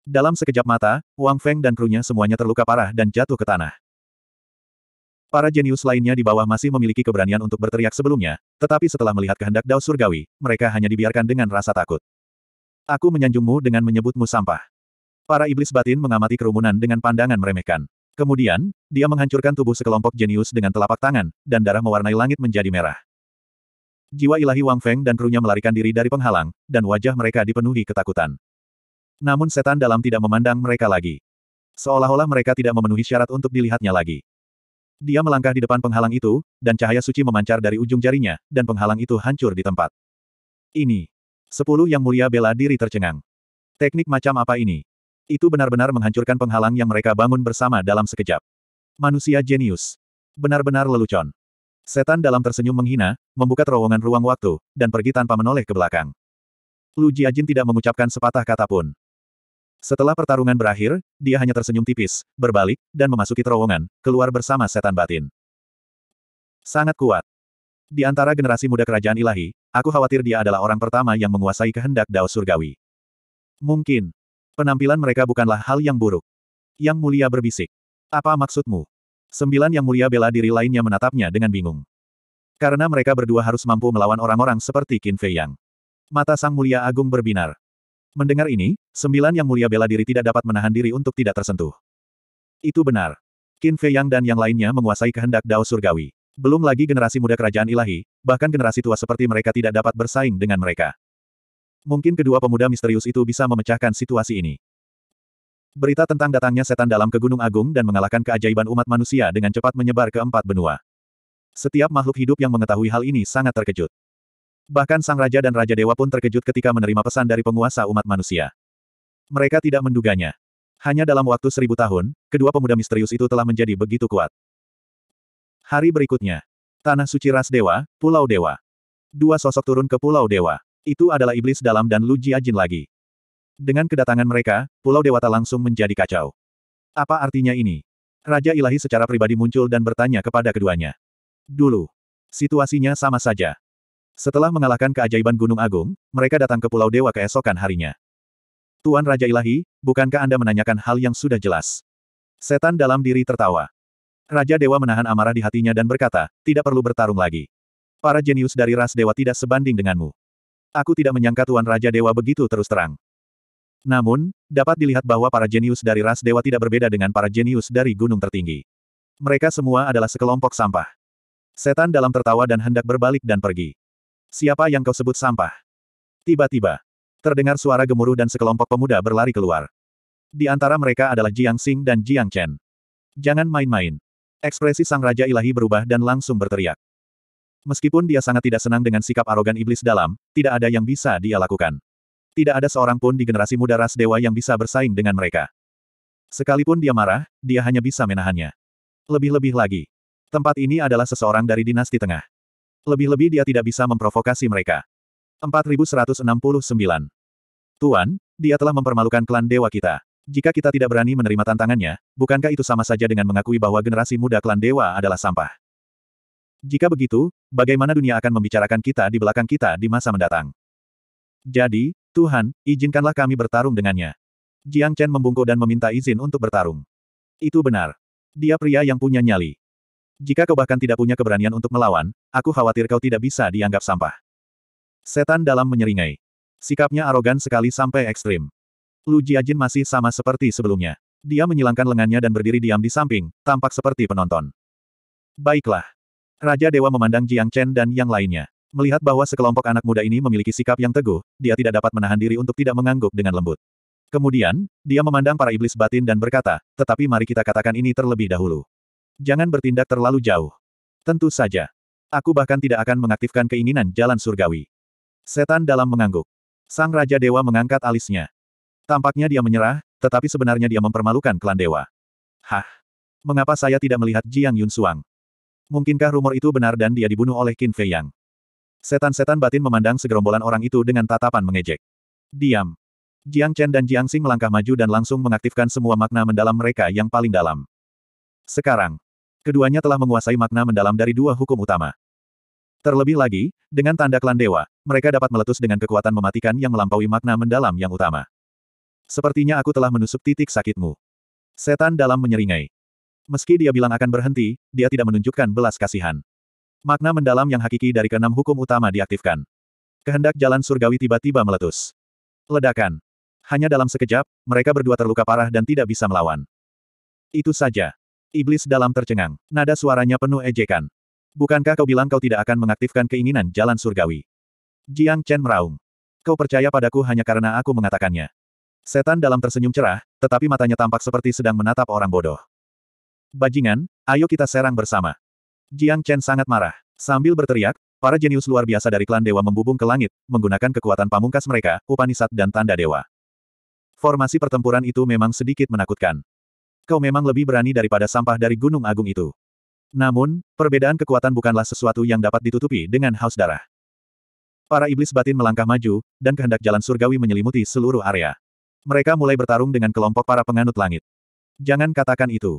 Dalam sekejap mata, Wang Feng dan krunya semuanya terluka parah dan jatuh ke tanah. Para jenius lainnya di bawah masih memiliki keberanian untuk berteriak sebelumnya, tetapi setelah melihat kehendak Dao Surgawi, mereka hanya dibiarkan dengan rasa takut. Aku menyanjungmu dengan menyebutmu sampah. Para iblis batin mengamati kerumunan dengan pandangan meremehkan. Kemudian, dia menghancurkan tubuh sekelompok jenius dengan telapak tangan, dan darah mewarnai langit menjadi merah. Jiwa ilahi Wang Feng dan krunya melarikan diri dari penghalang, dan wajah mereka dipenuhi ketakutan. Namun setan dalam tidak memandang mereka lagi. Seolah-olah mereka tidak memenuhi syarat untuk dilihatnya lagi. Dia melangkah di depan penghalang itu, dan cahaya suci memancar dari ujung jarinya, dan penghalang itu hancur di tempat. Ini. Sepuluh yang mulia bela diri tercengang. Teknik macam apa ini? Itu benar-benar menghancurkan penghalang yang mereka bangun bersama dalam sekejap. Manusia jenius. Benar-benar lelucon. Setan dalam tersenyum menghina, membuka terowongan ruang waktu, dan pergi tanpa menoleh ke belakang. Lu Jiajin tidak mengucapkan sepatah kata pun. Setelah pertarungan berakhir, dia hanya tersenyum tipis, berbalik, dan memasuki terowongan, keluar bersama setan batin. Sangat kuat. Di antara generasi muda kerajaan ilahi, aku khawatir dia adalah orang pertama yang menguasai kehendak Dao Surgawi. Mungkin. Penampilan mereka bukanlah hal yang buruk. Yang mulia berbisik. Apa maksudmu? Sembilan yang mulia bela diri lainnya menatapnya dengan bingung. Karena mereka berdua harus mampu melawan orang-orang seperti Qin Fei Yang. Mata Sang Mulia Agung berbinar. Mendengar ini, sembilan yang mulia bela diri tidak dapat menahan diri untuk tidak tersentuh. Itu benar. Qin Fei Yang dan yang lainnya menguasai kehendak Dao Surgawi. Belum lagi generasi muda kerajaan ilahi, bahkan generasi tua seperti mereka tidak dapat bersaing dengan mereka. Mungkin kedua pemuda misterius itu bisa memecahkan situasi ini. Berita tentang datangnya setan dalam ke Gunung Agung dan mengalahkan keajaiban umat manusia dengan cepat menyebar ke empat benua. Setiap makhluk hidup yang mengetahui hal ini sangat terkejut. Bahkan sang raja dan raja dewa pun terkejut ketika menerima pesan dari penguasa umat manusia. Mereka tidak menduganya. Hanya dalam waktu seribu tahun, kedua pemuda misterius itu telah menjadi begitu kuat. Hari berikutnya. Tanah suci ras dewa, Pulau Dewa. Dua sosok turun ke Pulau Dewa. Itu adalah iblis dalam dan Lu Jiajin lagi. Dengan kedatangan mereka, Pulau Dewata langsung menjadi kacau. Apa artinya ini? Raja Ilahi secara pribadi muncul dan bertanya kepada keduanya. Dulu, situasinya sama saja. Setelah mengalahkan keajaiban Gunung Agung, mereka datang ke Pulau Dewa keesokan harinya. Tuan Raja Ilahi, bukankah Anda menanyakan hal yang sudah jelas? Setan dalam diri tertawa. Raja Dewa menahan amarah di hatinya dan berkata, tidak perlu bertarung lagi. Para jenius dari ras dewa tidak sebanding denganmu. Aku tidak menyangka Tuan Raja Dewa begitu terus terang. Namun, dapat dilihat bahwa para jenius dari ras dewa tidak berbeda dengan para jenius dari gunung tertinggi. Mereka semua adalah sekelompok sampah. Setan dalam tertawa dan hendak berbalik dan pergi. Siapa yang kau sebut sampah? Tiba-tiba, terdengar suara gemuruh dan sekelompok pemuda berlari keluar. Di antara mereka adalah Jiang Xing dan Jiang Chen. Jangan main-main. Ekspresi sang raja ilahi berubah dan langsung berteriak. Meskipun dia sangat tidak senang dengan sikap arogan iblis dalam, tidak ada yang bisa dia lakukan. Tidak ada seorang pun di generasi muda ras dewa yang bisa bersaing dengan mereka. Sekalipun dia marah, dia hanya bisa menahannya. Lebih-lebih lagi. Tempat ini adalah seseorang dari dinasti tengah. Lebih-lebih dia tidak bisa memprovokasi mereka. 4169. Tuan, dia telah mempermalukan klan dewa kita. Jika kita tidak berani menerima tantangannya, bukankah itu sama saja dengan mengakui bahwa generasi muda klan dewa adalah sampah? Jika begitu, bagaimana dunia akan membicarakan kita di belakang kita di masa mendatang? Jadi, Tuhan, izinkanlah kami bertarung dengannya. Jiang Chen membungkuk dan meminta izin untuk bertarung. Itu benar. Dia pria yang punya nyali. Jika kau bahkan tidak punya keberanian untuk melawan, aku khawatir kau tidak bisa dianggap sampah. Setan dalam menyeringai. Sikapnya arogan sekali sampai ekstrim. Lu Jiajin masih sama seperti sebelumnya. Dia menyilangkan lengannya dan berdiri diam di samping, tampak seperti penonton. Baiklah. Raja Dewa memandang Jiang Chen dan yang lainnya. Melihat bahwa sekelompok anak muda ini memiliki sikap yang teguh, dia tidak dapat menahan diri untuk tidak mengangguk dengan lembut. Kemudian, dia memandang para iblis batin dan berkata, tetapi mari kita katakan ini terlebih dahulu. Jangan bertindak terlalu jauh. Tentu saja. Aku bahkan tidak akan mengaktifkan keinginan jalan surgawi. Setan dalam mengangguk. Sang Raja Dewa mengangkat alisnya. Tampaknya dia menyerah, tetapi sebenarnya dia mempermalukan klan dewa. Hah? Mengapa saya tidak melihat Jiang Yun Suang? Mungkinkah rumor itu benar dan dia dibunuh oleh Qin Fei Yang? Setan-setan batin memandang segerombolan orang itu dengan tatapan mengejek. Diam. Jiang Chen dan Jiang Xing melangkah maju dan langsung mengaktifkan semua makna mendalam mereka yang paling dalam. Sekarang, keduanya telah menguasai makna mendalam dari dua hukum utama. Terlebih lagi, dengan tanda klan dewa, mereka dapat meletus dengan kekuatan mematikan yang melampaui makna mendalam yang utama. Sepertinya aku telah menusuk titik sakitmu. Setan dalam menyeringai meski dia bilang akan berhenti, dia tidak menunjukkan belas kasihan. Makna mendalam yang hakiki dari keenam hukum utama diaktifkan. Kehendak jalan surgawi tiba-tiba meletus. Ledakan. Hanya dalam sekejap, mereka berdua terluka parah dan tidak bisa melawan. Itu saja. Iblis dalam tercengang. Nada suaranya penuh ejekan. Bukankah kau bilang kau tidak akan mengaktifkan keinginan jalan surgawi? Jiang Chen meraung. Kau percaya padaku hanya karena aku mengatakannya. Setan dalam tersenyum cerah, tetapi matanya tampak seperti sedang menatap orang bodoh. Bajingan, ayo kita serang bersama. Jiang Chen sangat marah. Sambil berteriak, para jenius luar biasa dari klan dewa membubung ke langit, menggunakan kekuatan pamungkas mereka, Upanisat dan tanda dewa. Formasi pertempuran itu memang sedikit menakutkan. Kau memang lebih berani daripada sampah dari Gunung Agung itu. Namun, perbedaan kekuatan bukanlah sesuatu yang dapat ditutupi dengan haus darah. Para iblis batin melangkah maju, dan kehendak jalan surgawi menyelimuti seluruh area. Mereka mulai bertarung dengan kelompok para penganut langit. Jangan katakan itu.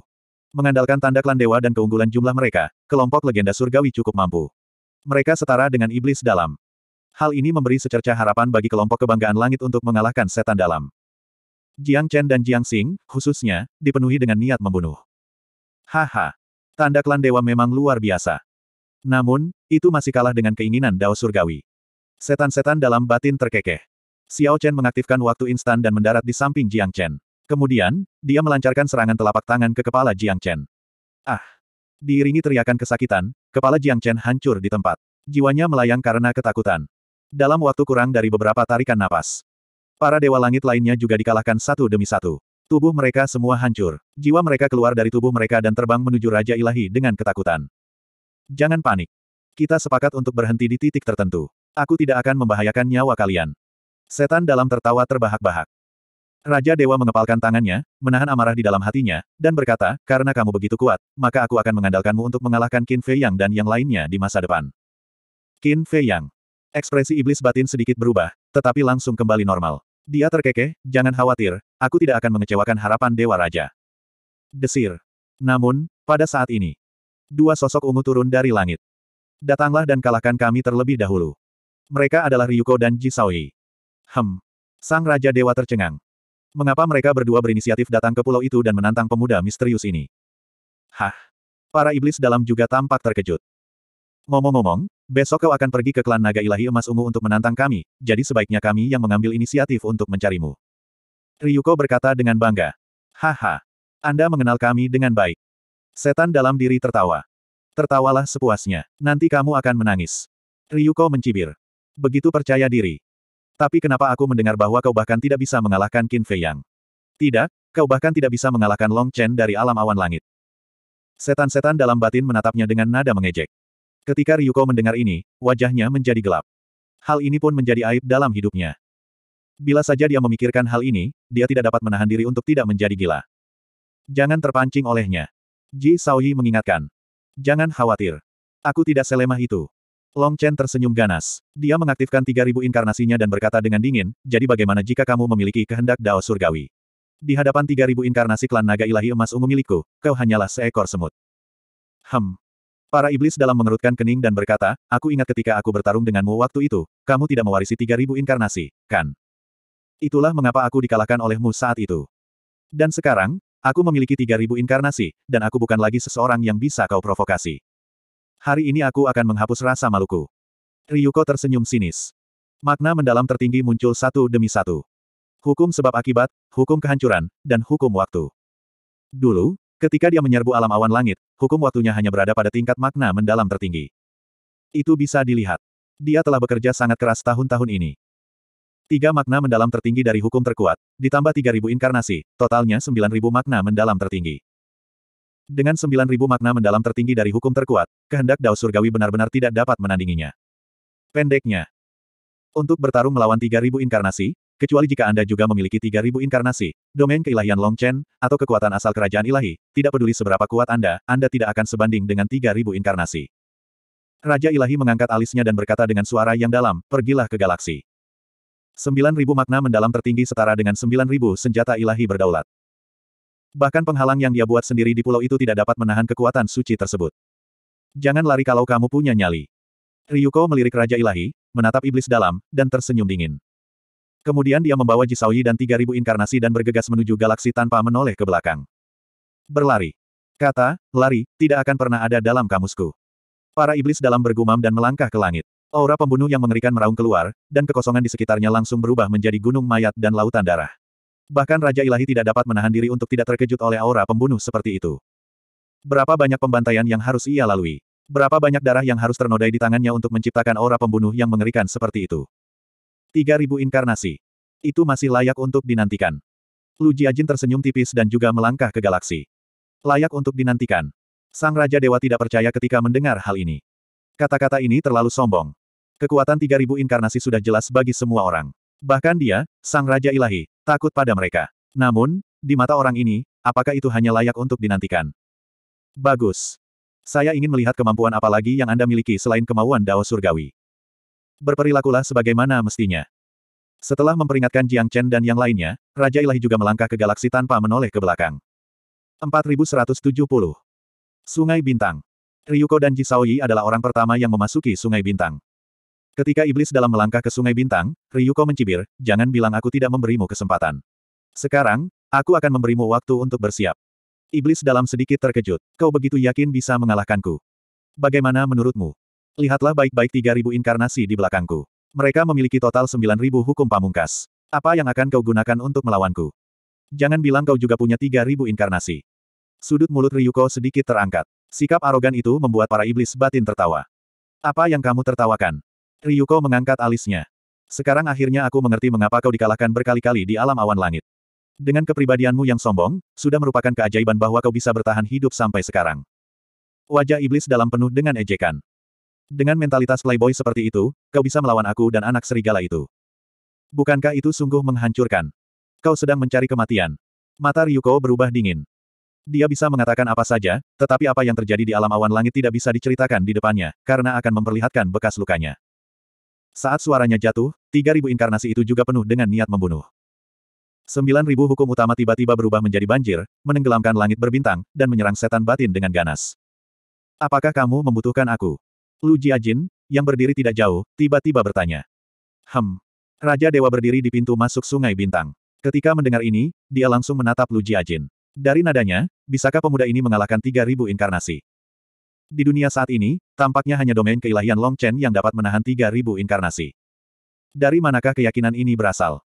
Mengandalkan tanda klan dewa dan keunggulan jumlah mereka, kelompok legenda surgawi cukup mampu. Mereka setara dengan iblis dalam. Hal ini memberi secerca harapan bagi kelompok kebanggaan langit untuk mengalahkan setan dalam. Jiang Chen dan Jiang Xing, khususnya, dipenuhi dengan niat membunuh. Haha. Tanda klan dewa memang luar biasa. Namun, itu masih kalah dengan keinginan Dao Surgawi. Setan-setan dalam batin terkekeh. Xiao Chen mengaktifkan waktu instan dan mendarat di samping Jiang Chen. Kemudian, dia melancarkan serangan telapak tangan ke kepala Jiang Chen. Ah! Diiringi teriakan kesakitan, kepala Jiang Chen hancur di tempat. Jiwanya melayang karena ketakutan. Dalam waktu kurang dari beberapa tarikan napas. Para dewa langit lainnya juga dikalahkan satu demi satu. Tubuh mereka semua hancur. Jiwa mereka keluar dari tubuh mereka dan terbang menuju Raja Ilahi dengan ketakutan. Jangan panik. Kita sepakat untuk berhenti di titik tertentu. Aku tidak akan membahayakan nyawa kalian. Setan dalam tertawa terbahak-bahak. Raja Dewa mengepalkan tangannya, menahan amarah di dalam hatinya, dan berkata, karena kamu begitu kuat, maka aku akan mengandalkanmu untuk mengalahkan Qin Fei Yang dan yang lainnya di masa depan. Qin Fei Yang. Ekspresi iblis batin sedikit berubah, tetapi langsung kembali normal. Dia terkekeh, jangan khawatir, aku tidak akan mengecewakan harapan Dewa Raja. Desir. Namun, pada saat ini, dua sosok ungu turun dari langit. Datanglah dan kalahkan kami terlebih dahulu. Mereka adalah Ryuko dan Jisaoi. Hem. Sang Raja Dewa tercengang. Mengapa mereka berdua berinisiatif datang ke pulau itu dan menantang pemuda misterius ini? Hah? Para iblis dalam juga tampak terkejut. Ngomong-ngomong, besok kau akan pergi ke klan naga ilahi emas ungu untuk menantang kami, jadi sebaiknya kami yang mengambil inisiatif untuk mencarimu. Ryuko berkata dengan bangga. Haha. Anda mengenal kami dengan baik. Setan dalam diri tertawa. Tertawalah sepuasnya. Nanti kamu akan menangis. Ryuko mencibir. Begitu percaya diri. Tapi kenapa aku mendengar bahwa kau bahkan tidak bisa mengalahkan Qin Fei Yang? Tidak, kau bahkan tidak bisa mengalahkan Long Chen dari alam awan langit. Setan-setan dalam batin menatapnya dengan nada mengejek. Ketika Ryuko mendengar ini, wajahnya menjadi gelap. Hal ini pun menjadi aib dalam hidupnya. Bila saja dia memikirkan hal ini, dia tidak dapat menahan diri untuk tidak menjadi gila. Jangan terpancing olehnya. Ji Saoyi mengingatkan. Jangan khawatir. Aku tidak selemah itu. Long Chen tersenyum ganas. Dia mengaktifkan 3000 inkarnasinya dan berkata dengan dingin, jadi bagaimana jika kamu memiliki kehendak Dao Surgawi? Di hadapan 3000 inkarnasi klan naga ilahi emas ungu milikku, kau hanyalah seekor semut. Hem. Para iblis dalam mengerutkan kening dan berkata, aku ingat ketika aku bertarung denganmu waktu itu, kamu tidak mewarisi 3000 inkarnasi, kan? Itulah mengapa aku dikalahkan olehmu saat itu. Dan sekarang, aku memiliki 3000 inkarnasi, dan aku bukan lagi seseorang yang bisa kau provokasi. Hari ini aku akan menghapus rasa maluku. Ryuko tersenyum sinis. Makna mendalam tertinggi muncul satu demi satu. Hukum sebab akibat, hukum kehancuran, dan hukum waktu. Dulu, ketika dia menyerbu alam awan langit, hukum waktunya hanya berada pada tingkat makna mendalam tertinggi. Itu bisa dilihat. Dia telah bekerja sangat keras tahun-tahun ini. Tiga makna mendalam tertinggi dari hukum terkuat, ditambah 3.000 inkarnasi, totalnya 9.000 makna mendalam tertinggi. Dengan sembilan ribu makna mendalam tertinggi dari hukum terkuat, kehendak Dao Surgawi benar-benar tidak dapat menandinginya. Pendeknya. Untuk bertarung melawan tiga ribu inkarnasi, kecuali jika Anda juga memiliki tiga ribu inkarnasi, domain keilahian Longchen, atau kekuatan asal kerajaan ilahi, tidak peduli seberapa kuat Anda, Anda tidak akan sebanding dengan tiga ribu inkarnasi. Raja ilahi mengangkat alisnya dan berkata dengan suara yang dalam, pergilah ke galaksi. Sembilan ribu makna mendalam tertinggi setara dengan sembilan ribu senjata ilahi berdaulat. Bahkan penghalang yang dia buat sendiri di pulau itu tidak dapat menahan kekuatan suci tersebut. Jangan lari kalau kamu punya nyali. Ryuko melirik Raja Ilahi, menatap iblis dalam, dan tersenyum dingin. Kemudian dia membawa Jisaui dan 3000 inkarnasi dan bergegas menuju galaksi tanpa menoleh ke belakang. Berlari. Kata, lari, tidak akan pernah ada dalam kamusku. Para iblis dalam bergumam dan melangkah ke langit. Aura pembunuh yang mengerikan meraung keluar, dan kekosongan di sekitarnya langsung berubah menjadi gunung mayat dan lautan darah. Bahkan Raja Ilahi tidak dapat menahan diri untuk tidak terkejut oleh aura pembunuh seperti itu. Berapa banyak pembantaian yang harus ia lalui? Berapa banyak darah yang harus ternodai di tangannya untuk menciptakan aura pembunuh yang mengerikan seperti itu? 3000 inkarnasi. Itu masih layak untuk dinantikan. Lu Jiajin tersenyum tipis dan juga melangkah ke galaksi. Layak untuk dinantikan. Sang Raja Dewa tidak percaya ketika mendengar hal ini. Kata-kata ini terlalu sombong. Kekuatan 3000 inkarnasi sudah jelas bagi semua orang. Bahkan dia, sang raja ilahi, takut pada mereka. Namun, di mata orang ini, apakah itu hanya layak untuk dinantikan? Bagus. Saya ingin melihat kemampuan apa lagi yang Anda miliki selain kemauan Dao Surgawi. Berperilakulah sebagaimana mestinya. Setelah memperingatkan Jiang Chen dan yang lainnya, Raja Ilahi juga melangkah ke galaksi tanpa menoleh ke belakang. 4170. Sungai Bintang. Ryuko dan Jisao Yi adalah orang pertama yang memasuki Sungai Bintang. Ketika iblis dalam melangkah ke Sungai Bintang, Ryuko mencibir, jangan bilang aku tidak memberimu kesempatan. Sekarang, aku akan memberimu waktu untuk bersiap. Iblis dalam sedikit terkejut. Kau begitu yakin bisa mengalahkanku. Bagaimana menurutmu? Lihatlah baik-baik 3000 inkarnasi di belakangku. Mereka memiliki total 9000 hukum pamungkas. Apa yang akan kau gunakan untuk melawanku? Jangan bilang kau juga punya 3000 inkarnasi. Sudut mulut Ryuko sedikit terangkat. Sikap arogan itu membuat para iblis batin tertawa. Apa yang kamu tertawakan? Ryuko mengangkat alisnya. Sekarang akhirnya aku mengerti mengapa kau dikalahkan berkali-kali di alam awan langit. Dengan kepribadianmu yang sombong, sudah merupakan keajaiban bahwa kau bisa bertahan hidup sampai sekarang. Wajah iblis dalam penuh dengan ejekan. Dengan mentalitas playboy seperti itu, kau bisa melawan aku dan anak serigala itu. Bukankah itu sungguh menghancurkan? Kau sedang mencari kematian. Mata Ryuko berubah dingin. Dia bisa mengatakan apa saja, tetapi apa yang terjadi di alam awan langit tidak bisa diceritakan di depannya, karena akan memperlihatkan bekas lukanya. Saat suaranya jatuh, 3.000 inkarnasi itu juga penuh dengan niat membunuh. 9.000 hukum utama tiba-tiba berubah menjadi banjir, menenggelamkan langit berbintang, dan menyerang setan batin dengan ganas. Apakah kamu membutuhkan aku? Lu Jiajin, yang berdiri tidak jauh, tiba-tiba bertanya. Hem. Raja Dewa berdiri di pintu masuk sungai bintang. Ketika mendengar ini, dia langsung menatap Lu Jiajin. Dari nadanya, bisakah pemuda ini mengalahkan 3.000 inkarnasi? Di dunia saat ini, tampaknya hanya domain keilahian Long Chen yang dapat menahan 3.000 inkarnasi. Dari manakah keyakinan ini berasal?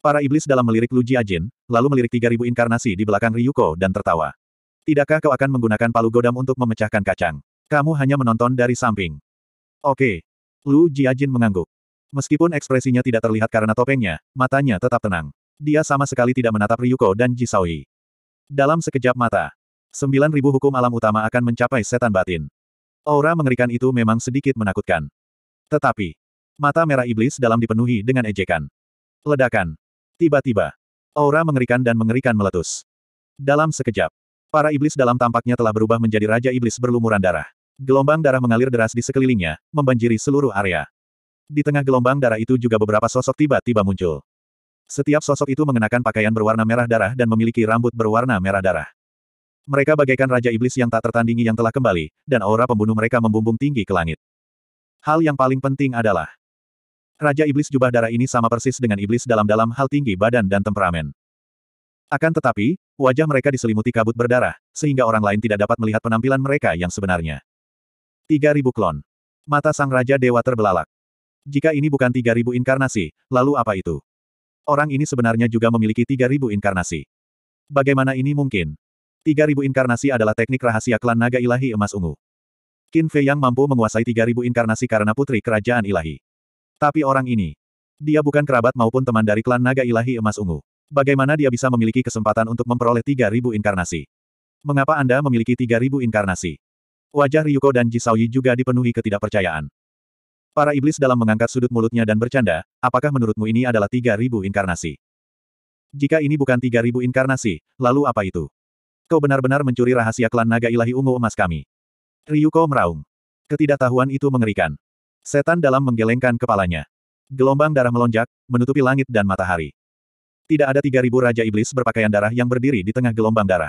Para iblis dalam melirik Lu Jiajin, lalu melirik 3.000 inkarnasi di belakang Ryuko dan tertawa. Tidakkah kau akan menggunakan palu godam untuk memecahkan kacang? Kamu hanya menonton dari samping. Oke. Lu Jiajin mengangguk. Meskipun ekspresinya tidak terlihat karena topengnya, matanya tetap tenang. Dia sama sekali tidak menatap Ryuko dan Jisaui. Dalam sekejap mata, Sembilan ribu hukum alam utama akan mencapai setan batin. Aura mengerikan itu memang sedikit menakutkan. Tetapi, mata merah iblis dalam dipenuhi dengan ejekan. Ledakan. Tiba-tiba, aura mengerikan dan mengerikan meletus. Dalam sekejap, para iblis dalam tampaknya telah berubah menjadi raja iblis berlumuran darah. Gelombang darah mengalir deras di sekelilingnya, membanjiri seluruh area. Di tengah gelombang darah itu juga beberapa sosok tiba-tiba muncul. Setiap sosok itu mengenakan pakaian berwarna merah darah dan memiliki rambut berwarna merah darah. Mereka bagaikan Raja Iblis yang tak tertandingi yang telah kembali, dan aura pembunuh mereka membumbung tinggi ke langit. Hal yang paling penting adalah Raja Iblis jubah darah ini sama persis dengan Iblis dalam-dalam hal tinggi badan dan temperamen. Akan tetapi, wajah mereka diselimuti kabut berdarah, sehingga orang lain tidak dapat melihat penampilan mereka yang sebenarnya. 3.000 klon. Mata Sang Raja Dewa terbelalak. Jika ini bukan 3.000 inkarnasi, lalu apa itu? Orang ini sebenarnya juga memiliki 3.000 inkarnasi. Bagaimana ini mungkin? Tiga ribu inkarnasi adalah teknik rahasia klan naga ilahi emas ungu. Qin Fei yang mampu menguasai tiga ribu inkarnasi karena putri kerajaan ilahi. Tapi orang ini, dia bukan kerabat maupun teman dari klan naga ilahi emas ungu. Bagaimana dia bisa memiliki kesempatan untuk memperoleh tiga ribu inkarnasi? Mengapa Anda memiliki tiga ribu inkarnasi? Wajah Ryuko dan Jisauyi juga dipenuhi ketidakpercayaan. Para iblis dalam mengangkat sudut mulutnya dan bercanda, apakah menurutmu ini adalah tiga ribu inkarnasi? Jika ini bukan tiga ribu inkarnasi, lalu apa itu? Kau benar-benar mencuri rahasia klan naga ilahi ungu emas kami. Ryuko meraung. Ketidaktahuan itu mengerikan. Setan dalam menggelengkan kepalanya. Gelombang darah melonjak, menutupi langit dan matahari. Tidak ada tiga ribu Raja Iblis berpakaian darah yang berdiri di tengah gelombang darah.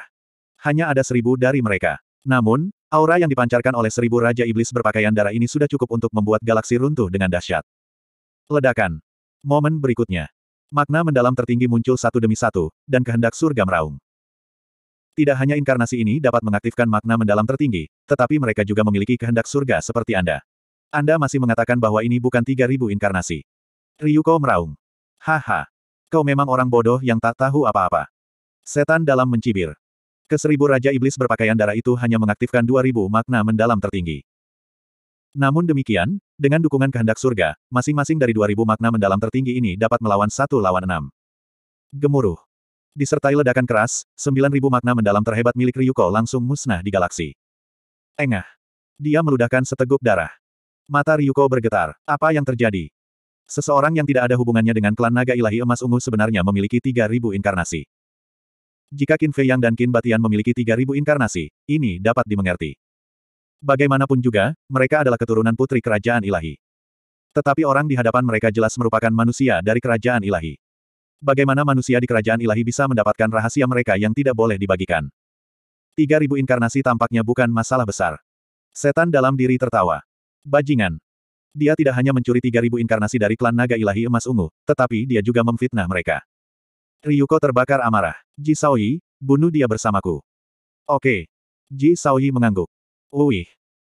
Hanya ada seribu dari mereka. Namun, aura yang dipancarkan oleh seribu Raja Iblis berpakaian darah ini sudah cukup untuk membuat galaksi runtuh dengan dahsyat. Ledakan. Momen berikutnya. Makna mendalam tertinggi muncul satu demi satu, dan kehendak surga meraung. Tidak hanya inkarnasi ini dapat mengaktifkan makna mendalam tertinggi, tetapi mereka juga memiliki kehendak surga seperti Anda. Anda masih mengatakan bahwa ini bukan 3000 inkarnasi. Ryuko meraung. Haha. Kau memang orang bodoh yang tak tahu apa-apa. Setan dalam mencibir. Keseribu Raja Iblis berpakaian darah itu hanya mengaktifkan 2000 makna mendalam tertinggi. Namun demikian, dengan dukungan kehendak surga, masing-masing dari 2000 makna mendalam tertinggi ini dapat melawan satu lawan enam. Gemuruh. Disertai ledakan keras, 9.000 makna mendalam terhebat milik Ryuko langsung musnah di galaksi. Engah. Dia meludahkan seteguk darah. Mata Ryuko bergetar. Apa yang terjadi? Seseorang yang tidak ada hubungannya dengan klan naga ilahi emas ungu sebenarnya memiliki 3.000 inkarnasi. Jika Qin Fei Yang dan Qin Batian memiliki 3.000 inkarnasi, ini dapat dimengerti. Bagaimanapun juga, mereka adalah keturunan putri kerajaan ilahi. Tetapi orang di hadapan mereka jelas merupakan manusia dari kerajaan ilahi. Bagaimana manusia di kerajaan ilahi bisa mendapatkan rahasia mereka yang tidak boleh dibagikan? 3000 inkarnasi tampaknya bukan masalah besar. Setan dalam diri tertawa. Bajingan. Dia tidak hanya mencuri 3000 inkarnasi dari klan naga ilahi emas ungu, tetapi dia juga memfitnah mereka. Ryuko terbakar amarah. Ji Saoyi, bunuh dia bersamaku. Oke. Ji Saoyi mengangguk. Wuih.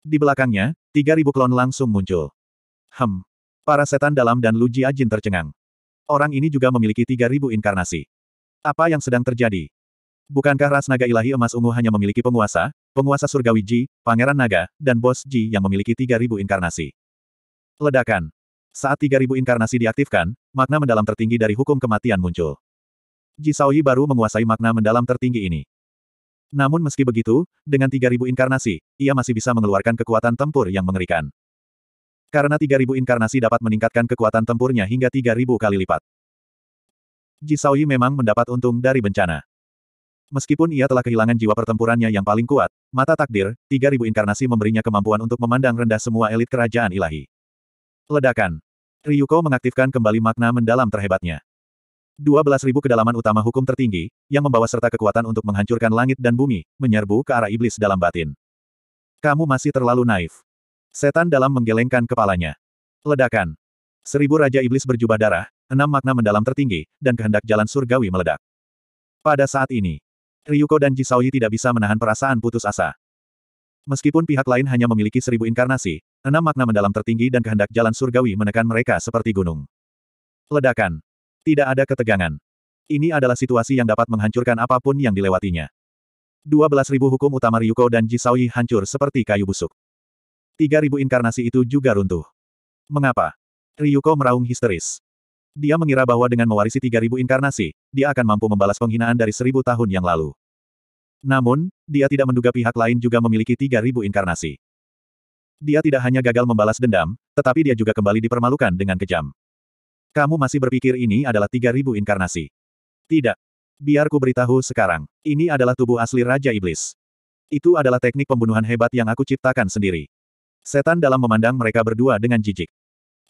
Di belakangnya, 3000 klon langsung muncul. Hem. Para setan dalam dan Lu Ji Ajin tercengang. Orang ini juga memiliki 3.000 inkarnasi. Apa yang sedang terjadi? Bukankah ras naga ilahi emas ungu hanya memiliki penguasa, penguasa surgawi Ji, pangeran naga, dan bos Ji yang memiliki 3.000 inkarnasi? Ledakan. Saat 3.000 inkarnasi diaktifkan, makna mendalam tertinggi dari hukum kematian muncul. Ji Saoyi baru menguasai makna mendalam tertinggi ini. Namun meski begitu, dengan 3.000 inkarnasi, ia masih bisa mengeluarkan kekuatan tempur yang mengerikan. Karena 3000 inkarnasi dapat meningkatkan kekuatan tempurnya hingga 3000 kali lipat. Jisaui memang mendapat untung dari bencana. Meskipun ia telah kehilangan jiwa pertempurannya yang paling kuat, mata takdir, 3000 inkarnasi memberinya kemampuan untuk memandang rendah semua elit kerajaan ilahi. Ledakan. Ryuko mengaktifkan kembali makna mendalam terhebatnya. 12.000 kedalaman utama hukum tertinggi, yang membawa serta kekuatan untuk menghancurkan langit dan bumi, menyerbu ke arah iblis dalam batin. Kamu masih terlalu naif. Setan dalam menggelengkan kepalanya. Ledakan. Seribu Raja Iblis berjubah darah, enam makna mendalam tertinggi, dan kehendak jalan surgawi meledak. Pada saat ini, Ryuko dan Jisaoyi tidak bisa menahan perasaan putus asa. Meskipun pihak lain hanya memiliki seribu inkarnasi, enam makna mendalam tertinggi dan kehendak jalan surgawi menekan mereka seperti gunung. Ledakan. Tidak ada ketegangan. Ini adalah situasi yang dapat menghancurkan apapun yang dilewatinya. 12.000 hukum utama Ryuko dan Jisaoyi hancur seperti kayu busuk. Tiga ribu inkarnasi itu juga runtuh. Mengapa? Ryuko meraung histeris. Dia mengira bahwa dengan mewarisi tiga ribu inkarnasi, dia akan mampu membalas penghinaan dari seribu tahun yang lalu. Namun, dia tidak menduga pihak lain juga memiliki tiga ribu inkarnasi. Dia tidak hanya gagal membalas dendam, tetapi dia juga kembali dipermalukan dengan kejam. Kamu masih berpikir ini adalah tiga ribu inkarnasi? Tidak. Biarku beritahu sekarang. Ini adalah tubuh asli Raja Iblis. Itu adalah teknik pembunuhan hebat yang aku ciptakan sendiri. Setan dalam memandang mereka berdua dengan jijik.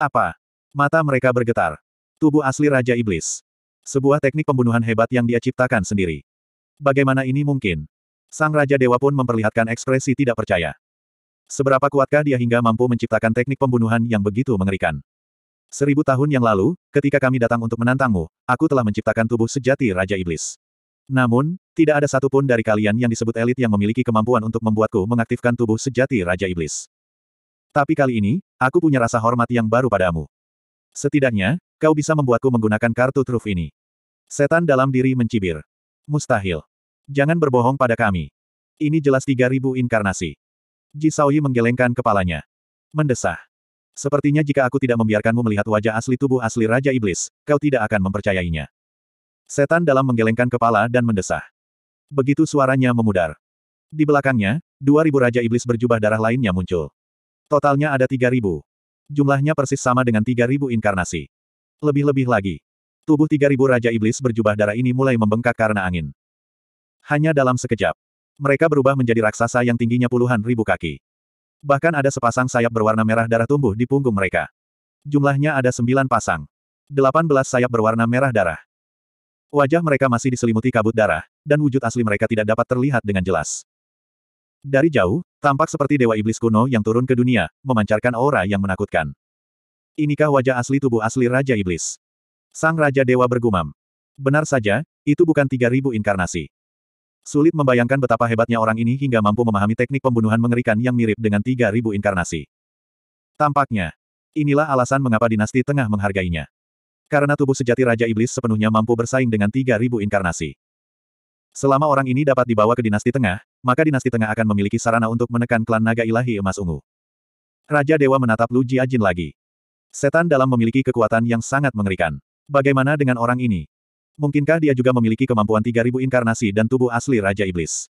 Apa? Mata mereka bergetar. Tubuh asli Raja Iblis. Sebuah teknik pembunuhan hebat yang dia ciptakan sendiri. Bagaimana ini mungkin? Sang Raja Dewa pun memperlihatkan ekspresi tidak percaya. Seberapa kuatkah dia hingga mampu menciptakan teknik pembunuhan yang begitu mengerikan? Seribu tahun yang lalu, ketika kami datang untuk menantangmu, aku telah menciptakan tubuh sejati Raja Iblis. Namun, tidak ada satupun dari kalian yang disebut elit yang memiliki kemampuan untuk membuatku mengaktifkan tubuh sejati Raja Iblis. Tapi kali ini, aku punya rasa hormat yang baru padamu. Setidaknya, kau bisa membuatku menggunakan kartu truf ini. Setan dalam diri mencibir. Mustahil. Jangan berbohong pada kami. Ini jelas 3000 inkarnasi. Ji Saoyi menggelengkan kepalanya. Mendesah. Sepertinya jika aku tidak membiarkanmu melihat wajah asli tubuh asli Raja Iblis, kau tidak akan mempercayainya. Setan dalam menggelengkan kepala dan mendesah. Begitu suaranya memudar. Di belakangnya, 2000 Raja Iblis berjubah darah lainnya muncul. Totalnya ada 3.000. Jumlahnya persis sama dengan 3.000 inkarnasi. Lebih-lebih lagi. Tubuh 3.000 Raja Iblis berjubah darah ini mulai membengkak karena angin. Hanya dalam sekejap. Mereka berubah menjadi raksasa yang tingginya puluhan ribu kaki. Bahkan ada sepasang sayap berwarna merah darah tumbuh di punggung mereka. Jumlahnya ada sembilan pasang. Delapan belas sayap berwarna merah darah. Wajah mereka masih diselimuti kabut darah, dan wujud asli mereka tidak dapat terlihat dengan jelas. Dari jauh, Tampak seperti dewa iblis kuno yang turun ke dunia, memancarkan aura yang menakutkan. Inikah wajah asli tubuh asli Raja Iblis? Sang Raja Dewa bergumam. Benar saja, itu bukan 3000 inkarnasi. Sulit membayangkan betapa hebatnya orang ini hingga mampu memahami teknik pembunuhan mengerikan yang mirip dengan 3000 inkarnasi. Tampaknya, inilah alasan mengapa dinasti tengah menghargainya. Karena tubuh sejati Raja Iblis sepenuhnya mampu bersaing dengan 3000 inkarnasi. Selama orang ini dapat dibawa ke dinasti tengah, maka dinasti tengah akan memiliki sarana untuk menekan klan naga ilahi emas ungu. Raja Dewa menatap Lu Jiajin lagi. Setan dalam memiliki kekuatan yang sangat mengerikan. Bagaimana dengan orang ini? Mungkinkah dia juga memiliki kemampuan 3000 inkarnasi dan tubuh asli Raja Iblis?